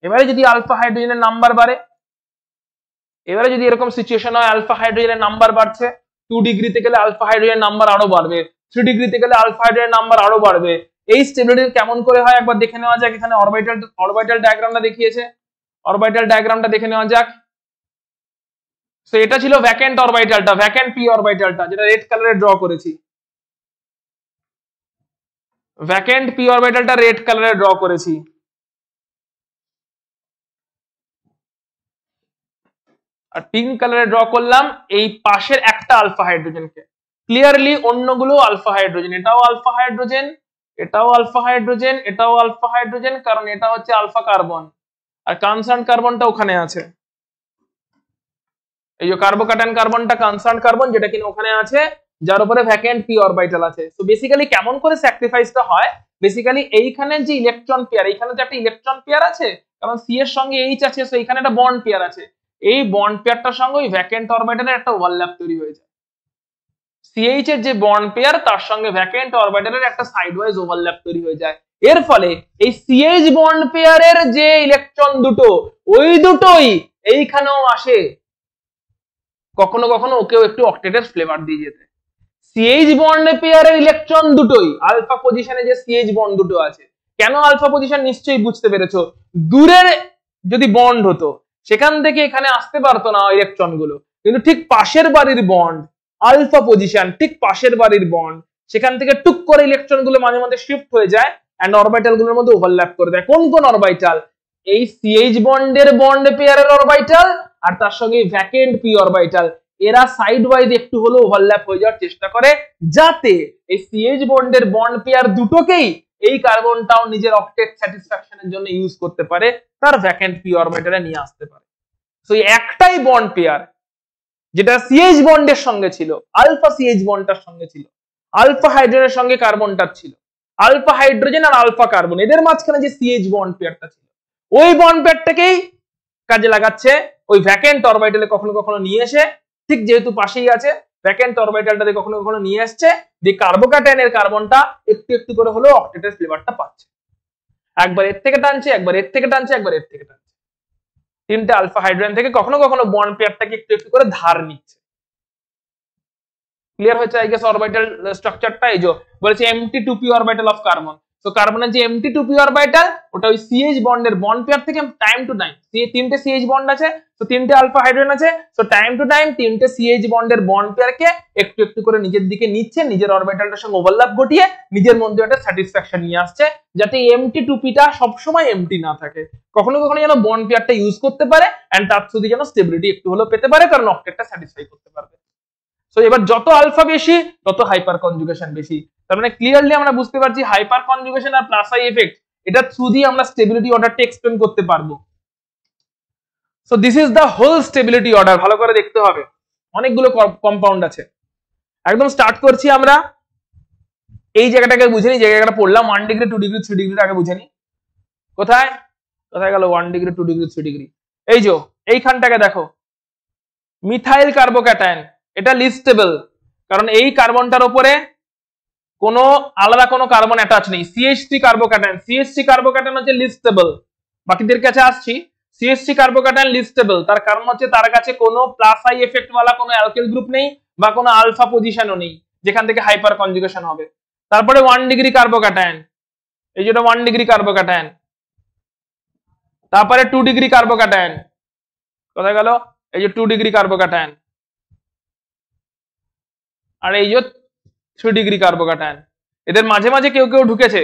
এবারে যদি আলফা হাইড্রোজেনের নাম্বার বাড়ে এবারে যদি এরকম সিচুয়েশন হয় আলফা হাইড্রোজেনের নাম্বার বাড়ছে টু ডিগ্রিতে গেলে আলফা হাইড্রোজেন নাম্বার আরো বাড়বে থ্রি ডিগ্রিতে গেলে আলফা হাইড্রোজেন নাম্বার আরো বাড়বে এই স্টেবিলিটি কেমন করে হয় একবার দেখে নেওয়া যাক এখানে অরবিটাল অরবিটাল ডায়াগ্রামটা দেখিয়েছে অরবিটাল ডায়াগ্রামটা দেখে নেওয়া যাক সো এটা ছিল ভ্যাকেন্ট অরবিটালটা ভ্যাকেন্ট পি অরবিটালটা যেটা রেড কালারে ড্র করেছি ভ্যাকেন্ট পি অরবিটালটা রেড কালারে ড্র করেছি আর পিঙ্ক কালারে ড্র করলাম এই পাশের একটা আলফা হাইড্রোজেনকে ক্লিয়ারলি অন্যগুলো আলফা হাইড্রোজেন এটাও আলফা হাইড্রোজেন এটাও আলফা হাইড্রোজেন এটাও আলফা হাইড্রোজেন কারণ এটা হচ্ছে আলফা কার্বন আর কনসার্ন কার্বনটা ওখানে আছে এই যে কার্বোকাটান কার্বনটা কনসার্ন কার্বন যেটা কিনা ওখানে আছে যার উপরে ভ্যাকেন্ট পি অরবিটাল আছে তো বেসিক্যালি কেমন করে স্যাক্রিফাইসটা হয় বেসিক্যালি এইখানে যে ইলেকট্রন পেয়ার এইখানে যে একটা ইলেকট্রন পেয়ার আছে কারণ সি এর সঙ্গে এইচ আছে সো এইখানে একটা বন্ড পেয়ার আছে এই বন্ড পেয়ারটার সঙ্গে ওই ভ্যাকেন্ট অরবিটালের একটা ওভারল্যাপ তৈরি হয়ে যায় সিএইচ এর যে বন্ড পেয়ার তার সঙ্গে ভ্যাকেন্ট অরবিটালের একটা সাইড ওয়াইজ ওভারল্যাপ তৈরি হয়ে যায় এর ফলে এই সিএইচ বন্ড পেয়ারের যে ইলেকট্রন দুটো ওই দুটোই এইখানেও আসে কখনো কখনো ওকেও একটু অক্টেটের ফ্লেভার দিয়ে যেতে সিএইচ বন্ড পেয়ারের ইলেকট্রন দুটোই আলফা পজিশনে যে সিএইচ বন্ড দুটো আছে কেন আলফা পজিশন নিশ্চয়ই বুঝতে পেরেছো দূরের যদি বন্ড হতো সেখান থেকে এখানে আসতে পারতো না ইলেকট্রন গুলো কিন্তু ঠিক পাশের বাড়ির বন্ড আলফা পজিশন ঠিক পাশের বাড়ির বন্ড সেখান থেকে টুক করে ইলেকট্রন গুলো মাঝে মাঝে শিফট হয়ে যায় অ্যান্ড অরবাইটাল গুলোর মধ্যে ওভারল্যাপ করে দেয় কোন কোন অরবাইটাল এই সিএইচ বন্ডের বন্ড পেয়ারের অরবাইটাল আর তার সঙ্গে ভ্যাকেন্ট পি অরবাইটাল এরা সাইড ওয়াইজ একটু হলেও ওভারল্যাপ হয়ে যাওয়ার চেষ্টা করে যাতে এই সিএইচ বন্ডের বন্ড পেয়ার দুটোকেই এই কার্বনটাও নিজের অক্টেট স্যাটিসফ্যাকশনের জন্য ইউজ করতে পারে তার ভ্যাকেন্ট পি অরবিটালে নিয়ে আসতে পারে সো একটাই বন্ড পেয়ার যেটা সিএইচ বন্ডের সঙ্গে ছিল আলফা সিএইচ বন্ডটার সঙ্গে ছিল আলফা হাইড্রোজেনের সঙ্গে কার্বনটার ছিল আলফা হাইড্রোজেন আর আলফা কার্বন এদের মাঝখানে যে সিএইচ বন্ড পেয়ারটা ছিল ওই বন্ড পেয়ারটাকেই কাজে লাগাচ্ছে ওই ভ্যাকেন্ট অরবিটালে কখনো কখনো নিয়ে এসে ঠিক যেহেতু পাশেই আছে ভ্যাকেন্ট অরবিটালটাতে কখনো কখনো নিয়ে আসছে যে কার্বোকাটাইন এর কার্বনটা একটু একটু করে হলেও অক্টেটের ফ্লেভারটা পাচ্ছে একবার এর থেকে টানছে একবার এর থেকে টানছে একবার এর থেকে টানছে তিনটে আলফা হাইড্রোজেন থেকে কখনো কখনো বন পেয়ারটাকে একটু একটু করে ধার নিচ্ছে ক্লিয়ার হয়েছে আই গেস অরবিটাল স্ট্রাকচারটা এই যে বলেছে empty to p orbital of carbon তো কার্বনের যে এমটি টু পিওর বাইটাল ওটা ওই সিএইচ বন্ডের বন্ড পেয়ার থেকে টাইম টু টাইম তিনটে সিএইচ বন্ড আছে তো তিনটে আলফা হাইড্রোজেন আছে তো টাইম টু টাইম তিনটে সিএইচ বন্ডের বন্ড পেয়ারকে একটু একটু করে নিজের দিকে নিচ্ছে নিজের অরবিটালটার সঙ্গে ওভারল্যাপ ঘটিয়ে নিজের মধ্যে একটা স্যাটিসফ্যাকশন নিয়ে আসছে যাতে এমটি টু পিটা সব সময় এমটি না থাকে কখনো কখনো যেন বন্ড পেয়ারটা ইউজ করতে পারে এন্ড তার থ্রু যেন স্টেবিলিটি একটু হলো পেতে পারে কারণ অক্টেটটা স্যাটিসফাই করতে পারবে সো এবার যত আলফা বেশি তত হাইপার কনজুগেশন বেশি তার মানে ক্লিয়ারলি আমরা বুঝতে পারছি হাইপার কনজুগেশন আর প্লাস আই এফেক্ট এটা থ্রু দিয়ে আমরা স্টেবিলিটি অর্ডারটা এক্সপ্লেন করতে পারবো so this is the whole stability order ভালো করে দেখতে হবে অনেকগুলো কম্পাউন্ড আছে একদম স্টার্ট করছি আমরা এই জায়গাটাকে বুঝে নিই জায়গাটা পড়লাম one degree two degree three degree আগে বুঝে নিই কোথায় কোথায় গেল one degree two degree three degree এই যে এইখানটাকে দেখো মিথাইল কার্বোক্যাটায়ন এটা লিস্টেবল কারণ এই কার্বনটার উপরে কোনো আলাদা কোনো কার্বন অ্যাটাচ নেই সিএসটি কার্বোক্যাটায়ন সিএসটি কার্বোক্যাটায়ন হচ্ছে লিস্টেবল বাকিদের কাছে আসছি সিএসটি কার্বোক্যাটায়ন লিস্টেবল তার কারণ হচ্ছে তার কাছে কোনো প্লাস আই এফেক্ট কোনো অ্যালকেল গ্রুপ নেই বা কোনো আলফা পজিশনও নেই যেখান থেকে হাইপার কনজুগেশন হবে তারপরে ওয়ান ডিগ্রি কার্বোক্যাটায়ন এই যেটা ওয়ান ডিগ্রি কার্বোক্যাটায়ন তারপরে টু ডিগ্রি কার্বোক্যাটায়ন কোথায় গেল এই যে টু ডিগ্রি কার্বোক্যাটায়ন আর এই যে থ্রি ডিগ্রি কার্বোকাটায়ন এদের মাঝে মাঝে কেউ কেউ ঢুকেছে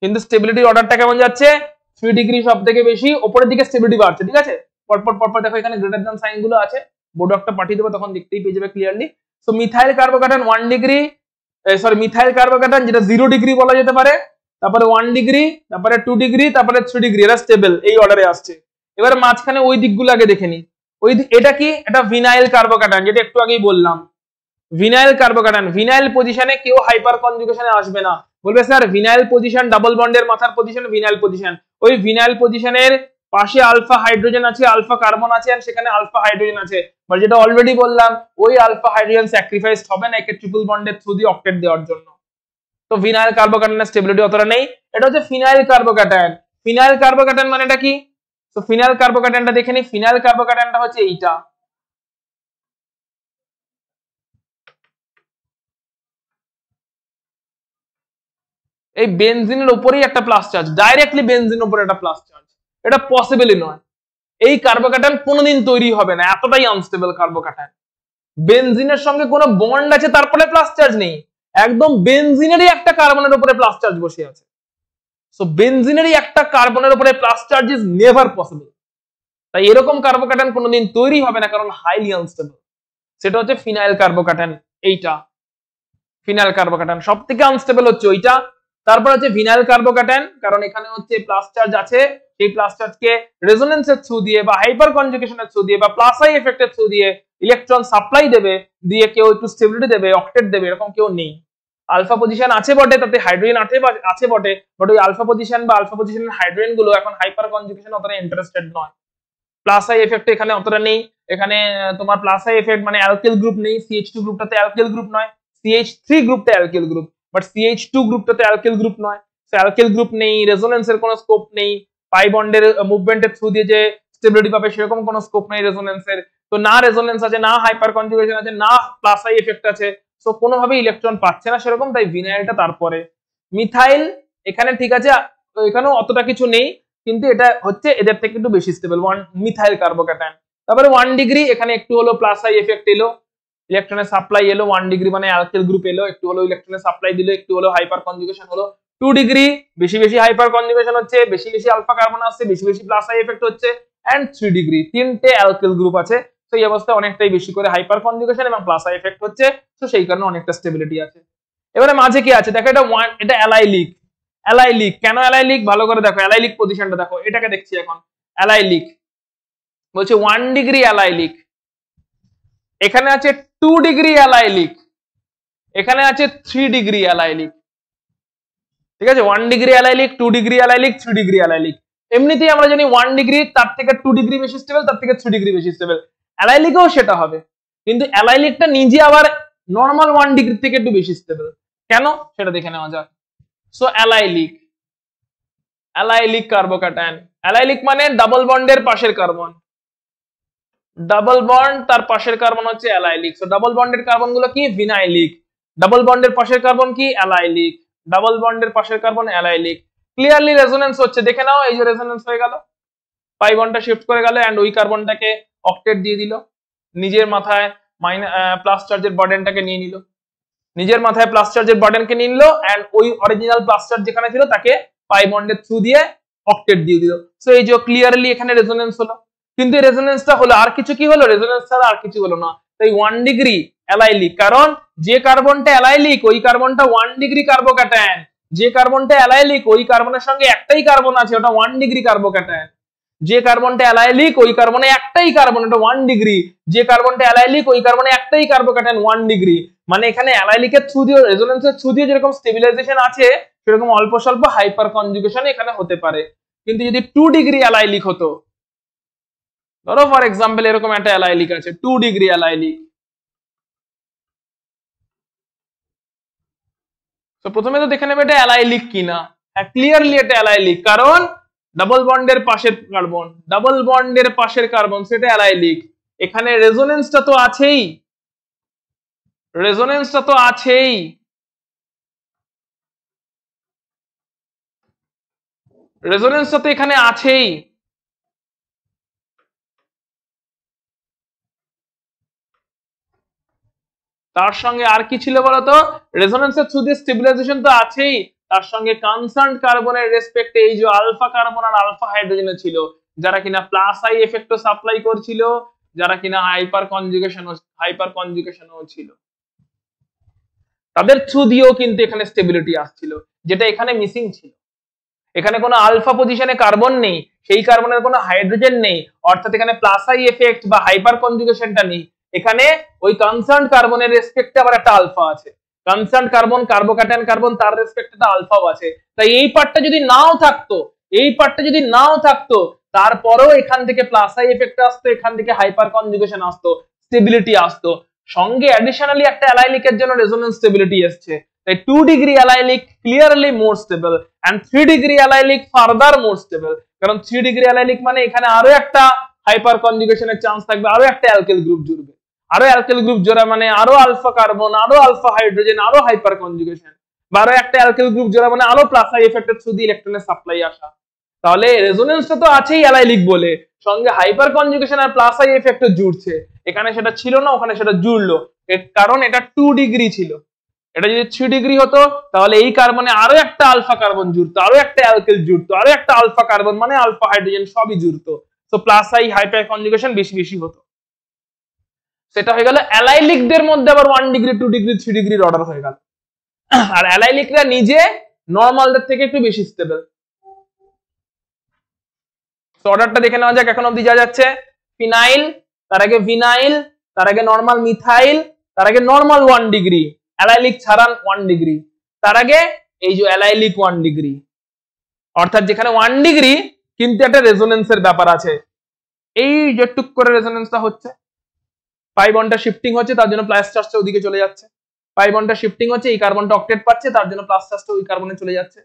কিন্তু স্টেবিলিটি অর্ডারটা কেমন যাচ্ছে থ্রি ডিগ্রি সব থেকে বেশি ওপরের দিকে স্টেবিলিটি বাড়ছে ঠিক আছে পরপর পরপর দেখো এখানে গ্রেটার দ্যান সাইন গুলো আছে বোর্ড একটা পাঠিয়ে দেবো তখন দেখতেই পেয়ে যাবে clearly so methyl carbocation one degree sorry methyl carbocation যেটা জিরো ডিগ্রি বলা যেতে পারে তারপরে ওয়ান ডিগ্রি তারপরে টু ডিগ্রি তারপরে থ্রি ডিগ্রি এরা স্টেবল এই অর্ডারে আসছে এবার মাঝখানে ওই দিকগুলো আগে দেখে নি ওই এটা কি এটা ভিনাইল কার্বোকাটান যেটা একটু আগেই বললাম ভিনাইল কার্বোকাটান ভিনাইল পজিশনে কেউ হাইপার কনজুগেশনে আসবে না বলবে স্যার ভিনাইল পজিশন ডাবল বন্ডের মাথার পজিশন ভিনাইল পজিশন ওই ভিনাইল পজিশনের পাশে আলফা হাইড্রোজেন আছে আলফা কার্বন আছে আর সেখানে আলফা হাইড্রোজেন আছে বাট যেটা অলরেডি বললাম ওই আলফা হাইড্রোজেন স্যাক্রিফাইস হবে না একে ট্রিপল বন্ডের থ্রু দিয়ে অক্টেট দেওয়ার জন্য তো ফিনাইল কার্বোকাটানের স্টেবিলিটি অতটা নেই এটা হচ্ছে ফিনাইল কার্বোকাটায়ন ফিনাইল কার্বোকাটায়ন মানে এটা কি তো ফিনাইল কার্বোকাটায়নটা দেখে নি ফিনাইল কার্বোকাটায়নটা হচ্ছে এইটা এই বেনজিনের উপরেই একটা প্লাস চার্জ ডাইরেক্টলি বেনজিনের উপরে একটা প্লাস চার্জ এটা পসিবলই নয় এই কার্বোক্যাটায়ন কোনোদিন তৈরি হবে না এতটাই আনস্টেবল কার্বোক্যাটায়ন বেনজিনের সঙ্গে কোনো বন্ড আছে তারপরে প্লাস চার্জ নেই একদম বেনজিনেরই একটা কার্বনের উপরে প্লাস চার্জ বসে আছে সো বেনজিনেরই একটা কার্বনের উপরে plus charge is never possible তাই এরকম কার্বোক্যাটায়ন কোনোদিন তৈরি হবে না কারণ হাইলি আনস্টেবল সেটা হচ্ছে ফিনাইল কার্বোক্যাটায়ন এইটা ফিনাইল কার্বোক্যাটায়ন সব থেকে আনস্টেবল হচ্ছে ওইটা তারপর আছে ভিনাইল কার্বোক্যাটায়ন কারণ এখানে হচ্ছে প্লাস চার্জ আছে সেই প্লাস চার্জকে রেজোনেন্সের থ্রু দিয়ে বা হাইপার কনজুগেশনের থ্রু দিয়ে বা প্লাস আই এফেক্টের থ্রু দিয়ে ইলেকট্রন সাপ্লাই দেবে দিয়ে কেউ একটু স্টেবিলিটি দেবে অক্টেট দেবে এরকম কেউ নেই আলফা পজিশন আছে বটে তাতে হাইড্রোজেন আছে বা আছে বটে বাট ওই আলফা পজিশন বা আলফা পজিশনের হাইড্রোজেন গুলো এখন হাইপার কনজুগেশন অতটা ইন্টারেস্টেড নয় প্লাস আই এফেক্ট এখানে অতটা নেই এখানে তোমার প্লাস আই এফেক্ট মানে অ্যালকেল গ্রুপ নেই সিএইচ টু গ্রুপটাতে অ্যালকেল গ্রুপ নয় সিএইচ থ্রি গ্রুপটা alkyl group but CH two গ্রুপটাতে অ্যালকেল গ্রুপ নয় সে অ্যালকেল গ্রুপ নেই রেজোনেন্সের কোনো স্কোপ নেই পাই বন্ডের মুভমেন্টের থ্রু দিয়ে যে স্টেবিলিটি পাবে সেরকম কোনো স্কোপ নেই রেজোনেন্সের তো না রেজোনেন্স আছে না হাইপার কনজুগেশন আছে না প্লাস আই এফেক্ট আছে সো কোনোভাবে ইলেকট্রন পাচ্ছে না সেরকম তাই ভিনাইলটা তারপরে মিথাইল এখানে ঠিক আছে এখানেও অতটা কিছু নেই কিন্তু এটা হচ্ছে এদের থেকে একটু বেশি স্টেবল ওয়ান মিথাইল কার্বোক্যাটায়ন তারপরে ওয়ান ডিগ্রি এখানে একটু হলো প্লাস আই এফেক্ট এলো ইলেকট্রনের সাপ্লাই এলো ওয়ান ডিগ্রি মানে অ্যালকেল গ্রুপ এলো একটু হলো ইলেকট্রনের সাপ্লাই দিল একটু হলো হাইপার কনজুগেশন হলো টু ডিগ্রি বেশি বেশি হাইপার কনজুগেশন হচ্ছে বেশি বেশি আলফা কার্বন আসছে বেশি বেশি প্লাস আই এফেক্ট হচ্ছে অ্যান্ড থ্রি ডিগ্রি তিনটে অ্যালকেল গ্রুপ আছে তো এই অবস্থায় অনেকটাই বেশি করে হাইপার কনজুগেশন এবং প্লাস আই এফেক্ট হচ্ছে তো সেই কারণে অনেকটা স্টেবিলিটি আছে এবারে মাঝে কি আছে দেখো এটা ওয়ান এটা অ্যালাই লিক অ্যালাই লিক কেন অ্যালাই লিক ভালো করে দেখো অ্যালাই লিক পজিশনটা দেখো এটাকে দেখছি এখন অ্যালাই লিক বলছে ওয়ান ডিগ্রি অ্যালাই লিক এখানে আছে টু ডিগ্রি অ্যালাইলিক এখানে আছে থ্রি ডিগ্রি অ্যালাইলিক ঠিক আছে one degree allylic two degree allylic three degree allylic এমনিতেই আমরা জানি ওয়ান ডিগ্রি তার থেকে টু ডিগ্রি বেশি স্টেবল তার থেকে থ্রি ডিগ্রি বেশি স্টেবল অ্যালাইলিকেও সেটা হবে কিন্তু অ্যালাইলিকটা নিজে আবার নর্মাল ওয়ান ডিগ্রি থেকে একটু বেশি স্টেবল কেন সেটা দেখে নেওয়া যাক so allylic allylic carbocation allylic মানে ডাবল বন্ডের পাশের কার্বন ডাবল বন্ড তার পাশের কার্বন হচ্ছে অ্যালাইলিক সো ডাবল বন্ডের কার্বন গুলো কি ভিনাইলিক ডাবল বন্ডের পাশের কার্বন কি অ্যালাইলিক ডাবল বন্ডের পাশের কার্বন অ্যালাইলিক ক্লিয়ারলি রেজোনেন্স হচ্ছে দেখে নাও এই যে রেজোনেন্স হয়ে গেল পাই বন্ডটা শিফট করে গেল এন্ড ওই কার্বনটাকে অক্টেট দিয়ে দিল নিজের মাথায় মাইনাস প্লাস চার্জের বর্ডেনটাকে নিয়ে নিল নিজের মাথায় প্লাস চার্জের বর্ডেনকে নিয়ে নিল এন্ড ওই অরিজিনাল প্লাস চার্জ যেখানে ছিল তাকে পাই বন্ডের থ্রু দিয়ে অক্টেট দিয়ে দিল সো এই যে ক্লিয়ারলি এখানে রেজোনেন্স হলো কিন্তু এই রেজোনেন্সটা হলো আর কিছু কি হলো রেজোনেন্স ছাড়া আর কিছু হলো না তাই ওয়ান ডিগ্রি অ্যালাইলিক কারণ যে কার্বনটা অ্যালাইলিক ওই কার্বনটা ওয়ান ডিগ্রি কার্বোক্যাটায়ন যে কার্বনটা অ্যালাইলিক ওই কার্বনের সঙ্গে একটাই কার্বন আছে ওটা ওয়ান ডিগ্রি কার্বোক্যাটায়ন যে কার্বনটা অ্যালাইলিক ওই কার্বনে একটাই কার্বন ওটা ওয়ান ডিগ্রি যে কার্বনটা অ্যালাইলিক ওই কার্বনে একটাই কার্বোক্যাটায়ন ওয়ান ডিগ্রি মানে এখানে অ্যালাইলিকের থ্রু দিয়ে রেজোনেন্সের থ্রু দিয়ে যেরকম স্টেবিলাইজেশন আছে সেরকম অল্প স্বল্প হাইপার কনজুগেশন এখানে হতে পারে কিন্তু যদি টু ডিগ্রি অ্যালাইলিক হতো ধরো ফর এক্সাম্পল এরকম একটা অ্যালাইলিক আছে টু ডিগ্রি অ্যালাইলিক তো প্রথমে তো দেখে নেবে এটা অ্যালাইলিক কিনা ক্লিয়ারলি এটা অ্যালাইলিক কারণ ডাবল বন্ডের পাশের কার্বন ডাবল বন্ডের পাশের কার্বন সেটা অ্যালাইলিক এখানে রেজোনেন্সটা তো আছেই রেজোনেন্সটা তো আছেই রেজোনেন্সটা তো এখানে আছেই তার সঙ্গে আর কি ছিল বলতো রেজোনেন্সের থ্রু দিয়ে স্টেবিলাইজেশন তো আছেই তার সঙ্গে কনসার্ন কার্বনের রেসপেক্টে এই যে আলফা কার্বন আর আলফা হাইড্রোজেন ছিল যারা কিনা প্লাস আই এফেক্ট সাপ্লাই করছিল যারা কিনা হাইপার কনজুগেশনও হাইপার কনজুগেশনও ছিল তাদের থ্রু দিয়েও কিন্তু এখানে স্টেবিলিটি আসছিল যেটা এখানে মিসিং ছিল এখানে কোনো আলফা পজিশনে কার্বন নেই সেই কার্বনের কোনো হাইড্রোজেন নেই অর্থাৎ এখানে প্লাস আই এফেক্ট বা হাইপার কনজুগেশনটা নেই এখানে ওই কনসার্ন কার্বনের রেসপেক্টে আবার একটা আলফা আছে কনসার্ন কার্বন কার্বোক্যাটায়ন কার্বন তার রেসপেক্টে একটা আলফাও আছে তাই এই পার্টটা যদি নাও থাকতো এই পার্টটা যদি নাও থাকতো তারপরেও এখান থেকে প্লাস আই এফেক্ট আসতো এখান থেকে হাইপার কনজুগেশন আসতো স্টেবিলিটি আসতো সঙ্গে অ্যাডিশনালি একটা অ্যালাইলিকের জন্য রেজোনেন্স স্টেবিলিটি এসছে তাই two degree allylic clearly more stable and three degree allylic further more stable কারণ থ্রি ডিগ্রি অ্যালাইলিক মানে এখানে আরো একটা হাইপার কনজুগেশনের চান্স থাকবে আরো একটা অ্যালকেল গ্রুপ জুড়বে আরো অ্যালকেল গ্রুপ জোড়া মানে আরো আলফা কার্বন আরো আলফা হাইড্রোজেন আরো হাইপার কনজুগেশন বা আরো একটা অ্যালকেল গ্রুপ জোড়া মানে আরো প্লাস আই এফেক্টের থ্রু দিয়ে ইলেকট্রনের সাপ্লাই আসা তাহলে রেজোনেন্সটা তো আছেই অ্যালাইলিক বলে সঙ্গে হাইপার কনজুগেশন আর প্লাস আই এফেক্টও জুড়ছে এখানে সেটা ছিল না ওখানে সেটা জুড়লো এর কারণ এটা টু ডিগ্রি ছিল এটা যদি থ্রি ডিগ্রি হতো তাহলে এই কার্বনে আরো একটা আলফা কার্বন জুড়তো আরো একটা অ্যালকেল জুড়তো আরো একটা আলফা কার্বন মানে আলফা হাইড্রোজেন সবই জুড়তো তো প্লাস আই হাইপার কনজুগেশন বেশি বেশি হতো সেটা হয়ে গেল অ্যালাইলিকদের মধ্যে আবার one degree two degree three ডিগ্রির অর্ডার হয়ে গেল আর অ্যালাইলিকরা নিজে নর্মালদের থেকে একটু বেশি স্টেবল অর্ডারটা দেখে নেওয়া যাক এখন অব্দি যা যাচ্ছে ফিনাইল তার আগে ভিনাইল তার আগে নর্মাল মিথাইল তার আগে নর্মাল ওয়ান ডিগ্রি অ্যালাইলিক ছাড়ান ওয়ান ডিগ্রি তার আগে এই যে অ্যালাইলিক ওয়ান ডিগ্রি অর্থাৎ যেখানে ওয়ান ডিগ্রি কিন্তু একটা রেজোনেন্সের ব্যাপার আছে এই যে টুক করে রেজোনেন্সটা হচ্ছে পাই বন্ডটা শিফটিং হচ্ছে তার জন্য প্লাস চার্জটা ওদিকে চলে যাচ্ছে পাই বন্ডটা শিফটিং হচ্ছে এই কার্বনটা অক্টেট পাচ্ছে তার জন্য প্লাস চার্জটা ওই কার্বনে চলে যাচ্ছে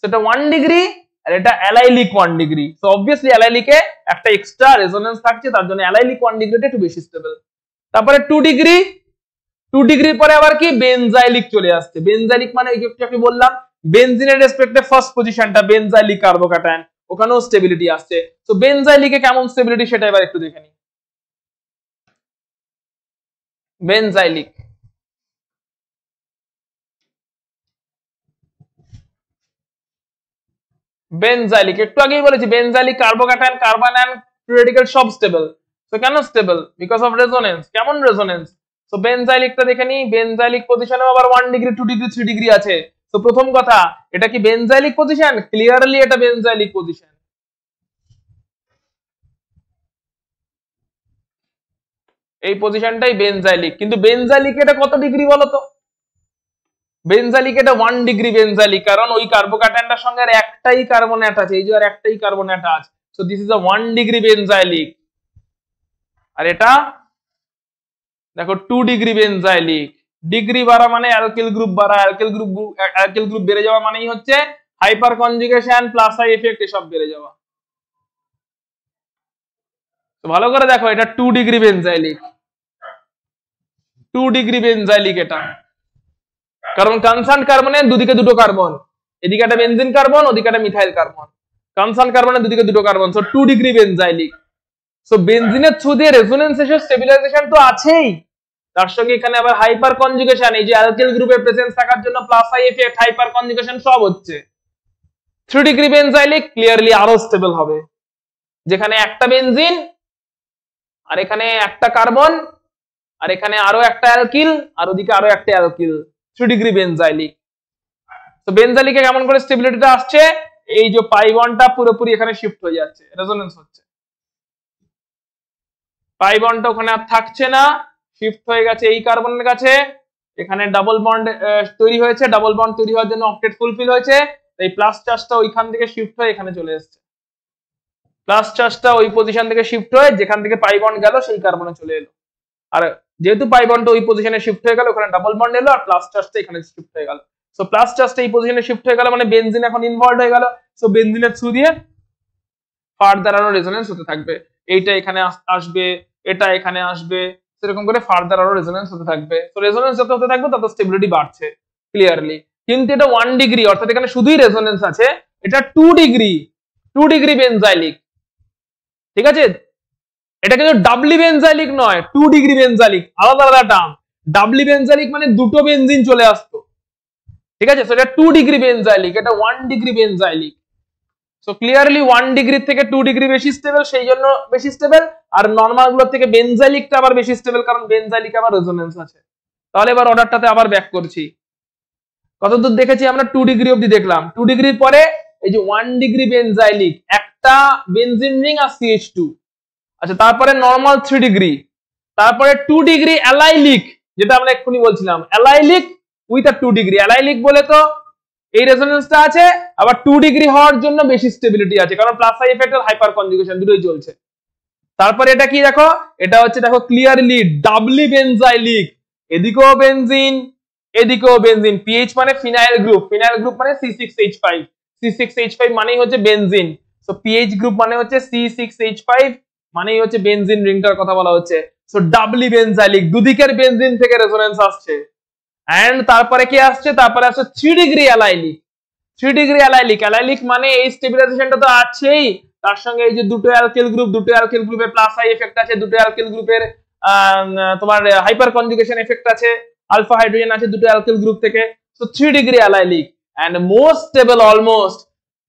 সেটা ওয়ান ডিগ্রি আর এটা allylic one degree so obviously অ্যালাইলিকে একটা এক্সট্রা রেজোনেন্স থাকছে তার জন্য অ্যালাইলিক ওয়ান ডিগ্রিটা একটু বেশি স্টেবল তারপরে টু ডিগ্রি টু ডিগ্রি পরে আবার কি বেনজাইলিক চলে আসছে বেনজাইলিক মানে এই যে আমি বললাম বেনজিনের রেসপেক্টে ফার্স্ট পজিশনটা বেনজাইলিক কার্বোকাটায়ন ওখানেও স্টেবিলিটি আসছে তো বেনজাইলিকে কেমন স্টেবিলিটি সেটা এবার একটু দেখে নিই বেনজাইলিক বেনজাইলিক একটু আগেই বলেছি benzylic carbocation carbon and radical সব স্টেবল তো কেন স্টেবল বিকজ অফ রেজোনেন্স কেমন রেজোনেন্স তো বেনজাইলিকটা দেখে নি বেনজাইলিক পজিশনে আবার 1 ডিগ্রি 2 ডিগ্রি 3 ডিগ্রি আছে তো প্রথম কথা এটা কি বেনজাইলিক পজিশন ক্লিয়ারলি এটা বেনজাইলিক পজিশন এই পজিশনটাই বেনজাইলিক কিন্তু বেনজাইলিক এটা কত ডিগ্রি বলতো বেনজালিক এটা ওয়ান ডিগ্রি বেনজালিক কারণ ওই কার্বোকাটানটার সঙ্গে আর একটাই কার্বন আছে এই যে আর একটাই কার্বন আছে so this is a one degree benzylic আর এটা দেখো টু ডিগ্রি বেনজাইলিক ডিগ্রি বাড়া মানে অ্যালকিল গ্রুপ বাড়া অ্যালকিল গ্রুপ অ্যালকিল গ্রুপ বেড়ে যাওয়া মানেই হচ্ছে hyperconjugation plus I effect এসব বেড়ে যাওয়া ভালো করে দেখো এটা two degree benzylic two degree benzylic এটা কারণ কনসার্ন কার্বনে দুদিকে দুটো কার্বন এদিকে একটা বেঞ্জিন কার্বন ওদিকে একটা মিথাইল কার্বন কনসার্ন কার্বনে দুদিকে দুটো carbon so two degree benzylic so বেঞ্জিনের থ্রু দিয়ে রেজোনেন্স এসে স্টেবিলাইজেশন তো আছেই তার সঙ্গে এখানে আবার হাইপার কনজুগেশন এই যে অ্যালকিল গ্রুপের প্রেজেন্স থাকার জন্য plus I effect hyperconjugation সব হচ্ছে থ্রি ডিগ্রি বেঞ্জাইলিক ক্লিয়ারলি আরো স্টেবল হবে যেখানে একটা বেঞ্জিন আর এখানে একটা কার্বন আর এখানে আরো একটা অ্যালকিল আর ওদিকে আরো একটা অ্যালকিল থ্রি ডিগ্রি বেনজাইলিক তো বেনজালিকে কেমন করে স্টেবিলিটিটা আসছে এই যে পাইবনটা পুরোপুরি এখানে শিফট হয়ে যাচ্ছে রেজোনেন্স হচ্ছে পাইবনটা ওখানে আর থাকছে না শিফট হয়ে গেছে এই কার্বনের কাছে এখানে ডাবল বন্ড তৈরি হয়েছে ডাবল বন্ড তৈরি হওয়ার জন্য অক্টেট ফুলফিল হয়েছে এই প্লাস চার্জটা ওইখান থেকে শিফট হয়ে এখানে চলে এসেছে প্লাস চার্জটা ওই পজিশন থেকে শিফট হয়ে যেখান থেকে পাই বন্ড গেল সেই কার্বনে চলে এলো আর যেহেতু পাই বন্ডটা ওই পজিশনে শিফট হয়ে গেল ওখানে ডাবল বন্ড এলো আর প্লাস চার্জটা এখানে শিফট হয়ে গেল সো প্লাস চার্জটা এই পজিশনে শিফট হয়ে গেল মানে বেনজিন এখন ইনভলভ হয়ে গেল সো বেনজিনের থ্রু দিয়ে ফার্দার আরো রেজোনেন্স হতে থাকবে এইটা এখানে আসবে এটা এখানে আসবে সেরকম করে ফার্দার আরো রেজোনেন্স হতে থাকবে তো রেজোনেন্স যত হতে থাকবে তত স্টেবিলিটি বাড়ছে ক্লিয়ারলি কিন্তু এটা ওয়ান ডিগ্রি অর্থাৎ এখানে শুধুই রেজোনেন্স আছে এটা two degree two degree benzylic ঠিক আছে এটা কিন্তু ডাবলি বেঞ্জালিক নয় টু ডিগ্রি বেঞ্জালিক আলাদা আলাদা টার্ম ডাবলি বেঞ্জালিক মানে দুটো বেঞ্জিন চলে আসতো ঠিক আছে এটা টু ডিগ্রি বেঞ্জাইলিক এটা one degree benzylic so clearly one degree থেকে টু ডিগ্রি বেশি স্টেবল সেই জন্য বেশি স্টেবল আর নর্মাল গুলোর থেকে বেঞ্জাইলিকটা আবার বেশি স্টেবল কারণ বেঞ্জাইলিক আবার রেজোনেন্স আছে তাহলে এবার অর্ডারটাতে আবার ব্যাক করছি কতদূর দেখেছি আমরা টু ডিগ্রি অব্দি দেখলাম টু ডিগ্রির পরে এই যে ওয়ান ডিগ্রি বেঞ্জাইলিক এক একটা বেনজিন রিং আর সিএইচ টু আচ্ছা তারপরে নর্মাল থ্রি ডিগ্রি তারপরে টু ডিগ্রি অ্যালাইলিক যেটা আমরা এক্ষুনি বলছিলাম অ্যালাইলিক উইথ আর টু ডিগ্রি অ্যালাইলিক বলে তো এই রেজোনেন্সটা আছে আবার টু ডিগ্রি হওয়ার জন্য বেশি স্টেবিলিটি আছে কারণ প্লাস সাই এফেক্ট আর হাইপার কনজুগেশন দুটোই চলছে তারপরে এটা কি দেখো এটা হচ্ছে দেখো ক্লিয়ারলি ডাবলি বেনজাইলিক এদিকেও বেনজিন এদিকেও বেনজিন পিএইচ মানে ফিনাইল গ্রুপ ফিনাইল গ্রুপ মানে C six H five C six H five মানেই হচ্ছে বেনজিন সো পিএইচ গ্রুপ মানে হচ্ছে সি সিক্স এইচ ফাইভ মানেই হচ্ছে বেনজিন রিংটার কথা বলা হচ্ছে সো ডাবলি বেনজাইলিক দুদিকের বেনজিন থেকে রেজোনেন্স আসছে অ্যান্ড তারপরে কি আসছে তারপরে আসছে three degree allylic three degree allylic allylic মানে এই স্টেবিলাইজেশনটা তো আছেই তার সঙ্গে এই যে দুটো অ্যালকিল গ্রুপ দুটো অ্যালকিল গ্রুপের প্লাস আই এফেক্ট আছে দুটো অ্যালকিল গ্রুপের তোমার হাইপার কনজুগেশন এফেক্ট আছে আলফা হাইড্রোজেন আছে দুটো অ্যালকেল গ্রুপ থেকে so three degree allylic and most stable almost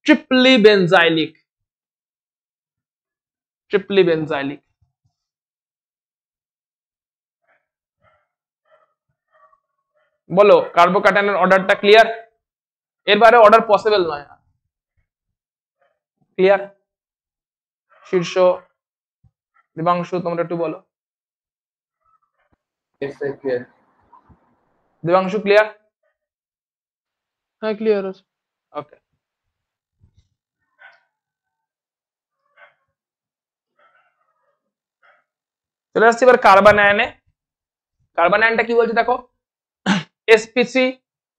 triply benzylic triply benzylic. বলো কার্বোকাটানের অর্ডারটা ক্লিয়ার এরবারে অর্ডার পসিবল নয় ক্লিয়ার শীর্ষ দেবাংশু তোমরা একটু বলো দেবাংশু ক্লিয়ার হ্যাঁ ক্লিয়ার আছে ওকে চলে আসছি এবার কার্বন আয়নে কার্বন আয়নটা কি বলছে দেখো এসপিসি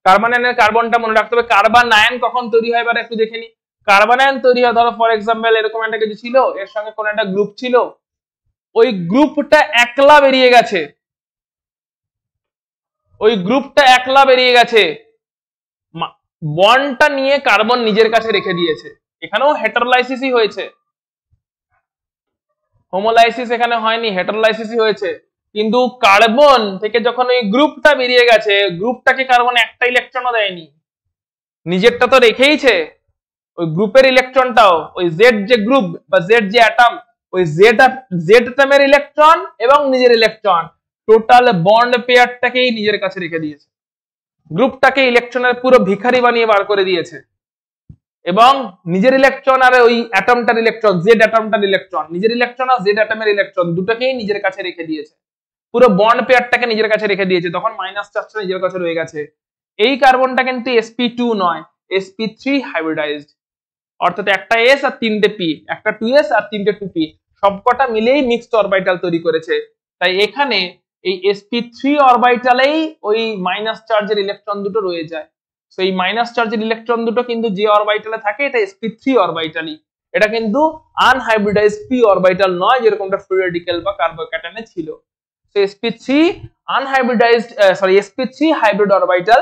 কার্বন আয়নের কার্বনটা মনে রাখতে হবে কার্বন আয়ন কখন তৈরি হয় এবার একটু দেখে নি কার্বন আয়ন তৈরি হয় ধরো ফর এক্সাম্পল এরকম একটা কিছু ছিল এর সঙ্গে কোন একটা গ্রুপ ছিল ওই গ্রুপটা একলা বেরিয়ে গেছে ওই গ্রুপটা একলা বেরিয়ে গেছে বনটা নিয়ে কার্বন নিজের কাছে রেখে দিয়েছে এখানেও হেটারলাইসিসই হয়েছে হোমোলাইসিস এখানে হয়নি হেটারোলাইসিসই হয়েছে কিন্তু কার্বন থেকে যখন ওই গ্রুপটা বেরিয়ে গেছে গ্রুপটাকে কার্বন একটা ইলেকট্রনও দেয়নি নিজেরটা তো রেখেইছে ওই গ্রুপের ইলেকট্রনটাও ওই জেড যে গ্রুপ বা জেড যে অ্যাটাম ওই জেড জেড অ্যাটামের ইলেকট্রন এবং নিজের ইলেকট্রন টোটাল বন্ড পেয়ারটাকেই নিজের কাছে রেখে দিয়েছে গ্রুপটাকে ইলেকট্রনের পুরো ভিখারি বানিয়ে বার করে দিয়েছে এবং নিজের ইলেকট্রন আর ওই অ্যাটমটার ইলেকট্রন জেড অ্যাটমটার ইলেকট্রন নিজের ইলেকট্রন আর জেড অ্যাটমের ইলেকট্রন দুটোকেই নিজের কাছে রেখে দিয়েছে পুরো বন্ড পেয়ারটাকে নিজের কাছে রেখে দিয়েছে তখন মাইনাস চার্জটা নিজের কাছে রয়ে গেছে এই কার্বনটা কিন্তু এসপি টু নয় এসপি থ্রি হাইব্রিডাইজড অর্থাৎ একটা এস আর তিনটে পি একটা টু এস আর তিনটে টু পি সবকটা মিলেই মিক্সড অরবাইটাল তৈরি করেছে তাই এখানে এই এসপি থ্রি অরবাইটালেই ওই মাইনাস চার্জের ইলেকট্রন দুটো রয়ে যায় তো এই মাইনাস চার্জের ইলেকট্রন দুটো কিন্তু যে অরবাইটালে থাকে এটা sp3 থ্রি এটা কিন্তু আনহাইব্রিডাইজ p অরবাইটাল নয় যেরকমটা ফ্রি রেডিক্যাল বা কার্বোক্যাটানে ছিল তো sp3 আনহাইব্রিডাইজড sorry sp3 hybrid orbital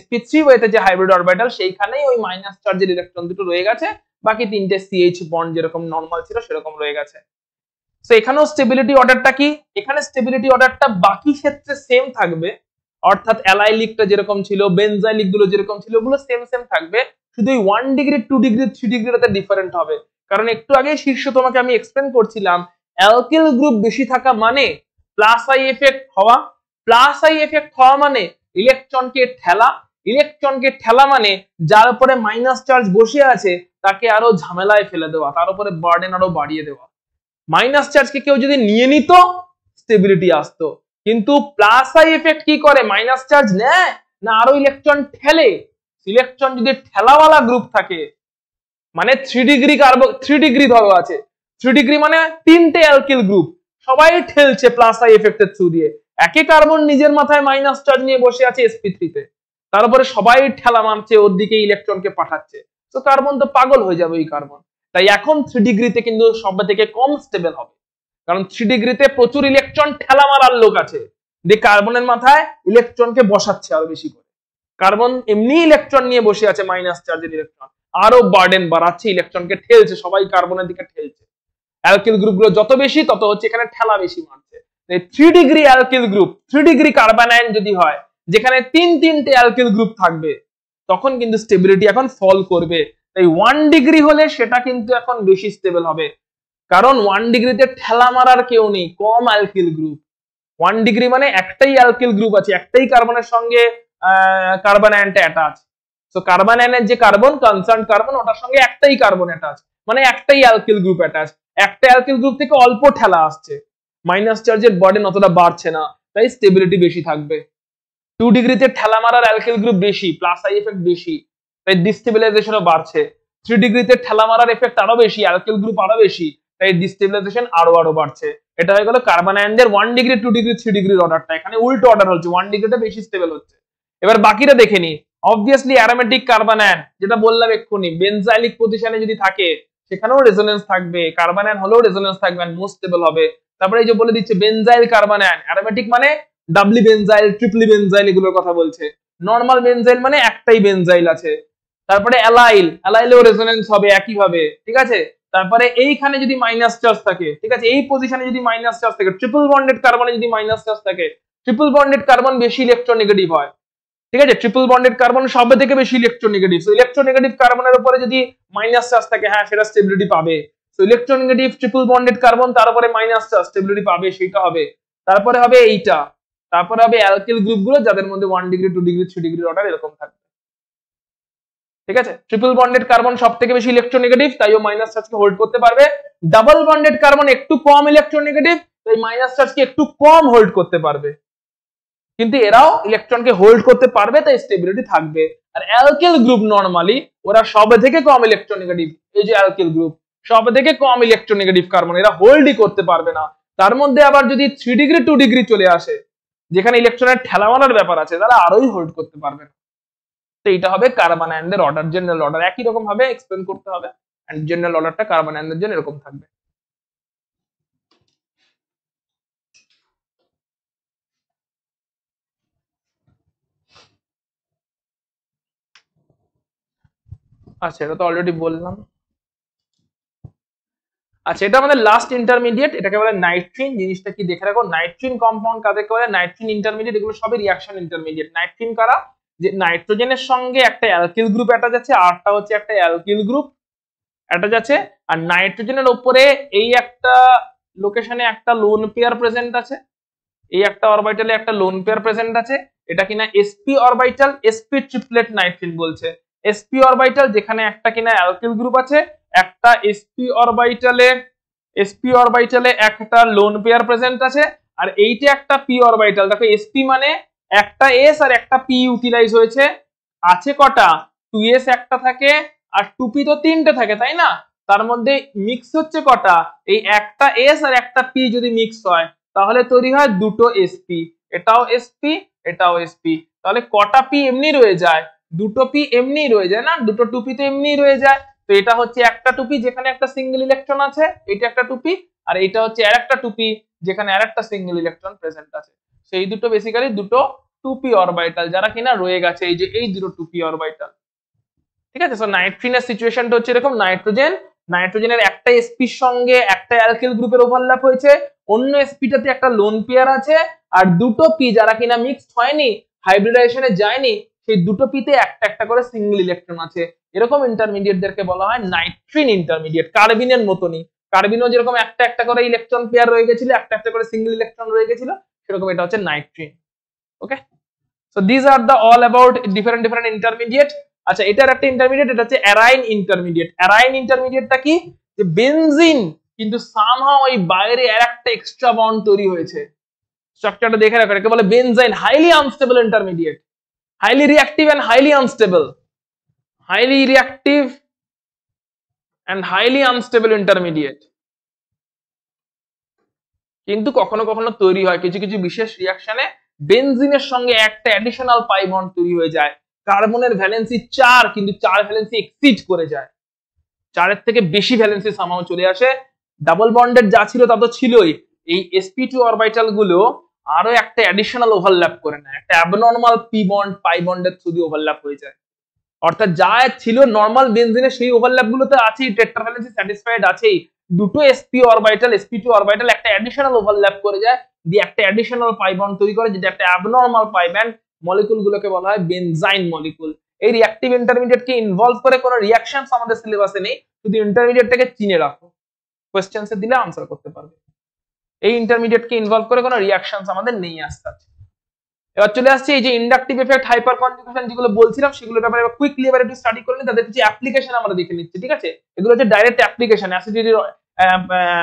sp3 ওইতে যে হাইব্রিড অরবিটাল সেইখানেই ওই মাইনাস চার্জের ইলেকট্রন দুটো রয়ে গেছে বাকি তিনটে CH বন্ড যেরকম নরমাল ছিল সেরকম রয়ে গেছে তো এখানেও স্টেবিলিটি অর্ডারটা কি এখানে স্টেবিলিটি অর্ডারটা বাকি ক্ষেত্রে সেম থাকবে অর্থাৎ অ্যালাইলিকটা যেরকম ছিল বেনজাইলিক গুলো যেরকম ছিল ওগুলো সেম সেম থাকবে শুধু এই one degree two degree three ডিগ্রিটাতে ডিফারেন্ট হবে কারণ একটু আগে শীর্ষ তোমাকে আমি এক্সপ্লেন করছিলাম অ্যালকিল গ্রুপ বেশি থাকা মানে প্লাস আই এফেক্ট হওয়া প্লাস আই এফেক্ট হওয়া মানে ইলেকট্রনকে ঠেলা ইলেকট্রনকে ঠেলা মানে যার উপরে মাইনাস চার্জ বসে আছে তাকে আরো ঝামেলায় ফেলে দেওয়া তার উপরে বার্ডেন আরো বাড়িয়ে দেওয়া মাইনাস চার্জকে কেউ যদি নিয়ে নিত স্টেবিলিটি আসতো কিন্তু প্লাস আই এফেক্ট কি করে মাইনাস চার্জ নেয় না আরো ইলেকট্রন ঠেলে ইলেকট্রন যদি ঠেলাওয়ালা গ্রুপ থাকে মানে three degree carb three degree ধরো আছে থ্রি ডিগ্রি মানে তিনটে অ্যালকিল গ্রুপ সবাই ঠেলছে প্লাস আই এফেক্টের থ্রু দিয়ে একে কার্বন নিজের মাথায় মাইনাস চার্জ নিয়ে বসে আছে এসপি থ্রিতে তারপরে সবাই ঠেলা মানছে ওর দিকে ইলেকট্রনকে পাঠাচ্ছে তো কার্বন তো পাগল হয়ে যাবে ওই কার্বন তাই এখন থ্রি ডিগ্রিতে কিন্তু সব থেকে কম স্টেবল হবে কারণ থ্রি ডিগ্রিতে প্রচুর ইলেকট্রন ঠেলা মারার লোক আছে যে কার্বনের মাথায় ইলেকট্রনকে বসাচ্ছে আরো বেশি করে কার্বন এমনি ইলেকট্রন নিয়ে বসে আছে মাইনাস চার্জের ইলেকট্রন আরো বার্ডেন বাড়াচ্ছে ইলেকট্রনকে ঠেলছে সবাই কার্বনের দিকে ঠেলছে অ্যালকিল গ্রুপগুলো যত বেশি তত হচ্ছে এখানে ঠেলা বেশি মারছে three degree alkyl group three degree carbanion যদি হয় যেখানে তিন তিনটে অ্যালকিল গ্রুপ থাকবে তখন কিন্তু স্টেবিলিটি এখন ফল করবে তাই ওয়ান ডিগ্রি হলে সেটা কিন্তু এখন বেশি স্টেবল হবে কারণ ওয়ান ডিগ্রিতে ঠেলা মারার কেউ নেই কম অ্যালকিল গ্রুপ ওয়ান ডিগ্রি মানে একটাই অ্যালকিল গ্রুপ আছে একটাই কার্বনের সঙ্গে কার্বন অ্যান্ডটা অ্যাটাচ সো কার্বন অ্যানের যে কার্বন কনসার্ন কার্বন ওটার সঙ্গে একটাই কার্বন অ্যাটাচ মানে একটাই অ্যালকিল গ্রুপ অ্যাটাচ একটা অ্যালকিল গ্রুপ থেকে অল্প ঠেলা আসছে মাইনাস চার্জের বডি অতটা বাড়ছে না তাই স্টেবিলিটি বেশি থাকবে টু ডিগ্রিতে ঠেলা মারার অ্যালকিল গ্রুপ বেশি প্লাস আই এফেক্ট বেশি তাই ডিস্টেবিলাইজেশনও বাড়ছে থ্রি ডিগ্রিতে ঠেলা মারার এফেক্ট আরো বেশি অ্যালকিল গ্রুপ আরো বেশি তাই ডিস্টেবিলাইজেশন আরো আরো বাড়ছে এটা হয়ে গেল কার্বন আয়নদের one degree two degree three ডিগ্রির অর্ডারটা এখানে উল্টো অর্ডার হচ্ছে ওয়ান ডিগ্রিটা বেশি স্টেবল হচ্ছে এবার বাকিটা দেখে নি অবভিয়াসলি অ্যারোমেটিক কার্বন আয়ন যেটা বললাম এক্ষুনি বেনজাইলিক পজিশনে যদি থাকে সেখানেও রেজোনেন্স থাকবে কার্বন আয়ন হলেও রেজোনেন্স থাকবে মোস্ট স্টেবল হবে তারপরে এই যে বলে দিচ্ছে বেনজাইল কার্বন আয়ন অ্যারোমেটিক মানে ডাবলি বেনজাইল ট্রিপলি বেনজাইল এগুলোর কথা বলছে নর্মাল বেনজাইল মানে একটাই বেনজাইল আছে তারপরে অ্যালাইল অ্যালাইলেও রেজোনেন্স হবে একইভাবে ঠিক আছে তারপরে এইখানে যদি মাইনাস চার্জ থাকে ঠিক আছে এই পজিশনে যদি মাইনাস চার্জ থাকে ট্রিপল বন্ডেড কার্বনে যদি মাইনাস চার্জ থাকে ট্রিপল বন্ডেড কার্বন বেশি ইলেকট্রোনেগেটিভ হয় ঠিক আছে ট্রিপল বন্ডেড কার্বন সব থেকে বেশি ইলেকট্রোনেগেটিভ সো ইলেকট্রোনেগেটিভ কার্বনের উপরে যদি মাইনাস চার্জ থাকে হ্যাঁ সেটা স্টেবিলিটি পাবে so electronegative triple bonded carbon তার উপরে মাইনাস চার্জ স্টেবিলিটি পাবে সেটা হবে তারপরে হবে এইটা তারপরে হবে অ্যালকিল গ্রুপগুলো যাদের মধ্যে one degree two degree three degree order এরকম থাকবে ঠিক আছে ট্রিপল বন্ডেড কার্বন সব থেকে বেশি ইলেকট্রোনেগেটিভ তাই ও মাইনাস চার্জকে হোল্ড করতে পারবে ডাবল বন্ডেড কার্বন একটু কম ইলেকট্রোনেগেটিভ তাই মাইনাস চার্জকে একটু কম হোল্ড করতে পারবে কিন্তু এরাও ইলেকট্রনকে হোল্ড করতে পারবে তাই স্টেবিলিটি থাকবে আর অ্যালকেল গ্রুপ নর্মালি ওরা সব থেকে কম ইলেকট্রোনেগেটিভ এই যে অ্যালকেল গ্রুপ সব থেকে কম ইলেকট্রোনেগেটিভ কার্বন এরা হোল্ডই করতে পারবে না তার মধ্যে আবার যদি থ্রি ডিগ্রি টু ডিগ্রি চলে আসে যেখানে ইলেকট্রনের ঠেলামালার ব্যাপার আছে তারা আরোই হোল্ড করতে পারবে না তো এটা হবে কার্বন আয়নদের অর্ডার জেনারেল অর্ডার একই রকম ভাবে এক্সপ্লেন করতে হবে অ্যান্ড জেনারেল অর্ডারটা কার্বন আয়নদের জন্য এরকম থাকবে আচ্ছা এটা তো অলরেডি বললাম আচ্ছা এটা আমাদের লাস্ট ইন্টারমিডিয়েট এটাকে বলে নাইট্রিন জিনিসটা কি দেখে রাখো নাইট্রিন কম্পাউন্ড কাদেরকে বলে নাইট্রিন ইন্টারমিডিয়েট এগুলো সবই রিয়াকশন ইন্টারমিডিয়েট নাইট্রিন কারা যে নাইট্রোজেনের সঙ্গে একটা অ্যালকিল গ্রুপ অ্যাটাচ আছে আরটা হচ্ছে একটা অ্যালকিল গ্রুপ অ্যাটাচ আছে আর নাইট্রোজেনের ওপরে এই একটা লোকেশনে একটা লোন পেয়ার প্রেজেন্ট আছে এই একটা অরবাইটালে একটা লোন পেয়ার প্রেজেন্ট আছে এটা কিনা SP orbital SP triplet nitrene বলছে এসপি অরবাইটাল যেখানে একটা কিনা অ্যালকিল গ্রুপ আছে একটা এসপি অরবাইটালে এসপি অরবাইটালে একটা লোন পেয়ার প্রেজেন্ট আছে আর এইটা একটা পি অরবাইটাল দেখো এসপি মানে একটা এস আর একটা পি ইউটিলাইজ হয়েছে আছে কটা টু এস একটা থাকে আর টু পি তো তিনটে থাকে তাই না তার মধ্যে মিক্স হচ্ছে কটা এই একটা এস আর একটা পি যদি মিক্স হয় তাহলে তৈরি হয় দুটো এসপি এটাও এসপি এটাও এসপি তাহলে কটা পি এমনি রয়ে যায় দুটো পি এমনি রয়ে যায় না দুটো টুপি তো এমনি রয়ে যায় তো এটা হচ্ছে একটা টুপি যেখানে একটা সিঙ্গেল ইলেকট্রন আছে এটা একটা টুপি আর এটা হচ্ছে আর একটা টুপি যেখানে আর একটা সিঙ্গেল ইলেকট্রন প্রেজেন্ট আছে সেই দুটো বেসিক্যালি দুটো টুপি অরবাইটাল যারা কিনা রয়ে গেছে এই যে এই দুটো টুপি অরবাইটাল ঠিক আছে সো নাইট্রিনের সিচুয়েশনটা হচ্ছে এরকম নাইট্রোজেন নাইট্রোজেনের একটা এসপির সঙ্গে একটা অ্যালকিল গ্রুপের ওভারল্যাপ হয়েছে অন্য এসপিটাতে একটা লোন পেয়ার আছে আর দুটো পি যারা কিনা মিক্সড হয়নি হাইব্রিডাইজেশনে যায়নি সেই দুটো পিতে একটা একটা করে সিঙ্গেল ইলেকট্রন আছে এরকম ইন্টারমিডিয়েটদেরকে বলা হয় নাইট্রিন ইন্টারমিডিয়েট কার্বিনের মতনই কার্বিনও যেরকম একটা একটা করে ইলেকট্রন পেয়ার রয়ে গেছিল একটা একটা করে সিঙ্গেল ইলেকট্রন রয়ে গেছিল সেরকম এটা হচ্ছে nitrene okay so these are the all about different different intermediate আচ্ছা এটার একটা ইন্টারমিডিয়েট এটা হচ্ছে অ্যারাইন ইন্টারমিডিয়েট অ্যারাইন ইন্টারমিডিয়েটটা কি যে বেনজিন কিন্তু সামহাও ওই বাইরে আর একটা এক্সট্রা বন্ড তৈরি হয়েছে স্ট্রাকচারটা দেখে রাখো একে বলে benzyne highly unstable intermediate highly reactive and highly unstable highly reactive and highly unstable intermediate কিন্তু কখনো কখনো তৈরি হয় কিছু কিছু বিশেষ রিয়াকশনে বেনজিনের সঙ্গে একটা অ্যাডিশনাল পাই বন্ড তৈরি হয়ে যায় কার্বনের ভ্যালেন্সি চার কিন্তু চার ভ্যালেন্সি এক্সিড করে যায় চারের থেকে বেশি ভ্যালেন্সি সামাও চলে আসে ডাবল বন্ডের যা ছিল তা তো ছিলই এই এসপি টু অরবাইটাল গুলো আরো একটা অ্যাডিশনাল ওভারল্যাপ করে না একটা অ্যাবনর্মাল পি বন্ড পাই বন্ডের থ্রুদি ওভারল্যাপ হয়ে যায় অর্থাৎ যা ছিল নর্মাল বেনজিনে সেই ওভারল্যাপ গুলোতে আছেই টেট্রাভ্যালেন্সি স্যাটিসফাইড আছেই দুটো sp অরবিটাল sp2 অরবিটাল একটা অ্যাডিশনাল ওভারল্যাপ করে যায় দিয়ে একটা অ্যাডিশনাল পাই বন্ড তৈরি করে যেটা একটা অ্যাবনরমাল পাই বন্ড গুলোকে বলা হয় বেনজাইন মলিকুল এই ইন্টারমিডিয়েট ইন্টারমিডিয়েটকে ইনভলভ করে কোনো রিঅ্যাকশনস আমাদের সিলেবাসে নেই শুধু ইন্টারমিডিয়েটটাকে চিনে রাখো কোয়েশ্চেনসে দিলে আনসার করতে পারবে এই ইন্টারমিডিয়েট ইন্টারমিডিয়েটকে ইনভলভ করে কোনো রিঅ্যাকশনস আমাদের নেই আসতে এবার চলে আসছে এই যে ইন্ডাকটিভ এফেক্ট হাইপার কনজুগেশন যেগুলো বলছিলাম সেগুলোর ব্যাপারে এবার কুইকলি এবার একটু স্টাডি করে নিই তাদের কিছু অ্যাপ্লিকেশন আমরা দেখে নিচ্ছি ঠিক আছে এগুলো হচ্ছে direct application acidity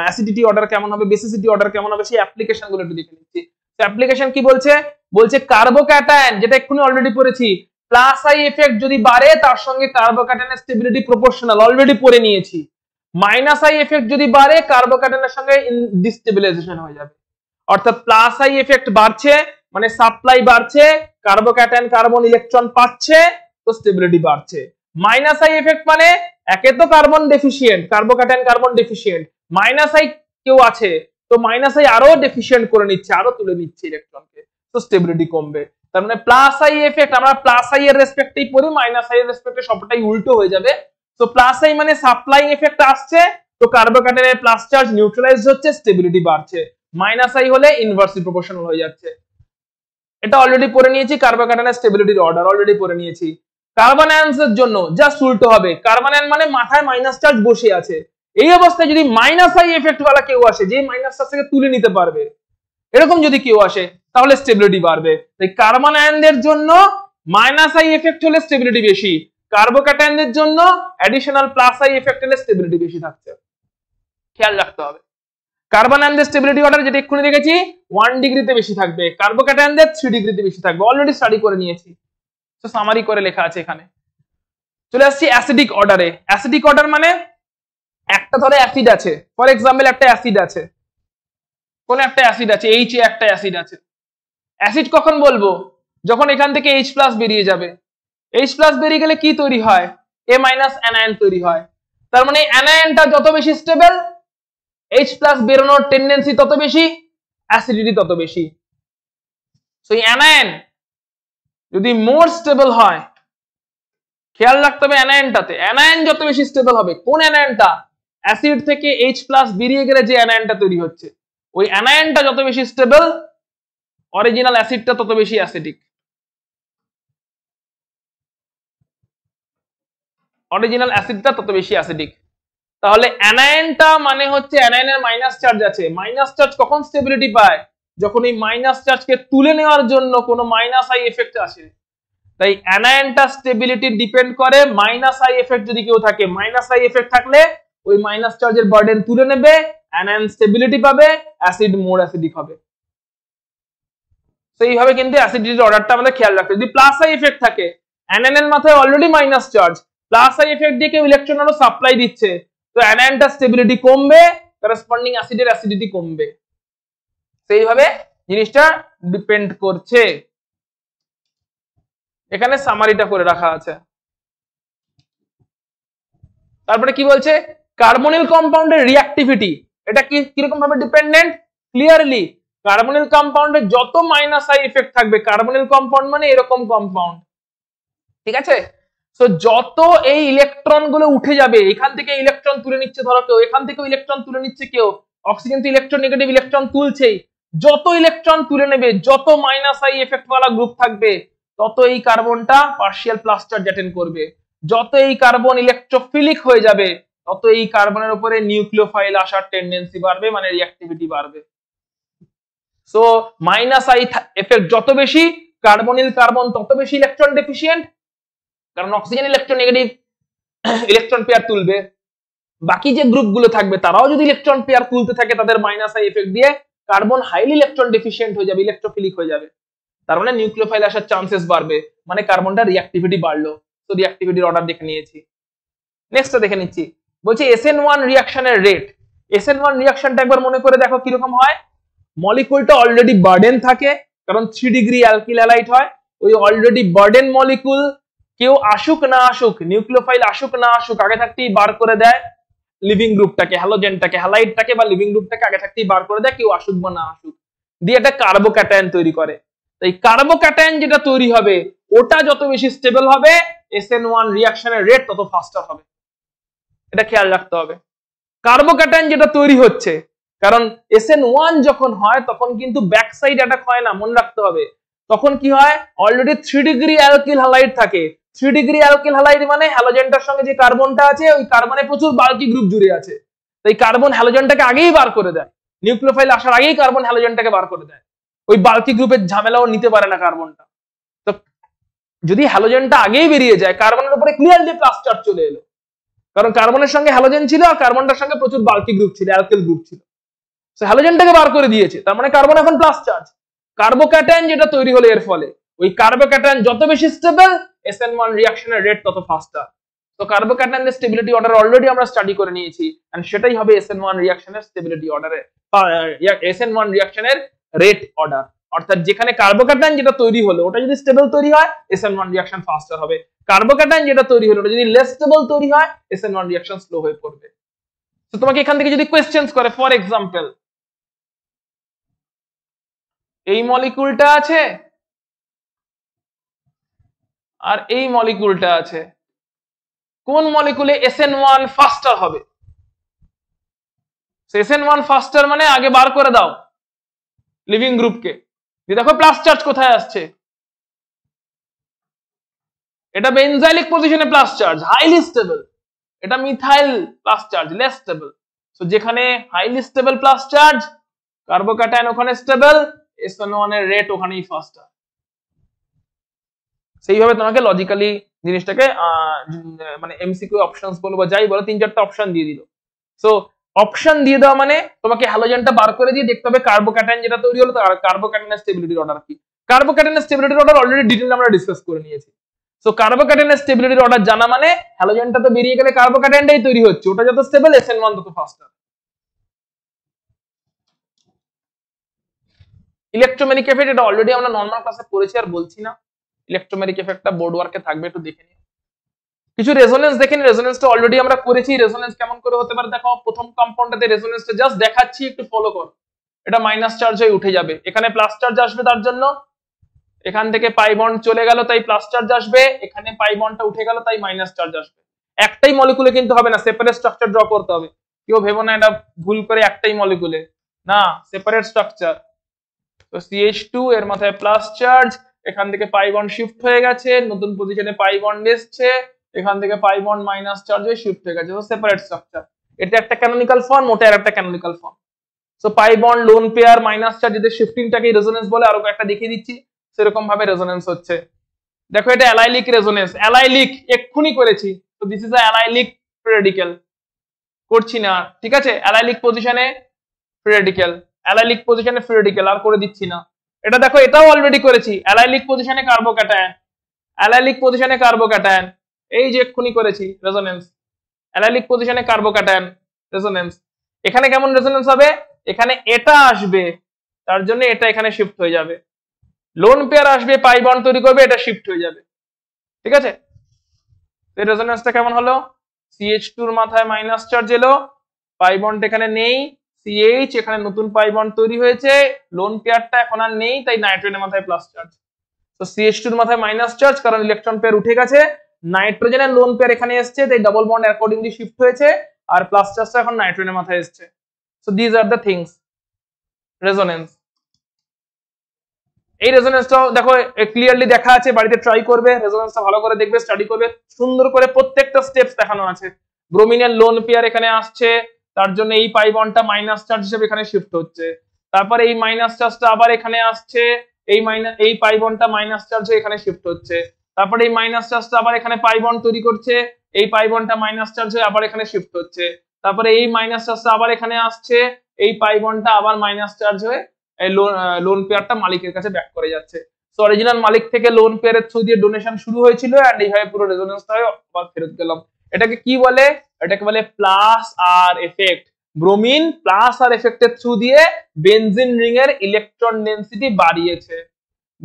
acidity order কেমন হবে বেসিসিটি অর্ডার কেমন হবে সেই অ্যাপ্লিকেশন গুলো একটু দেখে নিচ্ছি অ্যাপ্লিকেশন কি বলছে বলছে কার্বোক্যাটায়ন যেটা এক্ষুনি অলরেডি পড়েছি প্লাস আই এফেক্ট যদি বাড়ে তার সঙ্গে কার্বোক্যাটায়নের স্টেবিলিটি প্রপোর্শনাল অলরেডি পড়ে নিয়েছি মাইনাস আই এফেক্ট যদি বাড়ে কার্বোক্যাটায়নের সঙ্গে ডিস্টেবিলাইজেশন হয়ে যাবে অর্থাৎ প্লাস আই এফেক্ট বাড়ছে মানে সাপ্লাই বাড়ছে কার্বোক্যাটায়ন কার্বন ইলেকট্রন পাচ্ছে তো স্টেবিলিটি বাড়ছে মাইনাস আই এফেক্ট মানে একে তো carbon deficient carbocation carbon deficient minus I কেউ আছে তো মাইনাস আই আরো ডেফিসিয়েন্ট করে নিচ্ছে আরো তুলে নিচ্ছে ইলেকট্রনকে তো স্টেবিলিটি কমবে তার মানে প্লাস আই এফেক্ট আমরা প্লাস আই এর রেসপেক্টেই পড়ি মাইনাস আই এর রেসপেক্টে সবটাই উল্টো হয়ে যাবে তো প্লাস আই মানে সাপ্লাই এফেক্ট আসছে তো কার্বোক্যাটায়নের প্লাস চার্জ নিউট্রালাইজ হচ্ছে স্টেবিলিটি বাড়ছে মাইনাস আই হলে ইনভার্সলি প্রপোর্শনাল হয়ে যাচ্ছে এটা অলরেডি পড়ে নিয়েছি কার্বোকাটানের স্টেবিলিটির অর্ডার অলরেডি পড়ে নিয়েছি আয়ন্স এর জন্য জাস্ট উল্টো হবে কার্বানায়ন মানে মাথায় মাইনাস চার্জ বসে আছে এই অবস্থায় যদি মাইনাস আই এফেক্ট वाला কেউ আসে যে মাইনাস চার্জ থেকে তুলে নিতে পারবে এরকম যদি কেউ আসে তাহলে স্টেবিলিটি বাড়বে তাই কার্বানায়নদের জন্য মাইনাস আই এফেক্ট হলে স্টেবিলিটি বেশি কার্বোকাটায়নদের জন্য অ্যাডিশনাল প্লাস আই এফেক্ট হলে স্টেবিলিটি বেশি থাকছে খেয়াল রাখতে হবে কার্বন অ্যান্ড স্টেবিলিটি অর্ডার যেটা এক্ষুনি দেখেছি ওয়ান ডিগ্রিতে বেশি থাকবে কার্বোক্যাটায়নদের থ্রি ডিগ্রিতে বেশি থাকবে অলরেডি স্টাডি করে নিয়েছি তো সামারি করে লেখা আছে এখানে চলে আসছি অ্যাসিডিক অর্ডারে অ্যাসিডিক অর্ডার মানে একটা ধরে অ্যাসিড আছে ফর এক্সাম্পল একটা অ্যাসিড আছে কোন একটা অ্যাসিড আছে এইচ এ একটা অ্যাসিড আছে অ্যাসিড কখন বলবো যখন এখান থেকে এইচ প্লাস বেরিয়ে যাবে এইচ প্লাস বেরিয়ে গেলে কি তৈরি হয় এ মাইনাস অ্যানায়ন তৈরি হয় তার মানে অ্যানায়নটা যত বেশি স্টেবেল এইচ প্লাস বেরোনোর টেন্ডেন্সি তত বেশি অ্যাসিডিটি তত বেশি অ্যানায়ন যদি মোর স্টেবল হয় খেয়াল রাখতে হবে অ্যানায়নটাতে অ্যানায়ন যত বেশি স্টেবল হবে কোন অ্যানায়নটা অ্যাসিড থেকে এইচ প্লাস বেরিয়ে গেলে যে অ্যানায়নটা তৈরি হচ্ছে ওই অ্যানায়নটা যত বেশি স্টেবল অরিজিনাল অ্যাসিডটা তত বেশি অ্যাসিডিক অরিজিনাল অ্যাসিডটা তত বেশি অ্যাসিডিক তাহলে অ্যানায়নটা মানে হচ্ছে অ্যানায়নের মাইনাস চার্জ আছে মাইনাস চার্জ কখন স্টেবিলিটি পায় যখন এই মাইনাস চার্জকে তুলে নেওয়ার জন্য কোনো মাইনাস আই এফেক্ট আসে তাই অ্যানায়নটা স্টেবিলিটি ডিপেন্ড করে মাইনাস আই এফেক্ট যদি কেউ থাকে মাইনাস আই এফেক্ট থাকলে ওই মাইনাস চার্জের বার্ডেন তুলে নেবে অ্যানায়ন স্টেবিলিটি পাবে অ্যাসিড মোর অ্যাসিডিক হবে তো এইভাবে কিন্তু অ্যাসিডিটির অর্ডারটা আমাদের খেয়াল রাখতে যদি প্লাস আই এফেক্ট থাকে অ্যানায়নের মাথায় already minus charge plus I effect দিয়ে কেউ ইলেকট্রন আরো সাপ্লাই দিচ্ছে তো অ্যানায়নটা স্টেবিলিটি কমবে করেসপন্ডিং অ্যাসিডের অ্যাসিডিটি কমবে সেইভাবে জিনিসটা ডিপেন্ড করছে এখানে সামারিটা করে রাখা আছে তারপরে কি বলছে কার্বনিল কম্পাউন্ডের রিয়াক্টিভিটি এটা কি কিরকম ভাবে ডিপেন্ডেন্ট ক্লিয়ারলি কার্বনিল কম্পাউন্ডে যত মাইনাস আই ইফেক্ট থাকবে কার্বনিল কম্পাউন্ড মানে এরকম কম্পাউন্ড ঠিক আছে সো যত এই ইলেকট্রন গুলো উঠে যাবে এখান থেকে ইলেকট্রন তুলে নিচ্ছে ধরো কেউ এখান থেকে ইলেকট্রন তুলে নিচ্ছে কেউ অক্সিজেন তো ইলেকট্রন নেগেটিভ ইলেকট্রন তুলছেই যত ইলেকট্রন তুলে নেবে যত মাইনাস আই এফেক্ট वाला গ্রুপ থাকবে তত এই কার্বনটা পার্শিয়াল প্লাস চার্জ করবে যত এই কার্বন ইলেকট্রোফিলিক হয়ে যাবে তত এই কার্বনের উপরে নিউক্লিওফাইল আসার টেন্ডেন্সি বাড়বে মানে রিঅ্যাক্টিভিটি বাড়বে সো মাইনাস আই এফেক্ট যত বেশি কার্বনিল কার্বন তত বেশি ইলেকট্রন ডেফিসিয়েন্ট কারণ অক্সিজেন নেগেটিভ ইলেকট্রন পেয়ার তুলবে বাকি যে গ্রুপগুলো থাকবে তারাও যদি ইলেকট্রন পেয়ার তুলতে থাকে তাদের মাইনাস আই এফেক্ট দিয়ে কার্বন হাইলি ইলেকট্রন ডেফিসিয়েন্ট হয়ে যাবে ইলেকট্রোফিলিক হয়ে যাবে তার মানে নিউক্লিওফাইল আসার চান্সেস বাড়বে মানে কার্বনটা রিঅ্যাক্টিভিটি বাড়লো তো রিঅ্যাক্টিভিটির অর্ডার দেখে নিয়েছি নেক্সটটা দেখে নিচ্ছি বলছে এসএন ওয়ান রিয়াকশনের রেট এসএন ওয়ান রিয়াকশনটা একবার মনে করে দেখো কিরকম হয় মলিকুলটা অলরেডি বার্ডেন থাকে কারণ থ্রি ডিগ্রি অ্যালকিল হয় ওই অলরেডি বার্ডেন মলিকুল কেউ আসুক না আসুক নিউক্লিওফাইল আসুক না আসুক আগে থাকতেই বার করে দেয় লিভিং গ্রুপটাকে হ্যালোজেনটাকে হ্যালাইটটাকে বা লিভিং গ্রুপটাকে আগে থাকতেই বার করে দেয় কেউ আসুক বা না আসুক দিয়ে একটা কার্বোক্যাটায়ন তৈরি করে তাই কার্বোক্যাটায়ন যেটা তৈরি হবে ওটা যত বেশি স্টেবল হবে SN1 রিঅ্যাকশনের রেট তত ফাস্টার হবে এটা খেয়াল রাখতে হবে কার্বোক্যাটায়ন যেটা তৈরি হচ্ছে কারণ SN1 যখন হয় তখন কিন্তু ব্যাক সাইড অ্যাটাক হয় না মনে রাখতে হবে তখন কি হয় already three degree alkyl halide থাকে থ্রি ডিগ্রি অ্যালকিল হ্যালাইড মানে হ্যালোজেনটার সঙ্গে যে কার্বনটা আছে ওই কার্বনে প্রচুর বাল্কি গ্রুপ জুড়ে আছে তো এই কার্বন হ্যালোজেনটাকে আগেই বার করে দেয় নিউক্লোফাইল আসার আগেই কার্বন হ্যালোজেনটাকে বার করে দেয় ওই বাল্কি গ্রুপের ঝামেলাও নিতে পারে না কার্বনটা তো যদি হ্যালোজেনটা আগেই বেরিয়ে যায় কার্বনের উপরে ক্লিয়ারলি প্লাস চার্জ চলে এলো কারণ কার্বনের সঙ্গে হ্যালোজেন ছিল আর কার্বনটার সঙ্গে প্রচুর বাল্কি গ্রুপ ছিল অ্যালকেল গ্রুপ ছিল হ্যালোজেনটাকে বার করে দিয়েছে তার মানে কার্বন এখন প্লাস চার্জ কার্বোক্যাটায়ন যেটা তৈরি হলো এর ফলে ওই কার্বোক্যাটায়ন যত বেশি স্টেবল এসএন ওয়ান রিয়াকশনের রেট তত ফাস্টার তো কার্বোক্যাটায়নের স্টেবিলিটি অর্ডার অলরেডি আমরা স্টাডি করে নিয়েছি এন্ড সেটাই হবে এসএন ওয়ান রিয়াকশনের স্টেবিলিটি অর্ডারে এসএন ওয়ান রিয়াকশনের রেট অর্ডার অর্থাৎ যেখানে কার্বোক্যাটায়ন যেটা তৈরি হলো ওটা যদি স্টেবল তৈরি হয় এসএন ওয়ান রিয়াকশন ফাস্টার হবে কার্বোক্যাটায়ন যেটা তৈরি হলো ওটা যদি লেস স্টেবল তৈরি হয় এসএন ওয়ান রিয়াকশন স্লো হয়ে পড়বে তো তোমাকে এখান থেকে যদি কোয়েশ্চেন্স করে ফর এক্সাম্পল এই মলিকুলটা আছে আর এই মলিকুলটা আছে কোন মলিকুলে এন ওয়ান ফাস্টার হবে এসএন ওয়ান ফাস্টার মানে আগে বার করে দাও লিভিং গ্রুপকে যে দেখো প্লাস চার্জ কোথায় আসছে এটা বেনজাইলিক পজিশনে প্লাস চার্জ হাইলি স্টেবল এটা methyl plus charge less stable so যেখানে highly stable plus charge carbocation ওখানে স্টেবল এসএন ওয়ান এর রেট ওখানেই ফাস্টার সেইভাবে তোমাকে লজিক্যালি জিনিসটাকে মানে এমসিকিউ অপশনস বলো বা যাই বলো তিন চারটা অপশন দিয়ে দিল সো অপশন দিয়ে দেওয়া মানে তোমাকে হ্যালোজেনটা বার করে দিয়ে দেখতে হবে কার্বোক্যাটাইন যেটা তৈরি হলো তার কার্বোক্যাটাইনের স্টেবিলিটির অর্ডার কি কার্বোক্যাটাইনের স্টেবিলিটির অর্ডার অলরেডি ডিটেল আমরা ডিসকাস করে নিয়েছি সো কার্বোক্যাটাইনের স্টেবিলিটির অর্ডার জানা মানে হ্যালোজেনটা তো বেরিয়ে গেলে কার্বোক্যাটাইনটাই তৈরি হচ্ছে ওটা যত স্টেবল এসএন ওয়ান তত ফাস্টার ইলেকট্রোমেনিক এফেক্ট এটা অলরেডি আমরা নর্মাল ক্লাসে পড়েছি আর বলছি না ইলেকট্রোমেরিক এফেক্টটা বোর্ড ওয়ার্কে থাকবে একটু দেখে কিছু রেজোনেন্স দেখেন রেজোনেন্সটা অলরেডি আমরা করেছি রেজোনেন্স কেমন করে হতে পারে দেখো প্রথম কম্পাউন্ডটাতে রেজোনেন্সটা জাস্ট দেখাচ্ছি একটু ফলো কর এটা মাইনাস চার্জ হয়ে উঠে যাবে এখানে প্লাস চার্জ আসবে তার জন্য এখান থেকে পাই বন্ড চলে গেল তাই প্লাস চার্জ আসবে এখানে পাই বন্ডটা উঠে গেল তাই মাইনাস চার্জ আসবে একটাই মলিকুলে কিন্তু হবে না সেপারেট স্ট্রাকচার ড্র করতে হবে কেউ ভেবো না এটা ভুল করে একটাই মলিকুলে না সেপারেট স্ট্রাকচার তো সিএইচ টু এর মাথায় প্লাস চার্জ এখান থেকে পাই শিফট হয়ে গেছে নতুন পজিশনে পাই এসছে এখান থেকে পাই মাইনাস চার্জ হয়ে শিফট হয়ে গেছে সেপারেট স্ট্রাকচার এটা একটা ক্যানোনিক্যাল ফর্ম ওটা একটা canonical form so pi lone pair minus charge shifting শিফটিংটাকে রেজোনেন্স বলে আরো একটা দেখিয়ে দিচ্ছি সেরকম ভাবে রেজোনেন্স হচ্ছে দেখো এটা অ্যালাইলিক রেজোনেন্স অ্যালাইলিক এক্ষুনি করেছি তো দিস ইজ অ্যালাইলিক প্রেডিক্যাল করছি না ঠিক আছে অ্যালাইলিক পজিশনে ফ্রেডিক্যাল অ্যালাইলিক পজিশনে ফ্রেডিক্যাল আর করে দিচ্ছি না এটা দেখো এটাও অলরেডি করেছি অ্যালাইলিক পজিশনে ক্যাটায়ন অ্যালাইলিক পজিশনে ক্যাটায়ন এই যে এক্ষুনি করেছি রেজোনেন্স অ্যালাইলিক পজিশনে ক্যাটায়ন রেজোনেন্স এখানে কেমন রেজোনেন্স হবে এখানে এটা আসবে তার জন্য এটা এখানে শিফট হয়ে যাবে লোন পেয়ার আসবে পাই বন্ড তৈরি করবে এটা শিফট হয়ে যাবে ঠিক আছে এই রেজোনেন্সটা কেমন হলো সিএইচ টুর মাথায় মাইনাস চার্জ এলো পাই বন্ড এখানে নেই সিএইচ এখানে নতুন পাই বন্ড তৈরি হয়েছে লোন পেয়ারটা এখন আর নেই তাই নাইট্রোজেনের মাথায় প্লাস চার্জ তো সিএইচ টুর মাথায় মাইনাস চার্জ কারণ ইলেকট্রন পেয়ার উঠে গেছে নাইট্রোজেনের লোন পেয়ার এখানে এসছে তাই ডাবল বন্ড অ্যাকর্ডিংলি শিফট হয়েছে আর প্লাস চার্জটা এখন নাইট্রোজেনের মাথায় এসছে so these are the things resonance এই রেজোনেন্সটাও দেখো ক্লিয়ারলি দেখা আছে বাড়িতে ট্রাই করবে রেজোনেন্সটা ভালো করে দেখবে স্টাডি করবে সুন্দর করে প্রত্যেকটা স্টেপস দেখানো আছে ব্রোমিনের লোন পেয়ার এখানে আসছে তার জন্য এই পাইবনটা মাইনাস চার্জ হিসেবে এখানে শিফট হচ্ছে তারপরে এই মাইনাস চার্জটা আবার এখানে আসছে এই মাইনাস এই পাইবনটা মাইনাস চার্জ এখানে শিফট হচ্ছে তারপরে এই মাইনাস চার্জটা আবার এখানে পাইবন তৈরি করছে এই পাইবনটা মাইনাস চার্জ হয়ে আবার এখানে শিফট হচ্ছে তারপরে এই মাইনাস চার্জটা আবার এখানে আসছে এই পাইবনটা আবার মাইনাস চার্জ হয়ে লোন পেয়ারটা মালিকের কাছে ব্যাক করে যাচ্ছে তো অরিজিনাল মালিক থেকে লোন পেয়ারের থ্রু দিয়ে ডোনেশন শুরু হয়েছিল এন্ড এইভাবে পুরো রেজোনেন্সটা আবার ফেরত গেলাম এটাকে কি বলে এটাকে বলে plus R effect bromine plus R এফেক্টের থ্রু দিয়ে বেনজিন রিং এর ইলেকট্রন ডেন্সিটি বাড়িয়েছে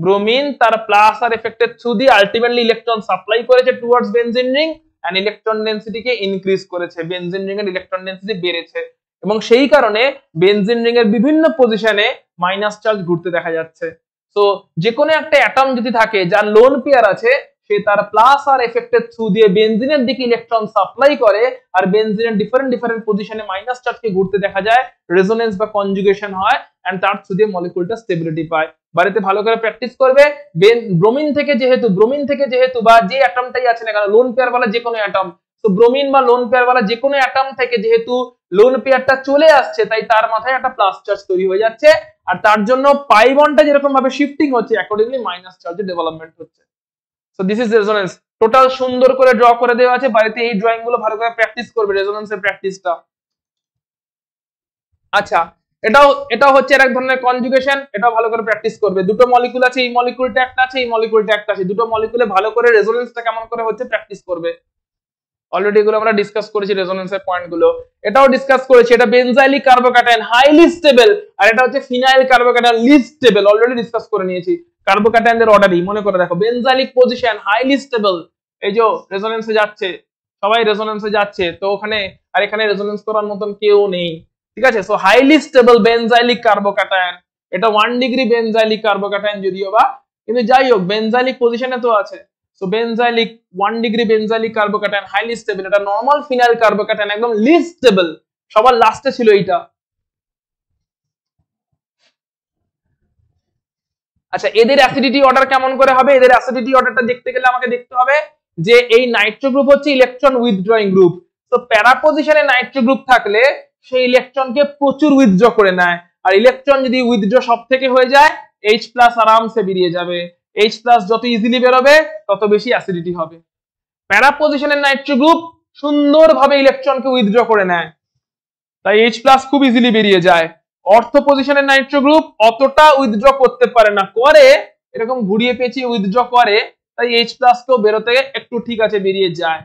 ব্রোমিন তার প্লাস আর এফেক্টের থ্রু দিয়ে আলটিমেটলি ইলেকট্রন সাপ্লাই করেছে towards benzene ring and electron ডেন্সিটিকে ইনক্রিজ করেছে বেনজিন রিং এর ইলেকট্রন ডেন্সিটি বেড়েছে এবং সেই কারণে বেনজিন রিং এর বিভিন্ন পজিশনে মাইনাস চার্জ ঘুরতে দেখা যাচ্ছে সো যে কোনো একটা অ্যাটম যদি থাকে যার লোন পেয়ার আছে সে তার প্লাস আর এফেক্টের থ্রু দিয়ে বেনজিনের দিকে ইলেকট্রন সাপ্লাই করে আর বেনজিনের ডিফারেন্ট ডিফারেন্ট পজিশনে মাইনাস চার্জকে ঘুরতে দেখা যায় রেজোনেন্স বা কনজুগেশন হয় অ্যান্ড তার থ্রু দিয়ে মলিকুলটা স্টেবিলিটি পায় বাড়িতে ভালো করে প্র্যাকটিস করবে ব্রোমিন থেকে যেহেতু ব্রোমিন থেকে যেহেতু বা যে অ্যাটমটাই আছে না কেন লোন পেয়ার বলা যে কোনো অ্যাটম তো ব্রোমিন বা লোন পেয়ার বলা যে কোনো অ্যাটম থেকে যেহেতু লোন পেয়ারটা চলে আসছে তাই তার মাথায় একটা প্লাস চার্জ তৈরি হয়ে যাচ্ছে আর তার জন্য পাইবনটা যেরকম ভাবে শিফটিং হচ্ছে অ্যাকর্ডিংলি মাইনাস চার্জের ডেভেলপমেন্ট হচ্ছে so this is resonance total সুন্দর করে ড্র করে দেওয়া আছে বাড়িতে এই ড্রয়িং গুলো ভালো করে প্র্যাকটিস করবে রেজোনেন্সের প্র্যাকটিসটা আচ্ছা এটাও এটা হচ্ছে এক ধরনের কনজুগেশন এটা ভালো করে প্র্যাকটিস করবে দুটো মলিকুল আছে এই মলিকুলটা একটা আছে এই মলিকুলটা একটা আছে দুটো মলিকুলে ভালো করে রেজোনেন্সটা কেমন করে হচ্ছে প্র্যাকটিস করবে অলরেডি এগুলো আমরা ডিসকাস করেছি রেজোনেন্সের পয়েন্টগুলো এটাও ডিসকাস করেছি এটা বেনজাইলিক কার্বোক্যাটায়ন হাইলি স্টেবল আর এটা হচ্ছে phenyl carbocation least stable already discuss করে নিয়েছি কার্বোক্যাটায়নদের অর্ডারই মনে করে দেখো বেনজালিক পজিশন হাইলি স্টেবল এই যে রেজোনেন্সে যাচ্ছে সবাই রেজোনেন্সে যাচ্ছে তো ওখানে আর এখানে রেজোনেন্স করার মতন কেউ নেই ঠিক আছে সো হাইলি স্টেবল এটা ওয়ান ডিগ্রি বেনজাইলিক কার্বোক্যাটায়ন যদিও বা কিন্তু যাই হোক বেনজালিক পজিশনে তো আছে so benzylic one degree benzylic carbocation highly stable এটা ফিনাইল কার্বোক্যাটায়ন একদম লিস্ট স্টেবল সবার লাস্টে ছিল এটা আচ্ছা এদের অ্যাসিডিটি অর্ডার কেমন করে হবে এদের অ্যাসিডিটি অর্ডারটা দেখতে গেলে আমাকে দেখতে হবে যে এই নাইট্রো গ্রুপ হচ্ছে ইলেকট্রন উইথড্রয়িং গ্রুপ তো প্যারা পজিশনে নাইট্রো গ্রুপ থাকলে সেই ইলেকট্রনকে প্রচুর উইথড্র করে নেয় আর ইলেকট্রন যদি উইথড্র সব থেকে হয়ে যায় এইচ প্লাস আরামসে বেরিয়ে যাবে এইচ প্লাস যত ইজিলি বেরোবে তত বেশি অ্যাসিডিটি হবে প্যারা নাইট্রো গ্রুপ সুন্দরভাবে ইলেকট্রনকে উইথড্র করে নেয় তাই এইচ প্লাস খুব ইজিলি বেরিয়ে যায় অর্থ পজিশনের নাইট্রো গ্রুপ অতটা উইথড্র করতে পারে না করে এরকম ঘুরিয়ে পেঁচিয়ে উইথড্র করে তাই এইচ প্লাস তো বেরোতে একটু ঠিক আছে বেরিয়ে যায়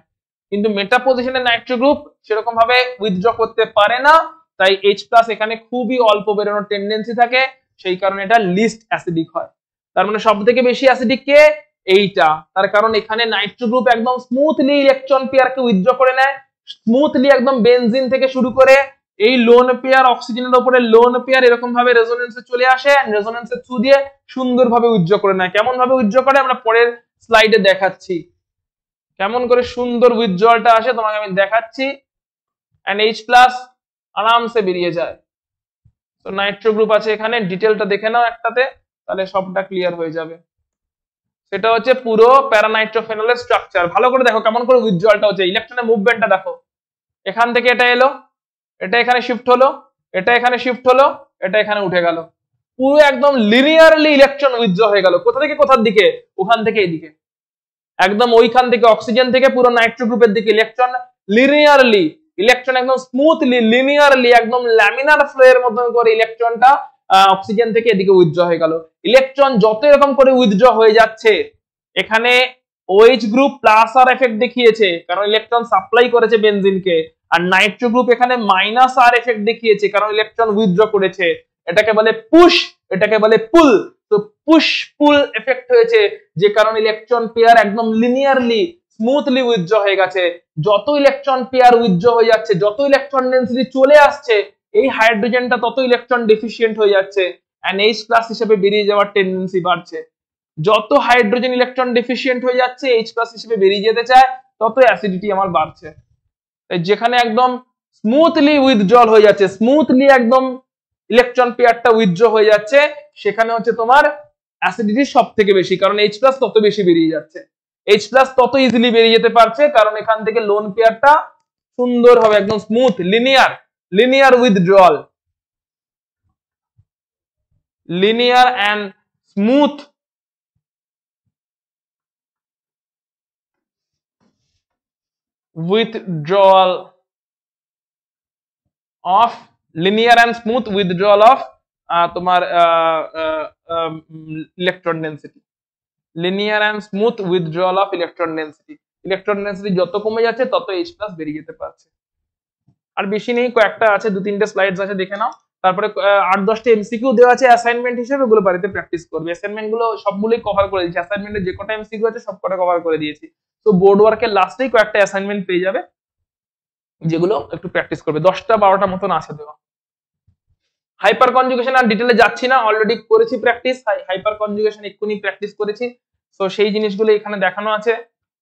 কিন্তু মেটা পজিশনের নাইট্রো গ্রুপ সেরকম ভাবে উইথড্র করতে পারে না তাই এইচ প্লাস এখানে খুবই অল্প বেরোনোর টেন্ডেন্সি থাকে সেই কারণে এটা লিস্ট অ্যাসিডিক হয় তার মানে সব থেকে বেশি অ্যাসিডিক কে এইটা তার কারণ এখানে নাইট্রো গ্রুপ একদম স্মুথলি ইলেকট্রন পেয়ারকে উইথড্র করে নেয় স্মুথলি একদম বেনজিন থেকে শুরু করে এই লোন পেয়ার অক্সিজেনের উপরে লোন পেয়ার এরকম ভাবে রেজোনেন্সে চলে আসে রেজোনেন্সের থ্রু দিয়ে সুন্দরভাবে উজ্জ্ব করে নেয় কেমন ভাবে উজ্জ্ব করে আমরা পরের স্লাইডে দেখাচ্ছি কেমন করে সুন্দর উজ্জ্বলটা আসে তোমাকে আমি দেখাচ্ছি এন্ড এইচ প্লাস আরামসে বেরিয়ে যায় তো নাইট্রো গ্রুপ আছে এখানে ডিটেলটা দেখে নাও একটাতে তাহলে সবটা ক্লিয়ার হয়ে যাবে সেটা হচ্ছে পুরো প্যারানাইট্রোফেনলের স্ট্রাকচার ভালো করে দেখো কেমন করে উজ্জ্বলটা হচ্ছে ইলেকট্রনের মুভমেন্টটা দেখো এখান থেকে এটা এলো এটা এখানে শিফট হলো এটা এখানে শিফট হলো এটা এখানে উঠে গেল পুরো একদম লিনিয়ারলি ইলেকট্রন উইথড্র হয়ে গেল কোথা থেকে কোথার দিকে ওখান থেকে এদিকে একদম ওইখান থেকে অক্সিজেন থেকে পুরো নাইট্রো গ্রুপের দিকে ইলেকট্রন লিনিয়ারলি ইলেকট্রন একদম স্মুথলি লিনিয়ারলি একদম ল্যামিনার ফ্লো এর মতন করে ইলেকট্রনটা অক্সিজেন থেকে এদিকে উইথড্র হয়ে গেল ইলেকট্রন যত এরকম করে উইথড্র হয়ে যাচ্ছে এখানে OH group plus R effect দেখিয়েছে কারণ ইলেকট্রন সাপ্লাই করেছে বেনজিনকে আর নাইট্রো গ্রুপ এখানে মাইনাস আর এফেক্ট দেখিয়েছে কারণ ইলেকট্রন উইথড্র করেছে এটাকে বলে পুশ এটাকে বলে পুল তো পুশ পুল এফেক্ট হয়েছে যে কারণ ইলেকট্রন পেয়ার একদম লিনিয়ারলি স্মুথলি উইথড্র হয়ে গেছে যত ইলেকট্রন পেয়ার উইথড্র হয়ে যাচ্ছে যত ইলেকট্রন ডেন্সিটি চলে আসছে এই হাইড্রোজেনটা তত ইলেকট্রন ডেফিসিয়েন্ট হয়ে যাচ্ছে এইচ প্লাস হিসেবে বেরিয়ে যাওয়ার টেন্ডেন্সি বাড়ছে যত হাইড্রোজেন ইলেকট্রন ডেফিসিয়েন্ট হয়ে যাচ্ছে এইচ প্লাস হিসেবে বেরিয়ে যেতে চায় তত অ্যাসিডিটি আমার বাড়ছে যেখানে একদম স্মুথলি উইথড্রল হয়ে যাচ্ছে স্মুথলি একদম ইলেকট্রন পেয়ারটা উইথড্র হয়ে যাচ্ছে সেখানে হচ্ছে তোমার অ্যাসিডিটি সব থেকে বেশি কারণ এইচ প্লাস তত বেশি বেরিয়ে যাচ্ছে এইচ প্লাস তত ইজিলি বেরিয়ে যেতে পারছে কারণ এখান থেকে লোন পেয়ারটা সুন্দর হবে একদম smooth linear linear withdrawal linear and smooth withdrawal of linear and smooth withdrawal of তোমার electron density linear and smooth withdrawal of electron density electron density যত কমে যাচ্ছে তত এইচ প্লাস বেরিয়ে যেতে পারছে আর বেশি নেই কয়েকটা আছে দু তিনটে স্লাইডস আছে দেখে নাও তারপরে আট দশটা এমসিকিউ দেওয়া আছে অ্যাসাইনমেন্ট হিসেবে ওগুলো বাড়িতে প্র্যাকটিস করবে অ্যাসাইনমেন্ট গুলো সবগুলোই কভার করে দিয়েছি অ্যাসাইনমেন্টে যে কটা এমসিকিউ আছে সব কটা কভার করে দিয়েছি তো বোর্ড ওয়ার্কের লাস্টেই কয়েকটা অ্যাসাইনমেন্ট পেয়ে যাবে যেগুলো একটু প্র্যাকটিস করবে দশটা বারোটা মতন আছে দেওয়া হাইপার কনজুগেশন আর ডিটেলে যাচ্ছি না অলরেডি করেছি প্র্যাকটিস হাইপার কনজুগেশন এক্ষুনি প্র্যাকটিস করেছি তো সেই জিনিসগুলো এখানে দেখানো আছে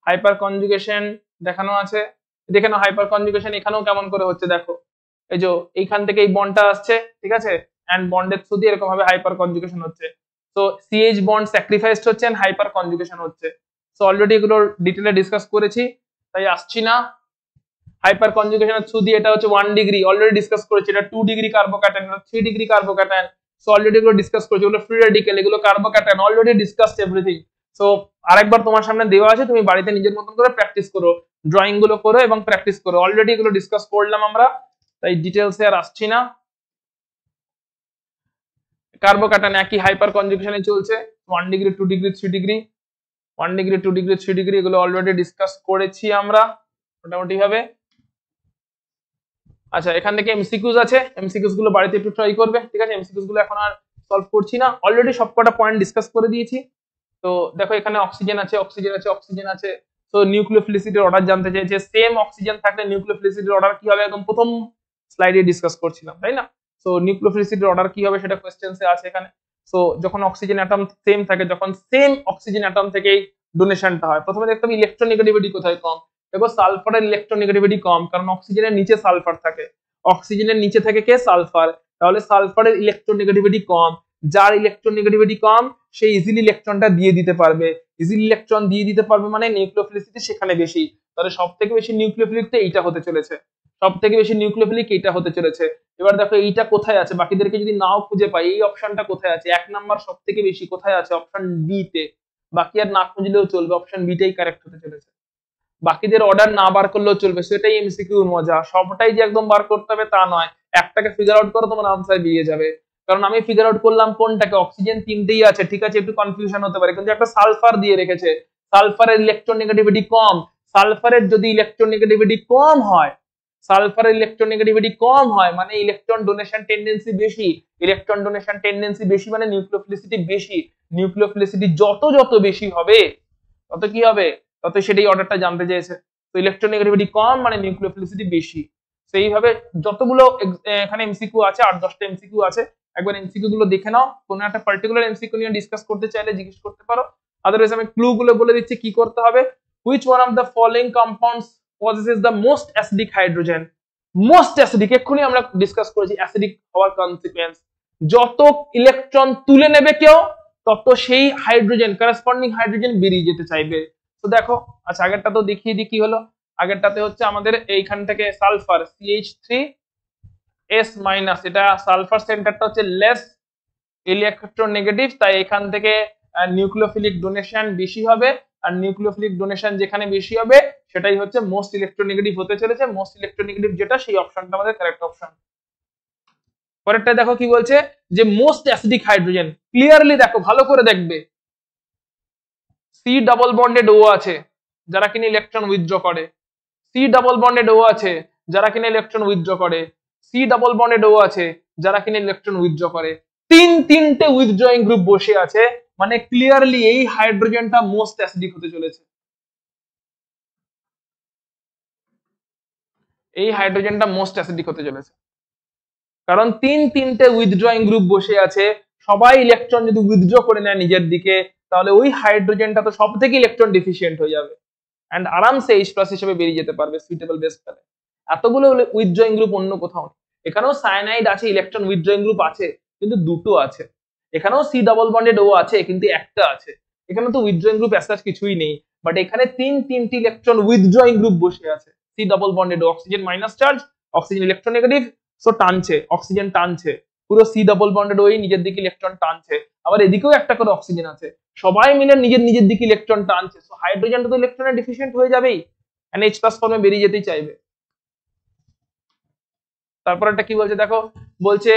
হাইপার কনজুগেশন দেখানো আছে দেখে নাও হাইপার কনজুগেশন এখানেও কেমন করে হচ্ছে দেখো এই যে এইখান থেকে এই বন্ডটা আসছে ঠিক আছে অ্যান্ড বন্ডের থ্রু দিয়ে এরকম ভাবে হাইপার কনজুগেশন হচ্ছে তো সিএইচ বন্ড স্যাক্রিফাইসড হচ্ছে এন্ড হাইপার কনজুগেশন হচ্ছে সো অলরেডি এগুলো ডিটেলে ডিসকাস করেছি তাই আসছি না হাইপার কনজুগেশনের থ্রু দিয়ে এটা হচ্ছে ওয়ান ডিগ্রি অলরেডি ডিসকাস করেছি এটা two degree carbocation three degree carbocation so already এগুলো ডিসকাস করেছি এগুলো ফ্রি রেডিক্যাল এগুলো carbocation already discuss everything so আরেকবার তোমার সামনে দেওয়া আছে তুমি বাড়িতে নিজের মতন করে প্র্যাকটিস করো ড্রয়িং গুলো করো এবং প্র্যাকটিস করো অলরেডি এগুলো ডিসকাস করলাম আমরা তাই ডিটেলসে আর আসছি না কার্বোকাটান একই হাইপার কনজুগেশনে চলছে one degree two degree three degree one degree two degree three degree এগুলো অলরেডি ডিসকাস করেছি আমরা মোটামুটি ভাবে আচ্ছা এখান থেকে এমসিকিউজ আছে এমসিকিউজ গুলো বাড়িতে একটু ট্রাই করবে ঠিক আছে এমসিকিউজ গুলো এখন আর সলভ করছি না অলরেডি সবকটা পয়েন্ট ডিসকাস করে দিয়েছি তো দেখো এখানে অক্সিজেন আছে অক্সিজেন আছে অক্সিজেন আছে তো নিউক্লিওফিলিসিটির অর্ডার জানতে চাইছে সেম অক্সিজেন থাকলে নিউক্লিওফিলিসিটির অর্ডার কি হবে একদম প্রথম স্লাইডে ডিসকাস করছিলাম তাই না সো নিউক্লিওফিলিসিটির অর্ডার কি হবে সেটা কোয়েশ্চেন্সে আছে এখানে সো যখন অক্সিজেন অ্যাটম সেম থাকে যখন সেম অক্সিজেন অ্যাটম থেকেই ডোনেশনটা হয় প্রথমে দেখতে হবে ইলেকট্রোনেগেটিভিটি কোথায় কম দেখো সালফারের ইলেকট্রোনেগেটিভিটি কম কারণ অক্সিজেনের নিচে সালফার থাকে অক্সিজেনের নিচে থাকে কে সালফার তাহলে সালফারের ইলেকট্রোনেগেটিভিটি কম যার ইলেকট্রোনেগেটিভিটি কম সে ইজিলি ইলেকট্রনটা দিয়ে দিতে পারবে ইজিলি ইলেকট্রন দিয়ে দিতে পারবে মানে নিউক্লিওফিলিসিটি সেখানে বেশি তাহলে সব থেকে বেশি নিউক্লিওফিলিক তো এইটা হতে চলেছে সব থেকে বেশি নিউক্লিওফিলিক এটা হতে চলেছে এবার দেখো এইটা কোথায় আছে বাকিদেরকে যদি নাও খুঁজে পাই এই অপশনটা কোথায় আছে এক নাম্বার সব থেকে বেশি কোথায় আছে অপশন বি তে বাকি আর না খুঁজলেও চলবে অপশন বিটাই কারেক্ট হতে চলেছে বাকিদের অর্ডার না বার করলেও চলবে সেটাই এমসিকিউর মজা সবটাই যে একদম বার করতে হবে তা নয় একটাকে ফিগার আউট করো তোমার আনসার বেরিয়ে যাবে কারণ আমি ফিগার আউট করলাম কোনটাকে অক্সিজেন তিনটেই আছে ঠিক আছে একটু কনফিউশন হতে পারে কিন্তু একটা সালফার দিয়ে রেখেছে সালফারের ইলেকট্রোনেগেটিভিটি কম সালফারের যদি ইলেকট্রোনেগেটিভিটি কম হয় সালফার ইলেকট্রোনেগেটিভিটি কম হয় মানে ইলেকট্রন ডোনেশন টেন্ডেন্সি বেশি ইলেকট্রন ডোনেশন টেন্ডেন্সি বেশি মানে নিউক্লিওফিলিসিটি বেশি নিউক্লিওফিলিসিটি যত যত বেশি হবে তত কি হবে তত সেটাই অর্ডারটা জানতে চাইছে তো ইলেকট্রোনেগেটিভিটি কম মানে নিউক্লিওফিলিসিটি বেশি সেইভাবে যতগুলো এখানে এমসিকিউ আছে আট দশটা এমসিকিউ আছে একবার এমসিকিউ গুলো দেখে নাও কোনো একটা পার্টিকুলার এমসিকিউ নিয়ে ডিসকাস করতে চাইলে জিজ্ঞেস করতে পারো আদারওয়াইজ আমি ক্লু গুলো বলে দিচ্ছি কি করতে হবে which one of the following compounds possesses the most acidic hydrogen most acidic এক্ষুনি আমরা ডিসকাস করেছি অ্যাসিডিক হওয়ার কনসিকুয়েন্স যত ইলেকট্রন তুলে নেবে কেউ তত সেই হাইড্রোজেন করেসপন্ডিং হাইড্রোজেন বেরিয়ে যেতে চাইবে তো দেখো আচ্ছা আগেরটা তো দেখিয়ে দিই কি হলো আগেরটাতে হচ্ছে আমাদের এইখান থেকে sulphur CH three S minus এটা সালফার সেন্টারটা হচ্ছে লেস ইলেকট্রোনেগেটিভ তাই এখান থেকে নিউক্লিওফিলিক ডোনেশন বেশি হবে আর নিউক্লিওফিলিক ডোনেশন যেখানে বেশি হবে সেটাই হচ্ছে মোস্ট ইলেকট্রোনেগেটিভ হতে চলেছে মোস্ট ইলেকট্রোনেগেটিভ যেটা সেই অপশনটা আমাদের কারেক্ট অপশন পরেরটা দেখো কি বলছে যে মোস্ট অ্যাসিডিক হাইড্রোজেন ক্লিয়ারলি দেখো ভালো করে দেখবে সি ডাবল বন্ডেড ও আছে যারা কিনা ইলেকট্রন উইথড্র করে সি ডাবল বন্ডেড ও আছে যারা কিনা ইলেকট্রন উইথড্র করে সি ডাবল বন্ডেড ও আছে যারা কিনা ইলেকট্রন উইথড্র করে তিন তিনটে উইথড্রয়িং গ্রুপ বসে আছে মানে ক্লিয়ারলি এই হাইড্রোজেনটা মোস্ট অ্যাসিডিক হতে চলেছে এই হাইড্রোজেনটা মোস্ট অ্যাসিডিক হতে চলেছে কারণ তিন তিনটে উইথড্রয়িং গ্রুপ বসে আছে সবাই ইলেকট্রন যদি উইথড্র করে নেয় নিজের দিকে তাহলে ওই হাইড্রোজেনটা তো সব থেকে ইলেকট্রন ডিফিসিয়েন্ট হয়ে যাবে অ্যান্ড আরামসে এইচ প্লাস হিসেবে বেরিয়ে যেতে পারবে সুইটেবল বেস প্যালে এতগুলো উইথড্রয়িং গ্রুপ অন্য কোথাও এখানেও সায়নাইড আছে ইলেকট্রন উইথড্রয়িং গ্রুপ আছে কিন্তু দুটো আছে এখানেও সি ডাবল বন্ডেড ও আছে কিন্তু একটা আছে এখানে তো উইথড্রয়িং গ্রুপ অ্যাসাস কিছুই নেই বাট এখানে তিন তিনটি ইলেকট্রন উইথড্রয়িং গ্রুপ বসে আছে C double bonded oxygen minus charge oxygen negative so টানছে অক্সিজেন টানছে পুরো সি ডাবল বন্ডেড ওই নিজের দিকে ইলেকট্রন টানছে আবার এদিকেও একটা করে অক্সিজেন আছে সবাই মিলে নিজের নিজের দিকে ইলেকট্রন টানছে সো হাইড্রোজেনটা তো ইলেকট্রনে ডিফিশিয়েন্ট হয়ে যাবেই মানে এইচ প্লাস ফর্মে বেরিয়ে যেতেই চাইবে তারপর একটা কি বলছে দেখো বলছে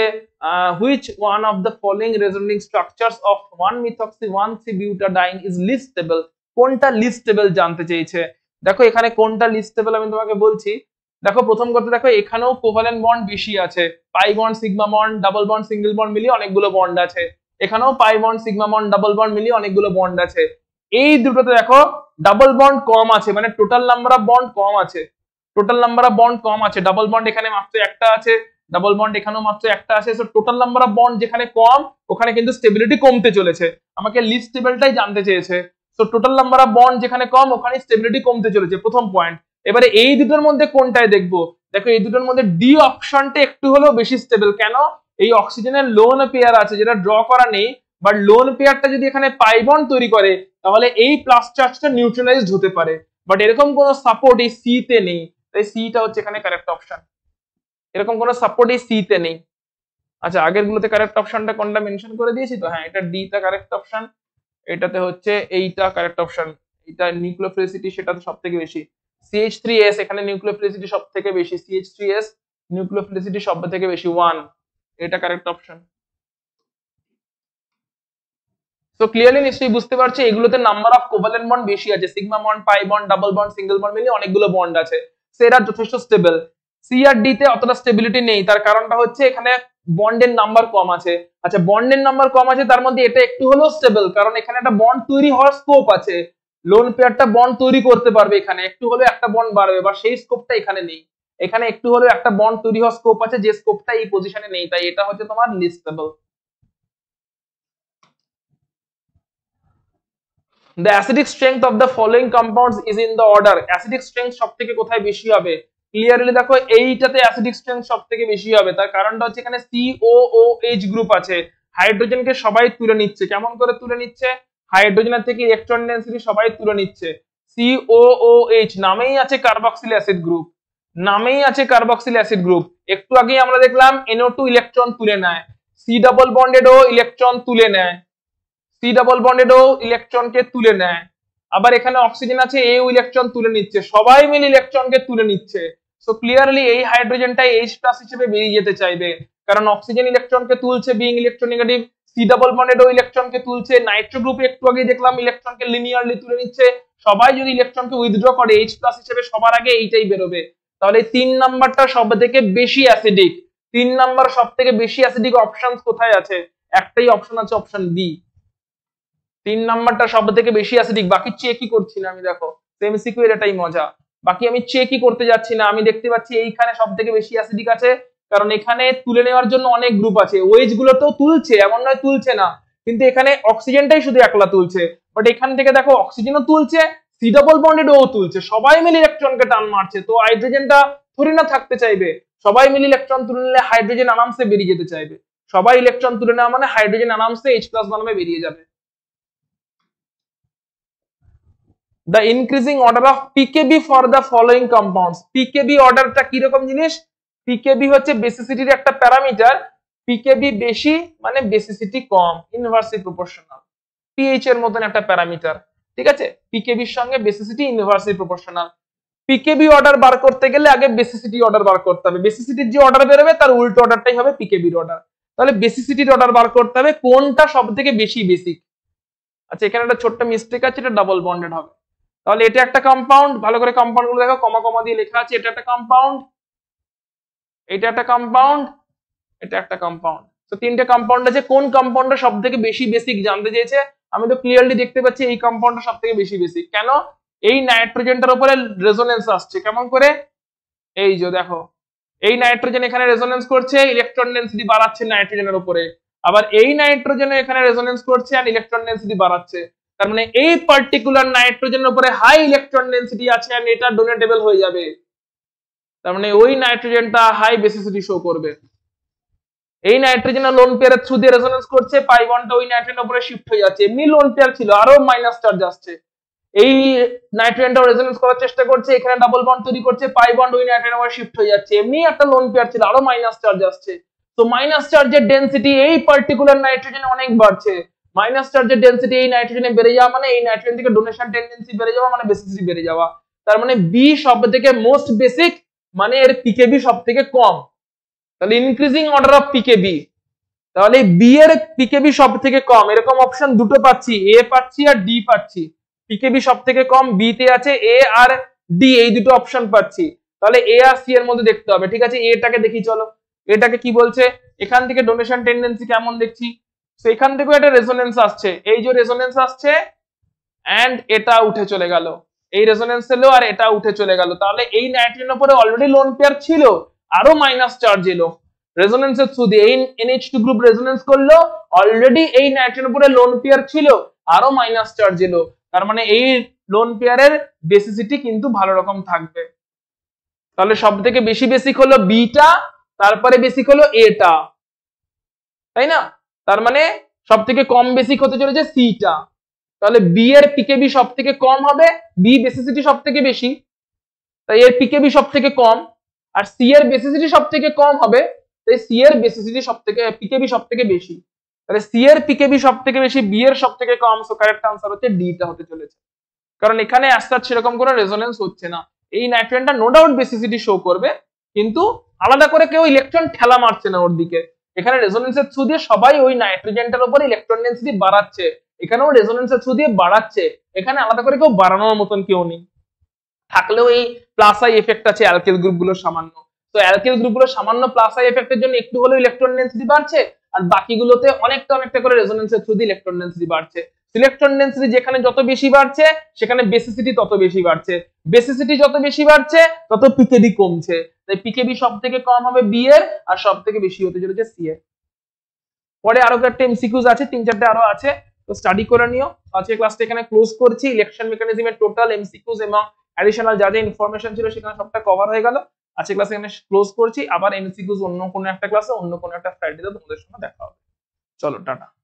which one of the following resonating structures of one methoxy one C butadiene is least stable কোনটা লিস্টেবল জানতে চাইছে দেখো এখানে কোনটা লিস্টেবল আমি তোমাকে বলছি দেখো প্রথম কথা দেখো এখানেও কোভ্যালেন্ট বন্ড বেশি আছে pi bond sigma bond double bond single bond মিলিয়ে অনেকগুলো বন্ড আছে এখানেও pi bond sigma bond double bond মিলিয়ে অনেকগুলো বন্ড আছে এই দুটোতে দেখো ডাবল বন্ড কম আছে মানে টোটাল নাম্বার অফ বন্ড কম আছে টোটাল নাম্বার অফ বন্ড কম আছে ডাবল বন্ড এখানে মাত্র একটা আছে ডাবল বন্ড এখানেও মাত্র একটা আছে টোটাল নাম্বার অফ বন্ড যেখানে কম ওখানে কিন্তু স্টেবিলিটি কমতে চলেছে আমাকে লিস্ট টেবিলটাই জানতে চেয়েছে তো টোটাল নাম্বার অফ বন্ড যেখানে কম ওখানে স্টেবিলিটি কমতে চলেছে প্রথম পয়েন্ট এবারে এই দুটোর মধ্যে কোনটায় দেখবো দেখো এই দুটোর মধ্যে ডি অপশনটা একটু হলেও বেশি স্টেবল কেন এই অক্সিজেনের লোন পেয়ার আছে যেটা ড্র করা নেই বাট লোন পেয়ারটা যদি এখানে পাইবন তৈরি করে তাহলে এই প্লাস চার্জটা নিউট্রালাইজড হতে পারে বাট এরকম কোনো সাপোর্ট এই সি তে নেই তাই সিটা হচ্ছে এখানে কারেক্ট অপশন এরকম কোনো এই সিতে নেই আচ্ছা আগের গুলোতে কারেক্ট অপশনটা কোনটা মেনশন করে দিয়েছি তো হ্যাঁ এটা ডিটা কারেক্ট অপশন এটাতে হচ্ছে এইটা কারেক্ট অপশন এটা নিউক্লিওফিলিসিটি সেটা সব থেকে বেশি সিএইচ থ্রি এস এখানে নিউক্লিওফিলিসিটি সব থেকে বেশি সিএইচ থ্রি এস নিউক্লিওফিলিসিটি সব থেকে বেশি ওয়ান এটা কারেক্ট অপশন তো ক্লিয়ারলি নিশ্চয়ই বুঝতে পারছি এগুলোতে নাম্বার অফ কোভালেন্ট বন্ড বেশি আছে sigma bond pi bond double bond single bond মিলিয়ে অনেকগুলো বন্ড আছে সেটা যথেষ্ট স্টেবল সিআরডি তে অতটা স্টেবিলিটি নেই তার কারণটা হচ্ছে এখানে বন্ডের নাম্বার কম আছে আচ্ছা বন্ডের নাম্বার কম আছে তার মধ্যে এটা একটু হলেও স্টেবল কারণ এখানে একটা বন্ড তৈরি হওয়ার স্কোপ আছে লোন পেয়ারটা বন্ড তৈরি করতে পারবে এখানে একটু হলেও একটা বন্ড বাড়বে বা সেই স্কোপটা এখানে নেই এখানে একটু হলেও একটা বন্ড তৈরি হওয়ার স্কোপ আছে যে স্কোপটা এই পজিশনে নেই তাই এটা হচ্ছে তোমার least stable the acidic strength of the following compounds is in the order Acidic strength সব থেকে কোথায় বেশি হবে ক্লিয়ারলি দেখো এইটাতে অ্যাসিডিক স্ট্রেংথ সব থেকে বেশি হবে তার কারণটা হচ্ছে এখানে সিওওএইচ গ্রুপ আছে হাইড্রোজেনকে সবাই তুলে নিচ্ছে কেমন করে তুলে নিচ্ছে হাইড্রোজেনের থেকে ইলেকট্রন ডেন্সিটি সবাই তুলে নিচ্ছে সিওওএইচ নামেই আছে কার্বক্সিল অ্যাসিড গ্রুপ নামেই আছে কার্বক্সিল অ্যাসিড গ্রুপ একটু আগে আমরা দেখলাম NO2 ইলেকট্রন তুলে নেয় C double bonded O electron তুলে নেয় সি ডাবল বন্ডেড ও ইলেকট্রনকে তুলে নেয় আবার এখানে অক্সিজেন আছে এ ইলেকট্রন তুলে নিচ্ছে সবাই মিলে ইলেকট্রনকে তুলে নিচ্ছে সো ক্লিয়ারলি এই হাইড্রোজেনটাই এইচ প্লাস হিসেবে বেরিয়ে যেতে চাইবে কারণ অক্সিজেন ইলেকট্রনকে তুলছে being electronegative C double bonded ইলেকট্রনকে তুলছে নাইট্রো গ্রুপে একটু আগে দেখলাম ইলেকট্রনকে লিনিয়ারলি তুলে নিচ্ছে সবাই যদি ইলেকট্রনকে উইথড্র করে এইচ প্লাস হিসেবে সবার আগে এইটাই বেরোবে তাহলে তিন নাম্বারটা সব থেকে বেশি অ্যাসিডিক তিন নাম্বার সব থেকে বেশি অ্যাসিডিক অপশন কোথায় আছে একটাই অপশন আছে অপশন বি তিন নাম্বারটা সব থেকে বেশি অ্যাসিডিক বাকি চেকই করছি না আমি দেখো সেম এর এটাই মজা বাকি আমি চেকই করতে যাচ্ছি না আমি দেখতে পাচ্ছি এইখানে সব থেকে বেশি অ্যাসিডিক আছে কারণ এখানে তুলে নেওয়ার জন্য অনেক গ্রুপ আছে ওয়েজ গুলো তো তুলছে এমন নয় তুলছে না কিন্তু এখানে অক্সিজেনটাই শুধু একলা তুলছে বাট এখান থেকে দেখো অক্সিজেনও তুলছে সি ডবল বন্ডেড ও তুলছে সবাই মিলে ইলেকট্রনকে টান মারছে তো হাইড্রোজেনটা থরি না থাকতে চাইবে সবাই মিলে ইলেকট্রন তুলে নিলে হাইড্রোজেন আরামসে বেরিয়ে যেতে চাইবে সবাই ইলেকট্রন তুলে নেওয়া মানে হাইড্রোজেন আরামসে এইচ প্লাস বানাবে বেরিয়ে যাবে the increasing order of for for the following compounds pkb অর্ডারটা কি রকম জিনিস pkb হচ্ছে বেসিসিটির একটা প্যারামিটার পিকে বি বেশি মানে বেসিসিটি কম ইনভার্সলি প্রপোর্শনাল পিএইচ এর মতন একটা প্যারামিটার ঠিক আছে pkb এর সঙ্গে basicity inversely proportional B order বার করতে গেলে আগে বেসিসিটি অর্ডার বার করতে হবে বেসিসিটির যে অর্ডার বেরোবে তার উল্টো অর্ডারটাই হবে pkb এর অর্ডার তাহলে বেসিসিটির অর্ডার বার করতে হবে কোনটা সবথেকে বেশি বেসিক আচ্ছা এখানে একটা ছোট্ট মিস্টেক আছে এটা ডাবল বন্ডেড হবে তাহলে এটা একটা কম্পাউন্ড ভালো করে কম্পাউন্ড গুলো দেখো কমা কমা দিয়ে লেখা আছে এটা একটা কম্পাউন্ড এটা একটা কম্পাউন্ড এটা একটা কম্পাউন্ড তো তিনটে কম্পাউন্ড আছে কোন কম্পাউন্ডটা সব থেকে বেশি বেসিক জানতে চেয়েছে আমি তো ক্লিয়ারলি দেখতে পাচ্ছি এই কম্পাউন্ডটা সব থেকে বেশি বেসিক কেন এই নাইট্রোজেনটার উপরে রেজোনেন্স আসছে কেমন করে এই যে দেখো এই নাইট্রোজেন এখানে রেজোনেন্স করছে ইলেকট্রন ডেন্সিটি বাড়াচ্ছে নাইট্রোজেনের উপরে আবার এই নাইট্রোজেন এখানে রেজোনেন্স করছে আর ইলেকট্রন ডেন্সিটি বাড়াচ্ছে তার মানে এই পার্টিকুলার নাইট্রোজেনের উপরে হাই ইলেকট্রন ডেন্সিটি আছে এন্ড এটা ডোনেটেবল হয়ে যাবে তার মানে ওই নাইট্রোজেনটা হাই বেসিসিটি শো করবে এই নাইট্রোজেন লোন পেয়ারের থ্রু দিয়ে রেজোনেন্স করছে পাই বন্ডটা ওই নাইট্রোজেনের উপরে শিফট হয়ে যাচ্ছে এমনি লোন পেয়ার ছিল আরো মাইনাস চার্জ আসছে এই নাইট্রোজেনটা রেজোনেন্স করার চেষ্টা করছে এখানে ডাবল বন্ড তৈরি করছে পাই বন্ড ওই নাইট্রোজেনের উপরে শিফট হয়ে যাচ্ছে এমনি একটা লোন পেয়ার ছিল আরো মাইনাস চার্জ আসছে তো মাইনাস চার্জের ডেনসিটি এই পার্টিকুলার নাইট্রোজেন অনেক বাড়ছে মাইনাস যে ডেনসিটি এই নাইট্রোজেনে বেড়ে যাওয়া মানে এই নাইট্রোজেন থেকে ডোনেশন টেন্ডেন্সি বেড়ে যাওয়া মানে বেসিসিটি বেড়ে যাওয়া তার মানে বি সব থেকে মোস্ট বেসিক মানে এর পিকেবি সব থেকে কম তাহলে ইনক্রিজিং অর্ডার অফ পিকেবি তাহলে বি এর পিকেবি সব থেকে কম এরকম অপশন দুটো পাচ্ছি এ পাচ্ছি আর ডি পাচ্ছি পিকেবি সব থেকে কম বি তে আছে এ আর ডি এই দুটো অপশন পাচ্ছি তাহলে এ আর সি এর মধ্যে দেখতে হবে ঠিক আছে এটাকে দেখি চলো এটাকে কি বলছে এখান থেকে ডোনেশন টেন্ডেন্সি কেমন দেখছি সেইখান থেকেও একটা রেজোনেন্স আসছে এই যে রেজোনেন্স আসছে অ্যান্ড এটা উঠে চলে গেল এই রেজোনেন্স এলো আর এটা উঠে চলে গেল তাহলে এই নাইট্রিনের উপরে অলরেডি লোন পেয়ার ছিল আরো মাইনাস চার্জ এলো রেজোনেন্সের থ্রু দিয়ে এই এনএইচ টু গ্রুপ রেজোনেন্স করলো অলরেডি এই নাইট্রিনের উপরে লোন পেয়ার ছিল আরো মাইনাস চার্জ এলো তার মানে এই লোন পেয়ারের বেসিসিটি কিন্তু ভালো রকম থাকবে তাহলে সব থেকে বেশি বেসিক হলো বিটা তারপরে বেসিক হলো এটা তাই না তার মানে সব থেকে কম বেসিক হতে চলেছে সিটা তাহলে বি এর পিকে বি সব থেকে কম হবে বি বেসিসিটি সব থেকে বেশি তাই এর পিকে বি সব থেকে কম আর সি এর বেসিসিটি সব থেকে কম হবে তাই সি এর বেসিসিটি সব থেকে বি সব থেকে বেশি তাহলে সি এর বি সব থেকে বেশি বি এর সব থেকে কম সো কারেক্ট আনসার হচ্ছে ডিটা হতে চলেছে কারণ এখানে আস্তার সেরকম কোনো রেজোনেন্স হচ্ছে না এই নাইট্রোজেনটা নো ডাউট বেসিসিটি শো করবে কিন্তু আলাদা করে কেউ ইলেকট্রন ঠেলা মারছে না ওর দিকে এখানে রেজোনেন্সের থ্রু দিয়ে সবাই ওই নাইট্রোজেনটার উপর ইলেকট্রন ডেন্সিটি বাড়াচ্ছে এখানেও রেজোনেন্সের থ্রু দিয়ে বাড়াচ্ছে এখানে আলাদা করে কেউ বাড়ানোর মতন কেউ নেই থাকলেও এই প্লাস আই এফেক্ট আছে অ্যালকেল গ্রুপগুলো সামান্য তো অ্যালকেল গ্রুপগুলো সামান্য প্লাস আই এফেক্টের জন্য একটু হলেও ইলেকট্রন ডেন্সিটি বাড়ছে আর বাকিগুলোতে অনেকটা অনেকটা করে রেজোনেন্সের থ্রু দিয়ে ইলেকট্রন ডেন্সিটি বাড়ছে ইলেকট্রন ডেন্সিটি যেখানে যত বেশি বাড়ছে সেখানে বেসিসিটি তত বেশি বাড়ছে বেসিসিটি যত বেশি বাড়ছে তত পিকেবি কমছে তাই পিকেবি সব থেকে কম হবে বি এর আর সব থেকে বেশি হতে চলেছে সি এর পরে আরো একটা এমসিকিউজ আছে তিন চারটে আরো আছে তো স্টাডি করে নিও আজকে ক্লাসটা এখানে ক্লোজ করছি ইলেকশন মেকানিজমের টোটাল এমসিকিউজ এবং অ্যাডিশনাল যা যা ইনফরমেশন ছিল সেখানে সবটা কভার হয়ে গেল আজকে ক্লাস এখানে ক্লোজ করছি আবার এমসিকিউজ অন্য কোনো একটা ক্লাসে অন্য কোনো একটা ফ্রাইডে তোমাদের সঙ্গে দেখা হবে চলো টাটা